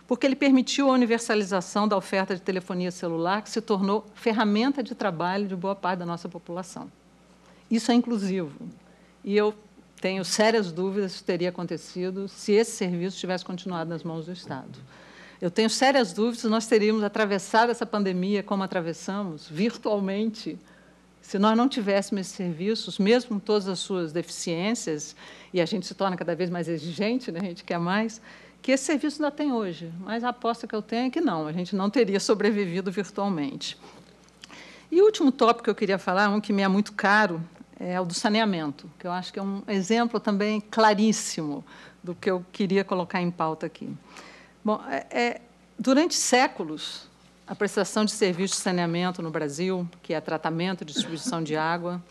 porque ele permitiu a universalização da oferta de telefonia celular, que se tornou ferramenta de trabalho de boa parte da nossa população. Isso é inclusivo. E eu tenho sérias dúvidas se isso teria acontecido se esse serviço tivesse continuado nas mãos do Estado. Eu tenho sérias dúvidas se nós teríamos atravessado essa pandemia como atravessamos, virtualmente, se nós não tivéssemos esses serviços, mesmo com todas as suas deficiências, e a gente se torna cada vez mais exigente, né? a gente quer mais, que esse serviço ainda tem hoje. Mas a aposta que eu tenho é que não, a gente não teria sobrevivido virtualmente. E o último tópico que eu queria falar, um que me é muito caro, é o do saneamento, que eu acho que é um exemplo também claríssimo do que eu queria colocar em pauta aqui. Bom, é, é durante séculos, a prestação de serviços de saneamento no Brasil, que é tratamento e distribuição de água,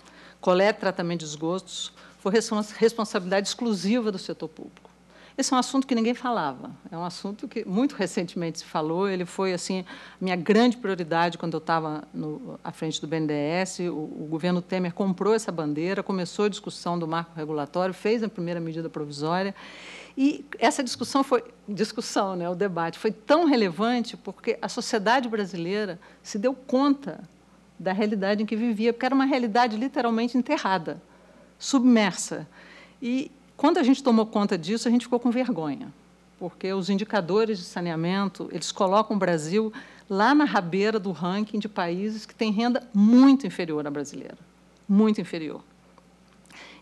coleta e tratamento de esgotos, foi responsabilidade exclusiva do setor público. Esse é um assunto que ninguém falava. É um assunto que muito recentemente se falou. Ele foi assim minha grande prioridade quando eu estava à frente do BNDES. O, o, governo Temer comprou essa bandeira, começou a discussão do marco regulatório, fez a primeira medida provisória e essa discussão foi discussão, né, o debate foi tão relevante porque a sociedade brasileira se deu conta da realidade em que vivia, porque era uma realidade literalmente enterrada, submersa. E quando a gente tomou conta disso, a gente ficou com vergonha, porque os indicadores de saneamento, eles colocam o Brasil lá na rabeira do ranking de países que têm renda muito inferior à brasileira, muito inferior.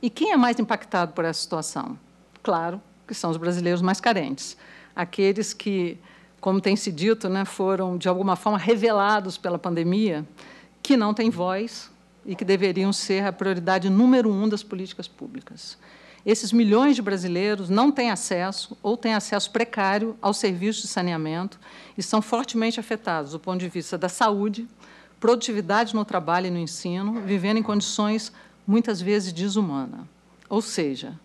E quem é mais impactado por essa situação? Claro, que são os brasileiros mais carentes, aqueles que, como tem se dito, né, foram de alguma forma revelados pela pandemia, que não têm voz e que deveriam ser a prioridade número um das políticas públicas. Esses milhões de brasileiros não têm acesso ou têm acesso precário aos serviços de saneamento e são fortemente afetados do ponto de vista da saúde, produtividade no trabalho e no ensino, vivendo em condições muitas vezes desumanas. Ou seja,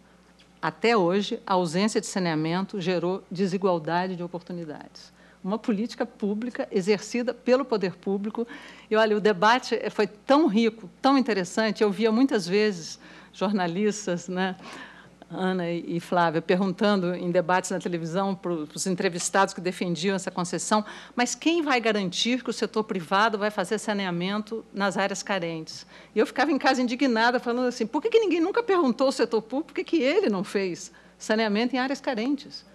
até hoje, a ausência de saneamento gerou desigualdade de oportunidades. Uma política pública exercida pelo poder público. E olha, o debate foi tão rico, tão interessante. Eu via muitas vezes jornalistas, né? Ana e Flávia, perguntando em debates na televisão para os entrevistados que defendiam essa concessão, mas quem vai garantir que o setor privado vai fazer saneamento nas áreas carentes? E eu ficava em casa indignada, falando assim, por que, que ninguém nunca perguntou ao setor público por que, que ele não fez saneamento em áreas carentes?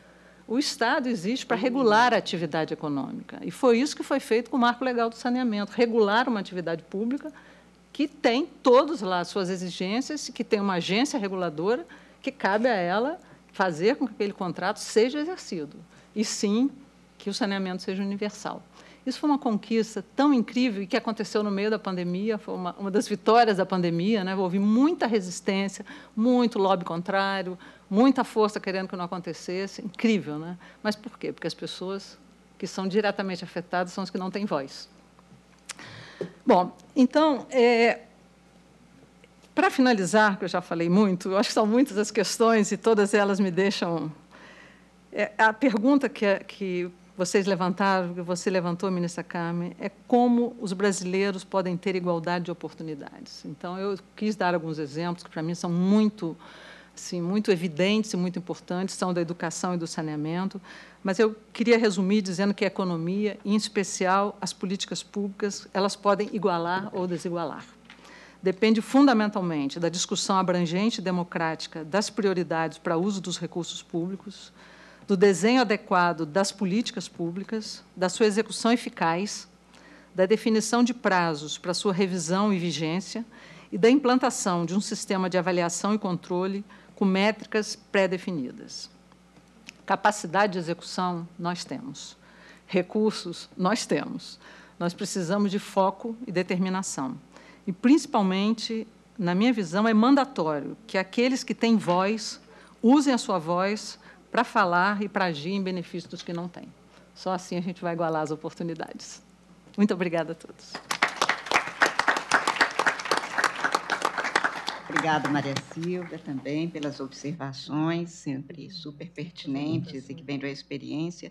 O Estado existe para regular a atividade econômica. E foi isso que foi feito com o Marco Legal do Saneamento, regular uma atividade pública que tem todos lá suas exigências, que tem uma agência reguladora que cabe a ela fazer com que aquele contrato seja exercido, e sim que o saneamento seja universal. Isso foi uma conquista tão incrível e que aconteceu no meio da pandemia, foi uma, uma das vitórias da pandemia. Né? Houve muita resistência, muito lobby contrário, muita força querendo que não acontecesse. Incrível, né? Mas por quê? Porque as pessoas que são diretamente afetadas são as que não têm voz. Bom, então, é, para finalizar, que eu já falei muito, acho que são muitas as questões e todas elas me deixam. É, a pergunta que, é, que vocês levantaram, que você levantou, ministra Carmen, é como os brasileiros podem ter igualdade de oportunidades. Então, eu quis dar alguns exemplos que, para mim, são muito assim, muito evidentes e muito importantes, são da educação e do saneamento, mas eu queria resumir dizendo que a economia, em especial as políticas públicas, elas podem igualar ou desigualar depende fundamentalmente da discussão abrangente e democrática das prioridades para uso dos recursos públicos, do desenho adequado das políticas públicas, da sua execução eficaz, da definição de prazos para sua revisão e vigência e da implantação de um sistema de avaliação e controle com métricas pré-definidas. Capacidade de execução nós temos, recursos nós temos. Nós precisamos de foco e determinação e principalmente, na minha visão, é mandatório que aqueles que têm voz usem a sua voz para falar e para agir em benefício dos que não têm. Só assim a gente vai igualar as oportunidades. Muito obrigada a todos. Obrigada, Maria Silvia, também pelas observações, sempre super pertinentes e que vêm da experiência.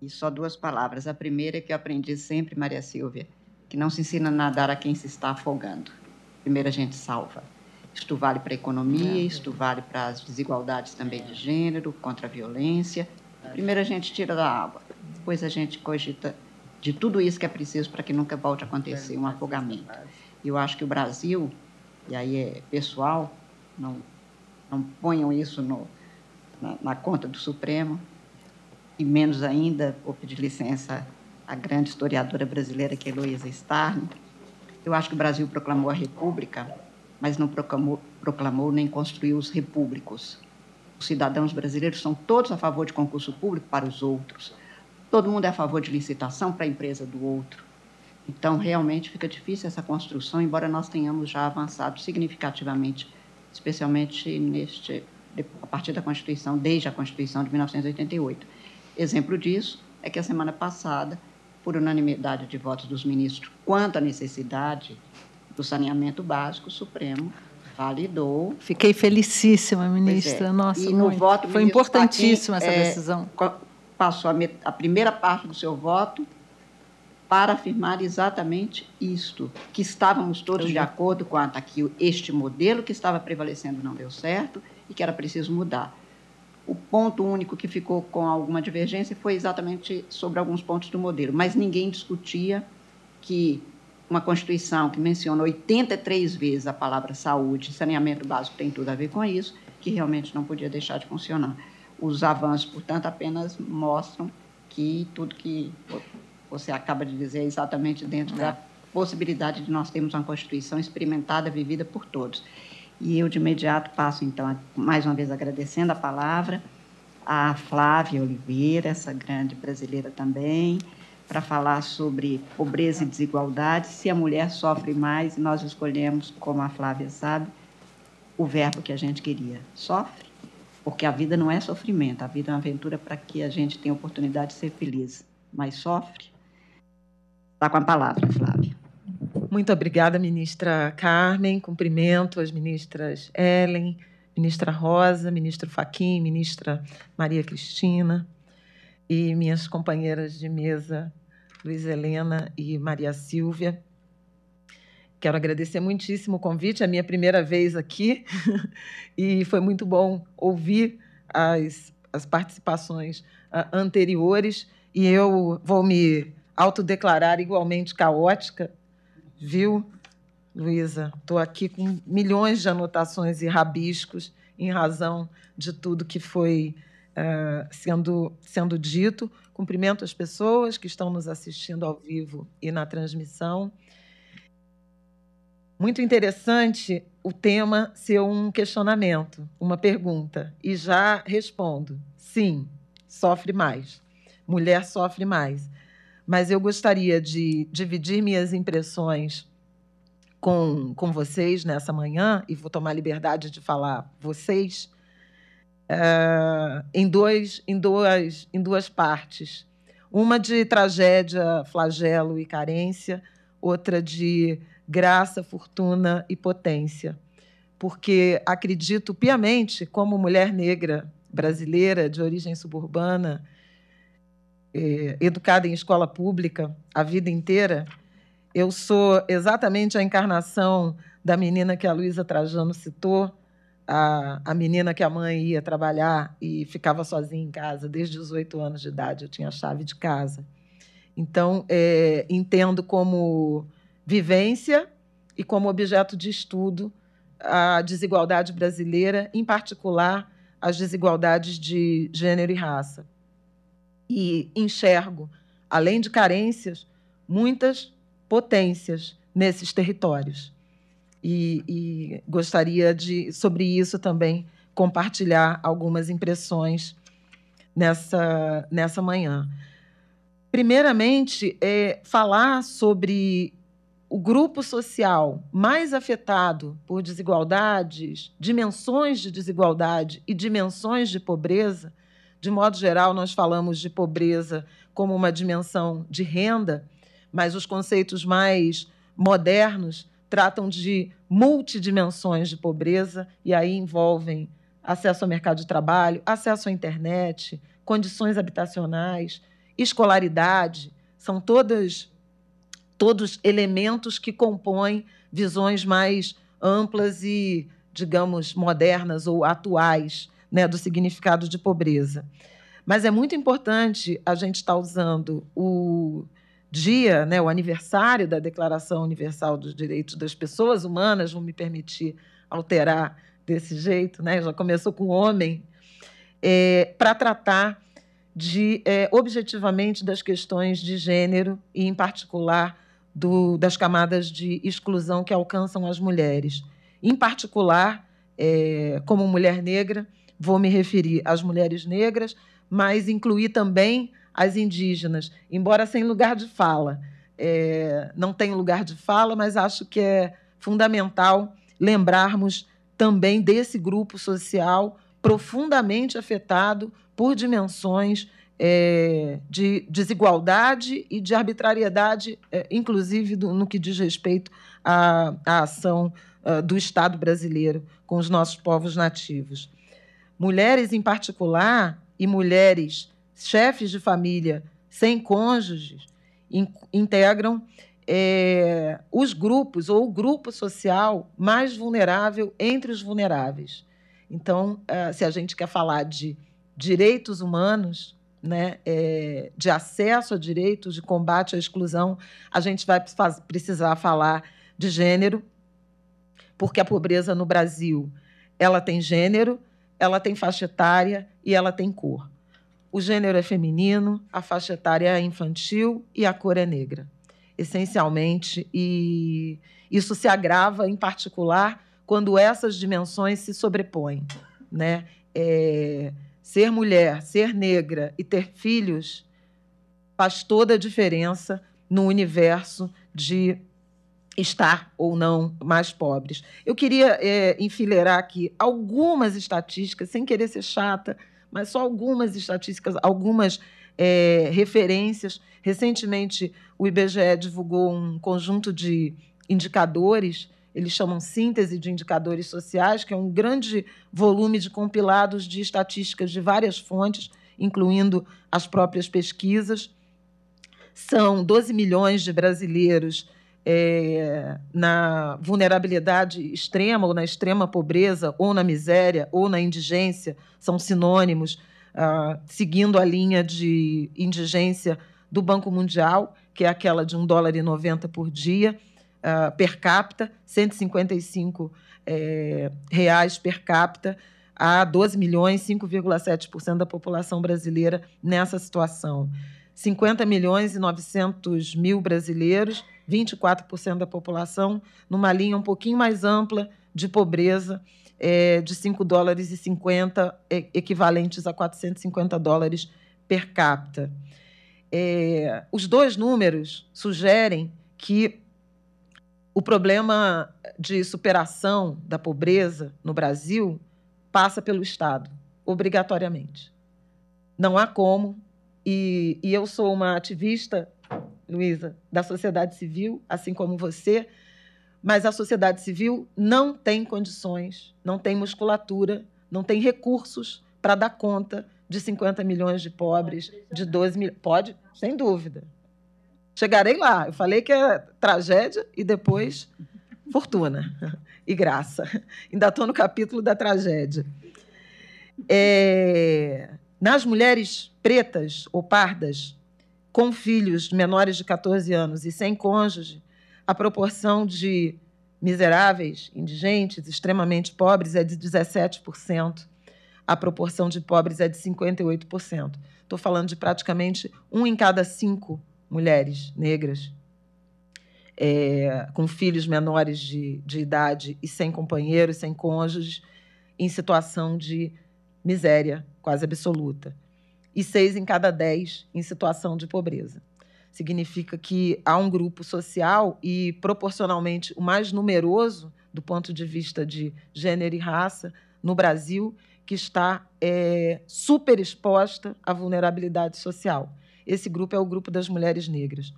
E só duas palavras. A primeira é que eu aprendi sempre, Maria Silvia, que não se ensina a nadar a quem se está afogando. Primeiro a gente salva. Isto vale para a economia, é. isto vale para as desigualdades também de gênero, contra a violência. Primeiro a gente tira da água, depois a gente cogita de tudo isso que é preciso para que nunca volte a acontecer um afogamento. E Eu acho que o Brasil, e aí é pessoal, não, não ponham isso no, na, na conta do Supremo, e menos ainda, vou pedir licença a grande historiadora brasileira que é Heloísa Starn, eu acho que o Brasil proclamou a República, mas não proclamou, proclamou nem construiu os repúblicos. Os cidadãos brasileiros são todos a favor de concurso público para os outros. Todo mundo é a favor de licitação para a empresa do outro. Então, realmente fica difícil essa construção, embora nós tenhamos já avançado significativamente, especialmente neste a partir da Constituição, desde a Constituição de 1988. Exemplo disso é que a semana passada por unanimidade de votos dos ministros, quanto à necessidade do saneamento básico, o Supremo validou. Fiquei felicíssima, é. ministra. É. Nossa, e no muito. voto foi importantíssima Paquim, essa é, decisão. É, passou a, a primeira parte do seu voto para afirmar exatamente isto, que estávamos todos de acordo quanto a que este modelo que estava prevalecendo não deu certo e que era preciso mudar. O ponto único que ficou com alguma divergência foi exatamente sobre alguns pontos do modelo, mas ninguém discutia que uma Constituição que menciona 83 vezes a palavra saúde, saneamento básico tem tudo a ver com isso, que realmente não podia deixar de funcionar. Os avanços, portanto, apenas mostram que tudo que você acaba de dizer é exatamente dentro da é. possibilidade de nós termos uma Constituição experimentada, vivida por todos. E eu, de imediato, passo, então, mais uma vez agradecendo a palavra à Flávia Oliveira, essa grande brasileira também, para falar sobre pobreza e desigualdade, se a mulher sofre mais, e nós escolhemos, como a Flávia sabe, o verbo que a gente queria, sofre, porque a vida não é sofrimento, a vida é uma aventura para que a gente tenha oportunidade de ser feliz, mas sofre. Está com a palavra, Flávia. Muito obrigada, ministra Carmen. Cumprimento as ministras Ellen, ministra Rosa, ministro Faquim, ministra Maria Cristina e minhas companheiras de mesa, Luiz Helena e Maria Silvia. Quero agradecer muitíssimo o convite, é a minha primeira vez aqui e foi muito bom ouvir as, as participações uh, anteriores e eu vou me autodeclarar igualmente caótica viu, Luísa? Estou aqui com milhões de anotações e rabiscos em razão de tudo que foi eh, sendo, sendo dito. Cumprimento as pessoas que estão nos assistindo ao vivo e na transmissão. Muito interessante o tema ser um questionamento, uma pergunta. E já respondo: sim, sofre mais. Mulher sofre mais mas eu gostaria de dividir minhas impressões com, com vocês nessa manhã, e vou tomar liberdade de falar vocês, eh, em, dois, em, duas, em duas partes. Uma de tragédia, flagelo e carência, outra de graça, fortuna e potência. Porque acredito piamente, como mulher negra brasileira de origem suburbana, eh, educada em escola pública a vida inteira, eu sou exatamente a encarnação da menina que a Luísa Trajano citou, a, a menina que a mãe ia trabalhar e ficava sozinha em casa desde os oito anos de idade, eu tinha a chave de casa. Então, eh, entendo como vivência e como objeto de estudo a desigualdade brasileira, em particular as desigualdades de gênero e raça e enxergo, além de carências, muitas potências nesses territórios. E, e gostaria de, sobre isso também, compartilhar algumas impressões nessa, nessa manhã. Primeiramente, é falar sobre o grupo social mais afetado por desigualdades, dimensões de desigualdade e dimensões de pobreza de modo geral, nós falamos de pobreza como uma dimensão de renda, mas os conceitos mais modernos tratam de multidimensões de pobreza e aí envolvem acesso ao mercado de trabalho, acesso à internet, condições habitacionais, escolaridade, são todas todos elementos que compõem visões mais amplas e, digamos, modernas ou atuais né, do significado de pobreza. Mas é muito importante a gente estar tá usando o dia, né, o aniversário da Declaração Universal dos Direitos das Pessoas Humanas, vou me permitir alterar desse jeito, né, já começou com o homem, é, para tratar de é, objetivamente das questões de gênero e, em particular, do, das camadas de exclusão que alcançam as mulheres. Em particular, é, como mulher negra, vou me referir às mulheres negras, mas incluir também as indígenas, embora sem lugar de fala. É, não tem lugar de fala, mas acho que é fundamental lembrarmos também desse grupo social profundamente afetado por dimensões é, de desigualdade e de arbitrariedade, é, inclusive do, no que diz respeito à, à ação uh, do Estado brasileiro com os nossos povos nativos mulheres em particular e mulheres chefes de família sem cônjuges in, integram é, os grupos ou o grupo social mais vulnerável entre os vulneráveis. Então, é, se a gente quer falar de direitos humanos, né, é, de acesso a direitos, de combate à exclusão, a gente vai precisar falar de gênero, porque a pobreza no Brasil ela tem gênero, ela tem faixa etária e ela tem cor. O gênero é feminino, a faixa etária é infantil e a cor é negra, essencialmente. E isso se agrava, em particular, quando essas dimensões se sobrepõem. Né? É, ser mulher, ser negra e ter filhos faz toda a diferença no universo de estar ou não mais pobres. Eu queria é, enfileirar aqui algumas estatísticas, sem querer ser chata, mas só algumas estatísticas, algumas é, referências. Recentemente, o IBGE divulgou um conjunto de indicadores, eles chamam síntese de indicadores sociais, que é um grande volume de compilados de estatísticas de várias fontes, incluindo as próprias pesquisas. São 12 milhões de brasileiros é, na vulnerabilidade extrema, ou na extrema pobreza, ou na miséria, ou na indigência, são sinônimos, ah, seguindo a linha de indigência do Banco Mundial, que é aquela de um dólar e 90 por dia, ah, per capita, 155 é, reais per capita, há 12 milhões, 5,7% da população brasileira nessa situação. 50 milhões e 900 mil brasileiros 24% da população, numa linha um pouquinho mais ampla de pobreza, é, de 5 dólares e 50, é, equivalentes a 450 dólares per capita. É, os dois números sugerem que o problema de superação da pobreza no Brasil passa pelo Estado, obrigatoriamente. Não há como, e, e eu sou uma ativista Luísa, da sociedade civil, assim como você, mas a sociedade civil não tem condições, não tem musculatura, não tem recursos para dar conta de 50 milhões de pobres, de 12 mil. Pode, sem dúvida. Chegarei lá. Eu falei que é tragédia e depois fortuna e graça. Ainda estou no capítulo da tragédia. É... nas mulheres pretas ou pardas, com filhos menores de 14 anos e sem cônjuge, a proporção de miseráveis, indigentes, extremamente pobres é de 17%. A proporção de pobres é de 58%. Estou falando de praticamente um em cada cinco mulheres negras é, com filhos menores de, de idade e sem companheiro, sem cônjuges, em situação de miséria quase absoluta e seis em cada dez em situação de pobreza. Significa que há um grupo social e proporcionalmente o mais numeroso do ponto de vista de gênero e raça no Brasil que está é, super exposta à vulnerabilidade social. Esse grupo é o grupo das mulheres negras.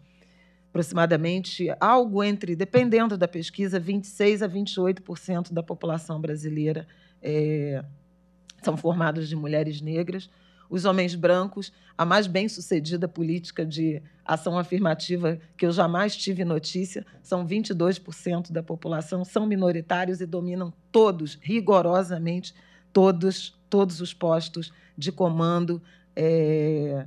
Aproximadamente algo entre, dependendo da pesquisa, 26 a 28% da população brasileira é, são formados de mulheres negras os homens brancos, a mais bem-sucedida política de ação afirmativa que eu jamais tive notícia, são 22% da população, são minoritários e dominam todos, rigorosamente, todos, todos os postos de comando é,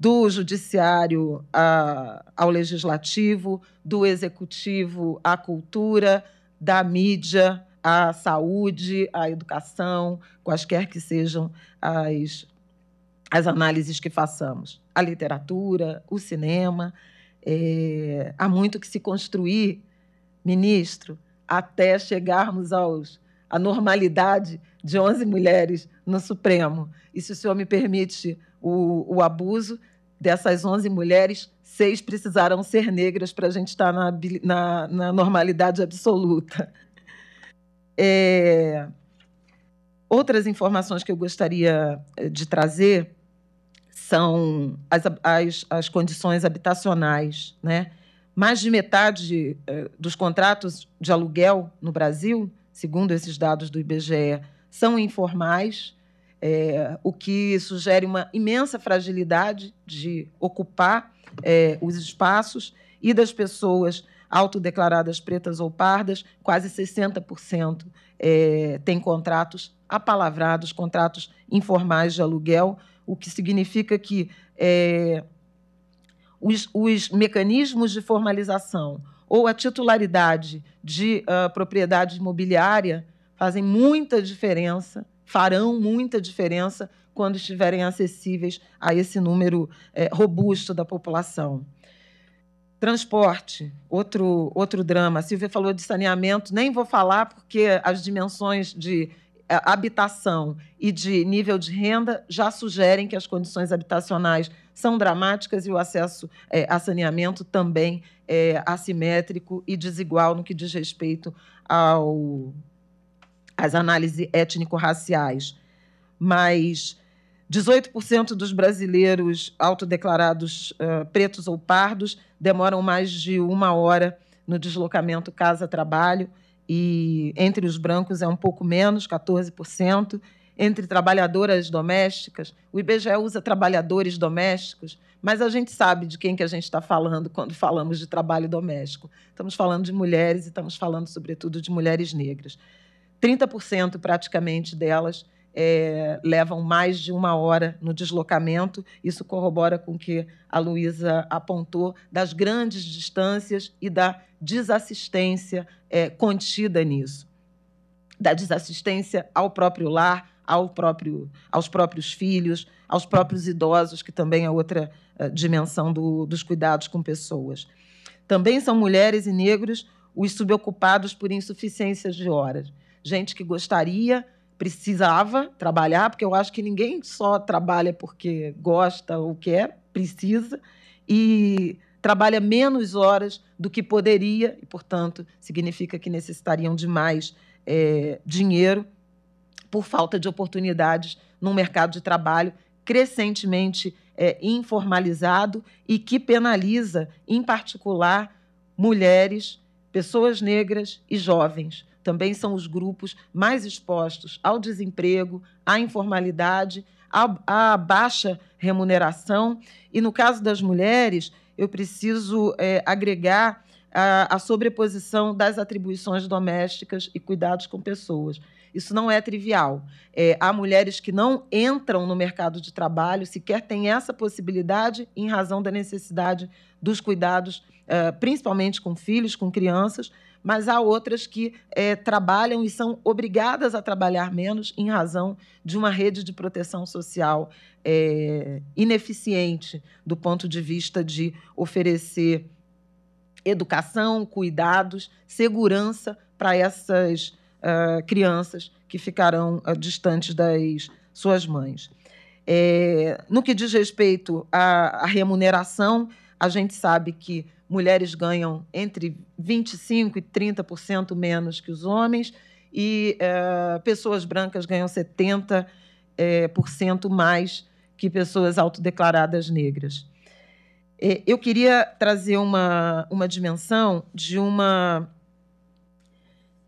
do judiciário a, ao legislativo, do executivo à cultura, da mídia à saúde, à educação, quaisquer que sejam as as análises que façamos, a literatura, o cinema. É, há muito que se construir, ministro, até chegarmos aos normalidade de 11 mulheres no Supremo. E se o senhor me permite o, o abuso, dessas 11 mulheres, seis precisaram ser negras para a gente estar tá na, na, na normalidade absoluta. É, outras informações que eu gostaria eh, de trazer são as, as, as condições habitacionais. Né? Mais de metade eh, dos contratos de aluguel no Brasil, segundo esses dados do IBGE, são informais, é, o que sugere uma imensa fragilidade de ocupar é, os espaços e das pessoas autodeclaradas pretas ou pardas, quase 60% é, têm contratos apalavrados, contratos informais de aluguel, o que significa que é, os, os, mecanismos de formalização ou a titularidade de uh, propriedade imobiliária fazem muita diferença, farão muita diferença quando estiverem acessíveis a esse número é, robusto da população. Transporte, outro, outro drama. A Silvia falou de saneamento, nem vou falar, porque as dimensões de é, habitação e de nível de renda já sugerem que as condições habitacionais são dramáticas e o acesso é, a saneamento também é assimétrico e desigual no que diz respeito ao, às análises étnico-raciais. Mas 18% dos brasileiros autodeclarados uh, pretos ou pardos demoram mais de uma hora no deslocamento casa-trabalho e entre os brancos é um pouco menos, 14%. Entre trabalhadoras domésticas, o IBGE usa trabalhadores domésticos, mas a gente sabe de quem que a gente está falando quando falamos de trabalho doméstico. Estamos falando de mulheres e estamos falando, sobretudo, de mulheres negras. 30% praticamente delas é, levam mais de uma hora no deslocamento. Isso corrobora com o que a Luísa apontou das grandes distâncias e da desassistência é, contida nisso da desassistência ao próprio lar, ao próprio, aos próprios filhos, aos próprios idosos, que também é outra eh, dimensão do, dos cuidados com pessoas. Também são mulheres e negros os subocupados por insuficiências de horas. Gente que gostaria, precisava trabalhar, porque eu acho que ninguém só trabalha porque gosta ou quer, precisa, e trabalha menos horas do que poderia, e, portanto, significa que necessitariam de mais é, dinheiro por falta de oportunidades num mercado de trabalho crescentemente é, informalizado e que penaliza, em particular, mulheres, pessoas negras e jovens. Também são os grupos mais expostos ao desemprego, à informalidade, à, à baixa remuneração. E no caso das mulheres, eu preciso é, agregar a, a sobreposição das atribuições domésticas e cuidados com pessoas. Isso não é trivial. É, há mulheres que não entram no mercado de trabalho, sequer têm essa possibilidade, em razão da necessidade dos cuidados, é, principalmente com filhos, com crianças, mas há outras que é, trabalham e são obrigadas a trabalhar menos em razão de uma rede de proteção social é, ineficiente do ponto de vista de oferecer educação, cuidados, segurança para essas uh, crianças que ficarão uh, distantes das suas mães. É, no que diz respeito à, à remuneração, a gente sabe que mulheres ganham entre 25% e 30% menos que os homens, e é, pessoas brancas ganham 70% é, por cento mais que pessoas autodeclaradas negras. É, eu queria trazer uma, uma dimensão de uma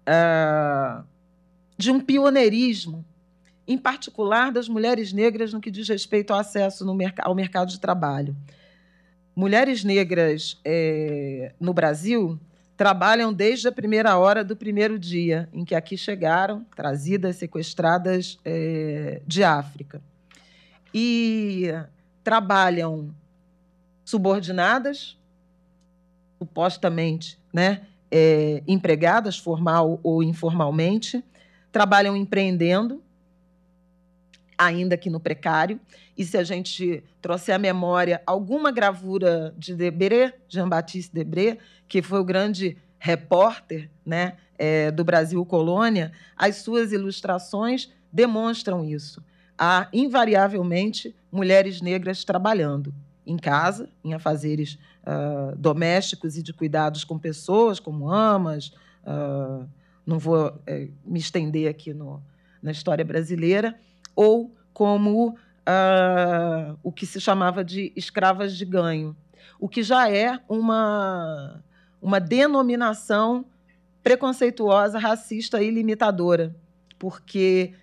é, de um pioneirismo, em particular das mulheres negras no que diz respeito ao acesso merc ao mercado de trabalho mulheres negras é, no Brasil trabalham desde a primeira hora do primeiro dia em que aqui chegaram, trazidas, sequestradas é, de África. E trabalham subordinadas, supostamente né, é, empregadas, formal ou informalmente, trabalham empreendendo, ainda que no precário. E se a gente trouxer à memória alguma gravura de Debré, Jean-Baptiste Debré, que foi o grande repórter né, é, do Brasil Colônia, as suas ilustrações demonstram isso. Há, invariavelmente, mulheres negras trabalhando em casa, em afazeres uh, domésticos e de cuidados com pessoas, como amas. Uh, não vou é, me estender aqui no, na história brasileira, ou como uh, o que se chamava de escravas de ganho, o que já é uma, uma denominação preconceituosa, racista e limitadora, porque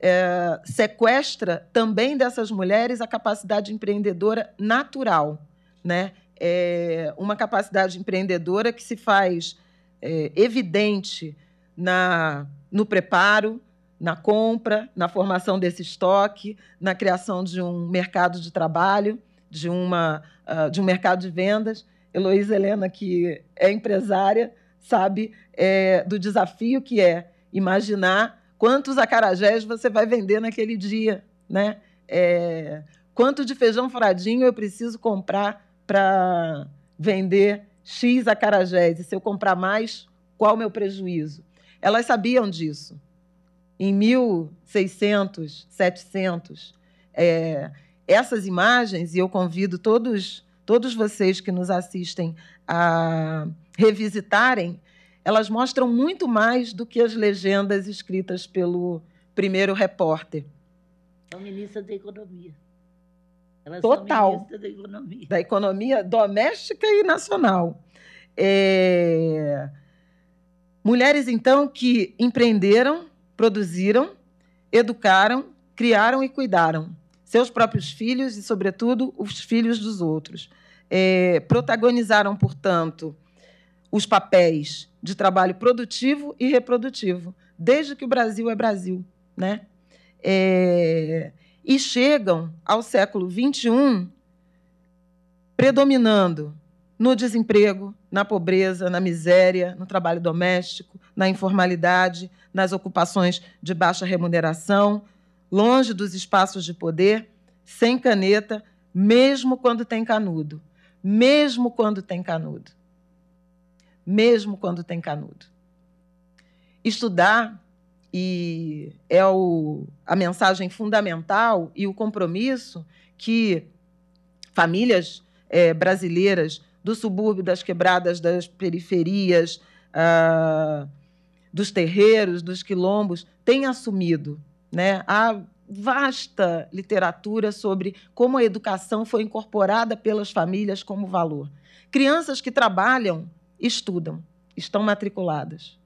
é, sequestra também dessas mulheres a capacidade empreendedora natural, né? É uma capacidade empreendedora que se faz é, evidente na, no preparo, na compra, na formação desse estoque, na criação de um mercado de trabalho, de, uma, uh, de um mercado de vendas. Heloísa Helena, que é empresária, sabe é, do desafio que é imaginar quantos acarajés você vai vender naquele dia, né? É, quanto de feijão furadinho eu preciso comprar para vender X acarajés? E se eu comprar mais, qual o meu prejuízo? Elas sabiam disso em 1600, 700. É, essas imagens, e eu convido todos, todos vocês que nos assistem a revisitarem, elas mostram muito mais do que as legendas escritas pelo primeiro repórter. É o ministro da Economia. Elas Total. da economia. Da economia doméstica e nacional. É... Mulheres, então, que empreenderam Produziram, educaram, criaram e cuidaram seus próprios filhos e, sobretudo, os filhos dos outros. É, protagonizaram, portanto, os papéis de trabalho produtivo e reprodutivo, desde que o Brasil é Brasil. Né? É, e chegam ao século XXI predominando no desemprego, na pobreza, na miséria, no trabalho doméstico, na informalidade, nas ocupações de baixa remuneração, longe dos espaços de poder, sem caneta, mesmo quando tem canudo. Mesmo quando tem canudo. Mesmo quando tem canudo. Estudar e é o, a mensagem fundamental e o compromisso que famílias é, brasileiras do subúrbio, das quebradas, das periferias, ah, dos terreiros, dos quilombos, tem assumido. Né? Há vasta literatura sobre como a educação foi incorporada pelas famílias como valor. Crianças que trabalham estudam, estão matriculadas.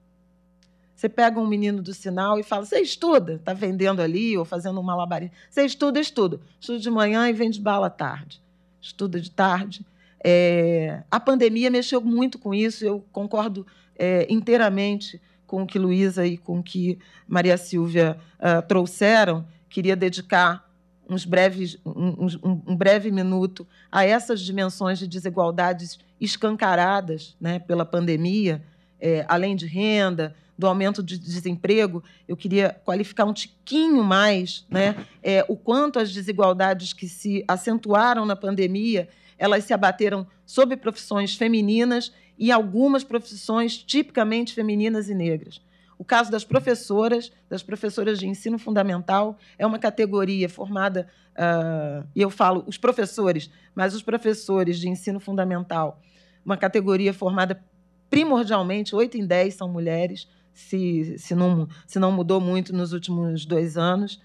Você pega um menino do sinal e fala: você estuda, está vendendo ali ou fazendo uma labareda? Você estuda, estuda. Estuda de manhã e vende bala à tarde. Estuda de tarde é, a pandemia mexeu muito com isso, eu concordo é, inteiramente com o que Luísa e com o que Maria Silvia uh, trouxeram. Queria dedicar uns breves, um, um, um, breve minuto a essas dimensões de desigualdades escancaradas né, pela pandemia, é, além de renda, do aumento de desemprego, eu queria qualificar um tiquinho mais né, é, o quanto as desigualdades que se acentuaram na pandemia elas se abateram sobre profissões femininas e algumas profissões tipicamente femininas e negras. O caso das professoras, das professoras de ensino fundamental, é uma categoria formada, uh, e eu falo os professores, mas os professores de ensino fundamental, uma categoria formada primordialmente, oito em dez são mulheres, se, se, não, se não mudou muito nos últimos dois anos,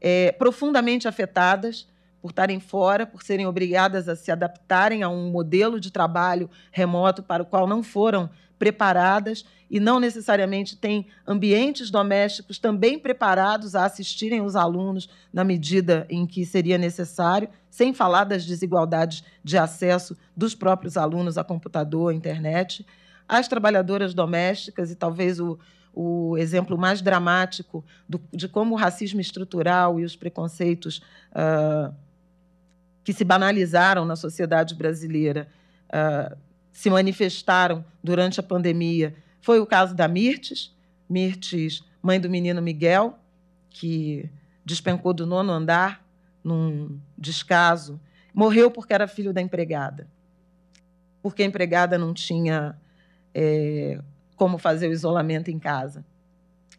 é, profundamente afetadas por estarem fora, por serem obrigadas a se adaptarem a um modelo de trabalho remoto para o qual não foram preparadas e não necessariamente têm ambientes domésticos também preparados a assistirem os alunos na medida em que seria necessário, sem falar das desigualdades de acesso dos próprios alunos a computador, à internet. As trabalhadoras domésticas e talvez o, o exemplo mais dramático do, de como o racismo estrutural e os preconceitos uh, que se banalizaram na sociedade brasileira, uh, se manifestaram durante a pandemia. Foi o caso da Mirtes, Mirtes, mãe do menino Miguel, que despencou do nono andar num descaso. Morreu porque era filho da empregada, porque a empregada não tinha é, como fazer o isolamento em casa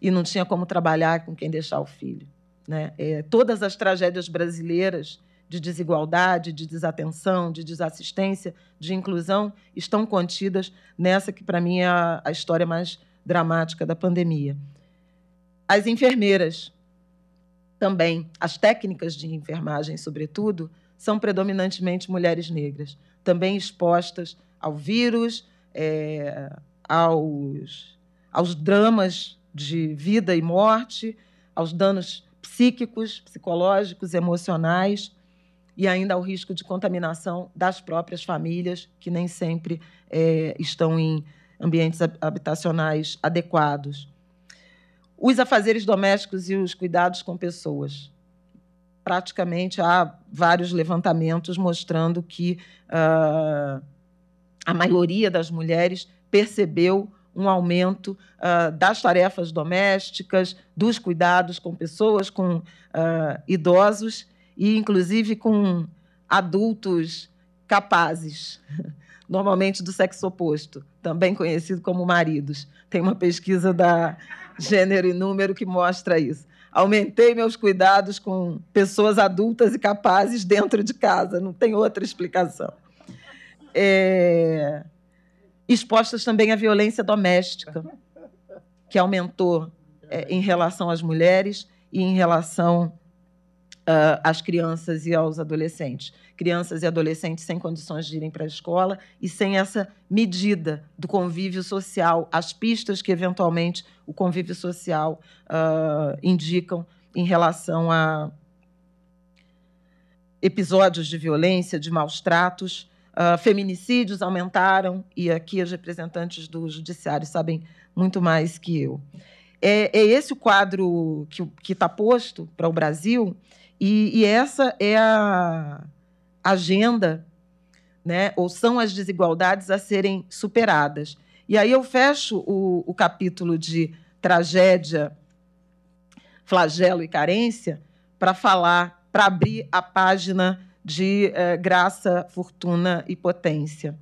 e não tinha como trabalhar com quem deixar o filho. Né? É, todas as tragédias brasileiras de desigualdade, de desatenção, de desassistência, de inclusão, estão contidas nessa que, para mim, é a, história mais dramática da pandemia. As enfermeiras também, as técnicas de enfermagem, sobretudo, são predominantemente mulheres negras, também expostas ao vírus, é, aos, aos dramas de vida e morte, aos danos psíquicos, psicológicos, emocionais e ainda ao risco de contaminação das próprias famílias, que nem sempre é, estão em ambientes habitacionais adequados. Os afazeres domésticos e os cuidados com pessoas. Praticamente há vários levantamentos mostrando que uh, a maioria das mulheres percebeu um aumento uh, das tarefas domésticas, dos cuidados com pessoas, com uh, idosos e inclusive com adultos capazes, normalmente do sexo oposto, também conhecido como maridos. Tem uma pesquisa da Gênero e Número que mostra isso. Aumentei meus cuidados com pessoas adultas e capazes dentro de casa, não tem outra explicação. É... Expostas também à violência doméstica, que aumentou é, em relação às mulheres e em relação uh, às crianças e aos adolescentes. Crianças e adolescentes sem condições de irem para a escola e sem essa medida do convívio social, as pistas que eventualmente o convívio social uh, indicam em relação a episódios de violência, de maus tratos. Uh, feminicídios aumentaram, e aqui os representantes do judiciário sabem muito mais que eu. É, é esse o quadro que está posto para o Brasil, e, e essa é a agenda, né? ou são as desigualdades a serem superadas. E aí eu fecho o, o capítulo de tragédia, flagelo e carência para falar, para abrir a página de eh, graça, fortuna e potência.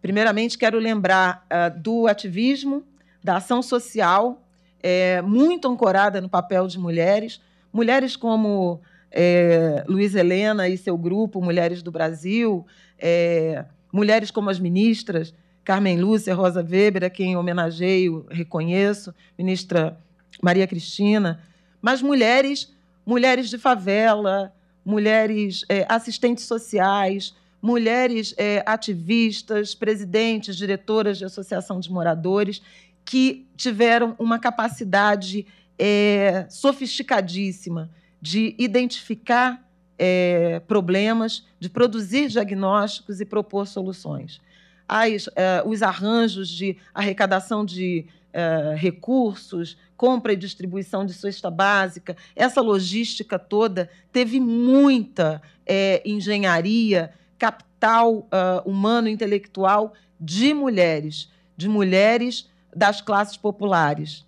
Primeiramente, quero lembrar eh, do ativismo, da ação social, eh, muito ancorada no papel de mulheres, mulheres como é, Luiz Helena e seu grupo, Mulheres do Brasil, é, mulheres como as ministras, Carmen Lúcia, Rosa Weber, a quem homenageio, reconheço, ministra Maria Cristina, mas mulheres, mulheres de favela, mulheres é, assistentes sociais, mulheres é, ativistas, presidentes, diretoras de associação de moradores, que tiveram uma capacidade é, sofisticadíssima de identificar é, problemas, de produzir diagnósticos e propor soluções. As, é, os arranjos de arrecadação de é, recursos, compra e distribuição de cesta básica, essa logística toda teve muita é, engenharia, capital é, humano, intelectual de mulheres, de mulheres das classes populares.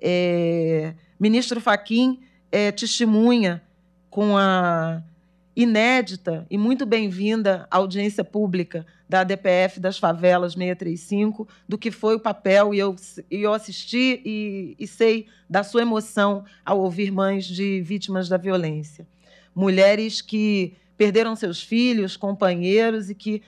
É, ministro Faquim é, testemunha com a inédita e muito bem-vinda audiência pública da DPF das Favelas 635, do que foi o papel, e eu, e eu assisti e, e sei da sua emoção ao ouvir mães de vítimas da violência. Mulheres que perderam seus filhos, companheiros e que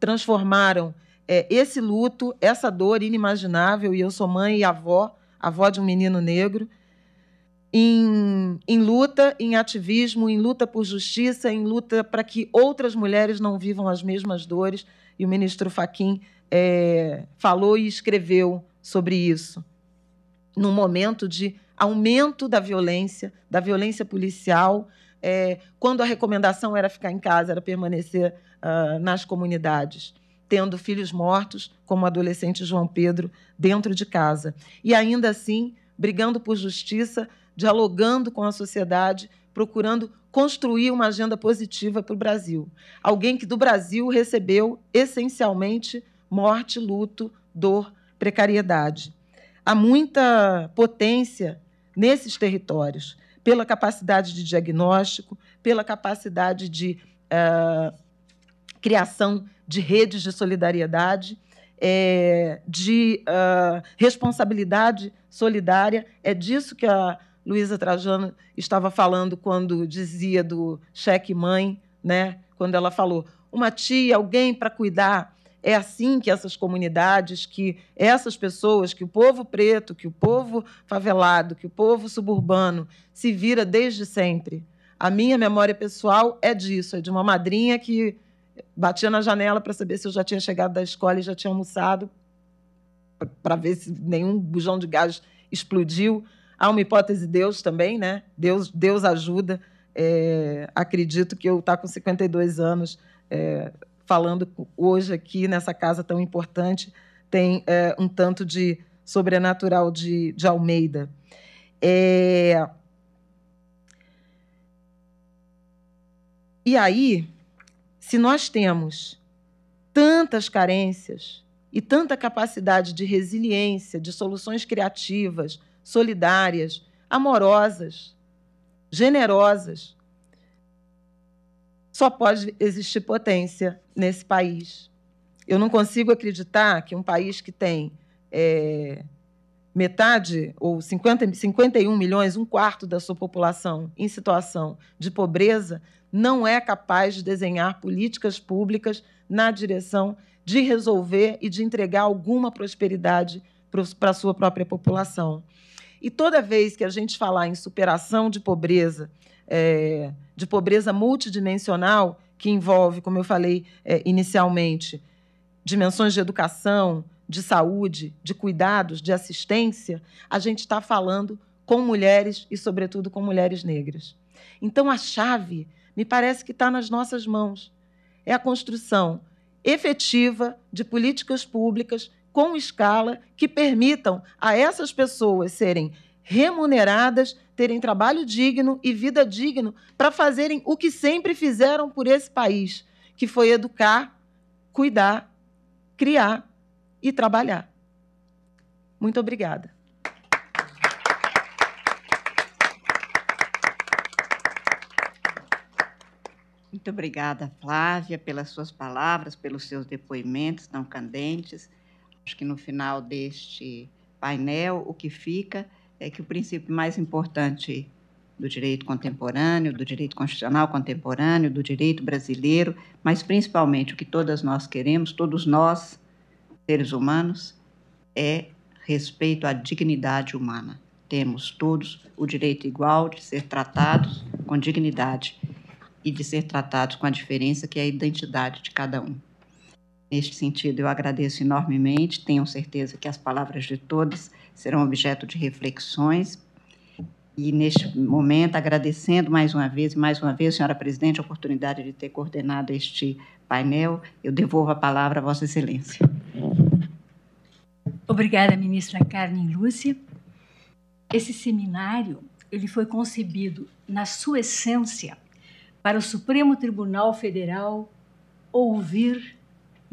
transformaram é, esse luto, essa dor inimaginável, e eu sou mãe e avó, avó de um menino negro, em, em luta, em ativismo, em luta por justiça, em luta para que outras mulheres não vivam as mesmas dores. E o ministro Faquim é, falou e escreveu sobre isso. Num momento de aumento da violência, da violência policial, é, quando a recomendação era ficar em casa, era permanecer uh, nas comunidades, tendo filhos mortos, como o adolescente João Pedro, dentro de casa. E ainda assim, brigando por justiça, dialogando com a sociedade, procurando construir uma agenda positiva para o Brasil. Alguém que do Brasil recebeu essencialmente morte, luto, dor, precariedade. Há muita potência nesses territórios, pela capacidade de diagnóstico, pela capacidade de eh, criação de redes de solidariedade, é, de uh, responsabilidade solidária. É disso que a Luísa Trajano estava falando quando dizia do cheque mãe, né? quando ela falou, uma tia, alguém para cuidar. É assim que essas comunidades, que essas pessoas, que o povo preto, que o povo favelado, que o povo suburbano se vira desde sempre. A minha memória pessoal é disso, é de uma madrinha que batia na janela para saber se eu já tinha chegado da escola e já tinha almoçado, para ver se nenhum bujão de gás explodiu. Há uma hipótese Deus também, né? Deus, Deus ajuda. É, acredito que eu estar tá com 52 anos é, falando hoje aqui nessa casa tão importante tem é, um tanto de sobrenatural de, de Almeida. É, e aí, se nós temos tantas carências e tanta capacidade de resiliência, de soluções criativas, solidárias, amorosas, generosas. Só pode existir potência nesse país. Eu não consigo acreditar que um país que tem é, metade ou 50, 51 milhões, um quarto da sua população em situação de pobreza, não é capaz de desenhar políticas públicas na direção de resolver e de entregar alguma prosperidade para a sua própria população. E toda vez que a gente falar em superação de pobreza, é, de pobreza multidimensional, que envolve, como eu falei é, inicialmente, dimensões de educação, de saúde, de cuidados, de assistência, a gente está falando com mulheres e, sobretudo, com mulheres negras. Então, a chave me parece que está nas nossas mãos. É a construção efetiva de políticas públicas com escala que permitam a essas pessoas serem remuneradas, terem trabalho digno e vida digna para fazerem o que sempre fizeram por esse país, que foi educar, cuidar, criar e trabalhar. Muito obrigada. Muito obrigada, Flávia, pelas suas palavras, pelos seus depoimentos tão candentes. Acho que no final deste painel, o que fica é que o princípio mais importante do direito contemporâneo, do direito constitucional contemporâneo, do direito brasileiro, mas principalmente o que todas nós queremos, todos nós, seres humanos, é respeito à dignidade humana. Temos todos o direito igual de ser tratados com dignidade e de ser tratados com a diferença que é a identidade de cada um. Neste sentido, eu agradeço enormemente, tenho certeza que as palavras de todos serão objeto de reflexões. E, neste momento, agradecendo mais uma vez, e mais uma vez, senhora presidente, a oportunidade de ter coordenado este painel, eu devolvo a palavra a Vossa Excelência. Obrigada, ministra Carmen Lúcia. Esse seminário ele foi concebido na sua essência para o Supremo Tribunal Federal ouvir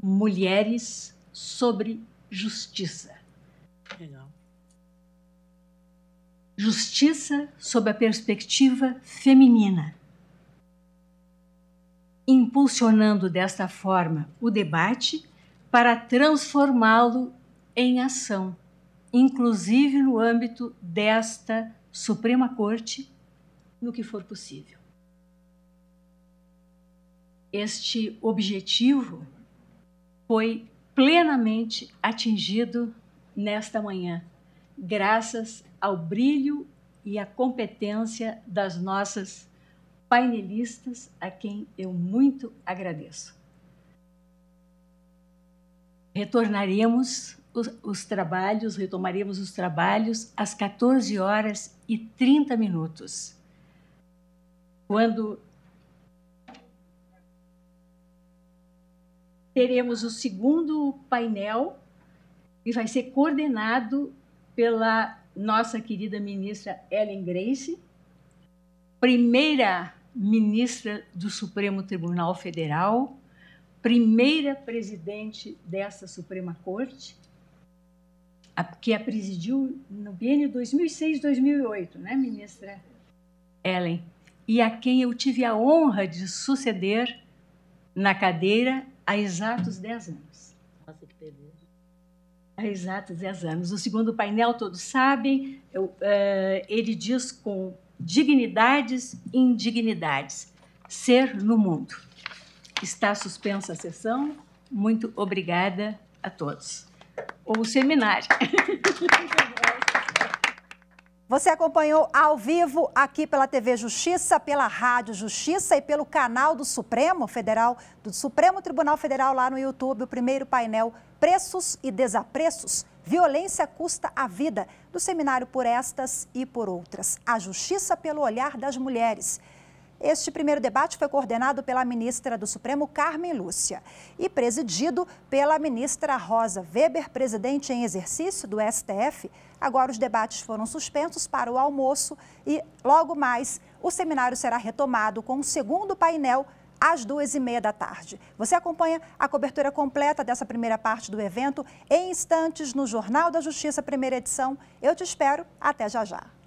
Mulheres sobre Justiça. Legal. Justiça sob a perspectiva feminina. Impulsionando desta forma o debate para transformá-lo em ação, inclusive no âmbito desta Suprema Corte, no que for possível. Este objetivo foi plenamente atingido nesta manhã, graças ao brilho e à competência das nossas painelistas, a quem eu muito agradeço. Retornaremos os, os, trabalhos, retomaremos os trabalhos às 14 horas e 30 minutos, quando teremos o segundo painel, que vai ser coordenado pela nossa querida ministra Ellen Grace, primeira ministra do Supremo Tribunal Federal, primeira presidente dessa Suprema Corte, a, que a presidiu no biênio 2006-2008, né, ministra Ellen? E a quem eu tive a honra de suceder na cadeira há exatos 10 anos. Nossa, que beleza. Há exatos 10 anos. O segundo painel, todos sabem, eu, uh, ele diz com dignidades e indignidades. Ser no mundo. Está suspensa a sessão. Muito obrigada a todos. Ou o seminário. Você acompanhou ao vivo aqui pela TV Justiça, pela Rádio Justiça e pelo canal do Supremo Federal, do Supremo Tribunal Federal lá no YouTube, o primeiro painel Preços e Desapreços. Violência custa a vida, do seminário por estas e por outras. A justiça pelo olhar das mulheres. Este primeiro debate foi coordenado pela ministra do Supremo, Carmen Lúcia, e presidido pela ministra Rosa Weber, presidente em exercício do STF. Agora, os debates foram suspensos para o almoço e, logo mais, o seminário será retomado com o segundo painel às duas e meia da tarde. Você acompanha a cobertura completa dessa primeira parte do evento em instantes no Jornal da Justiça, primeira edição. Eu te espero. Até já já.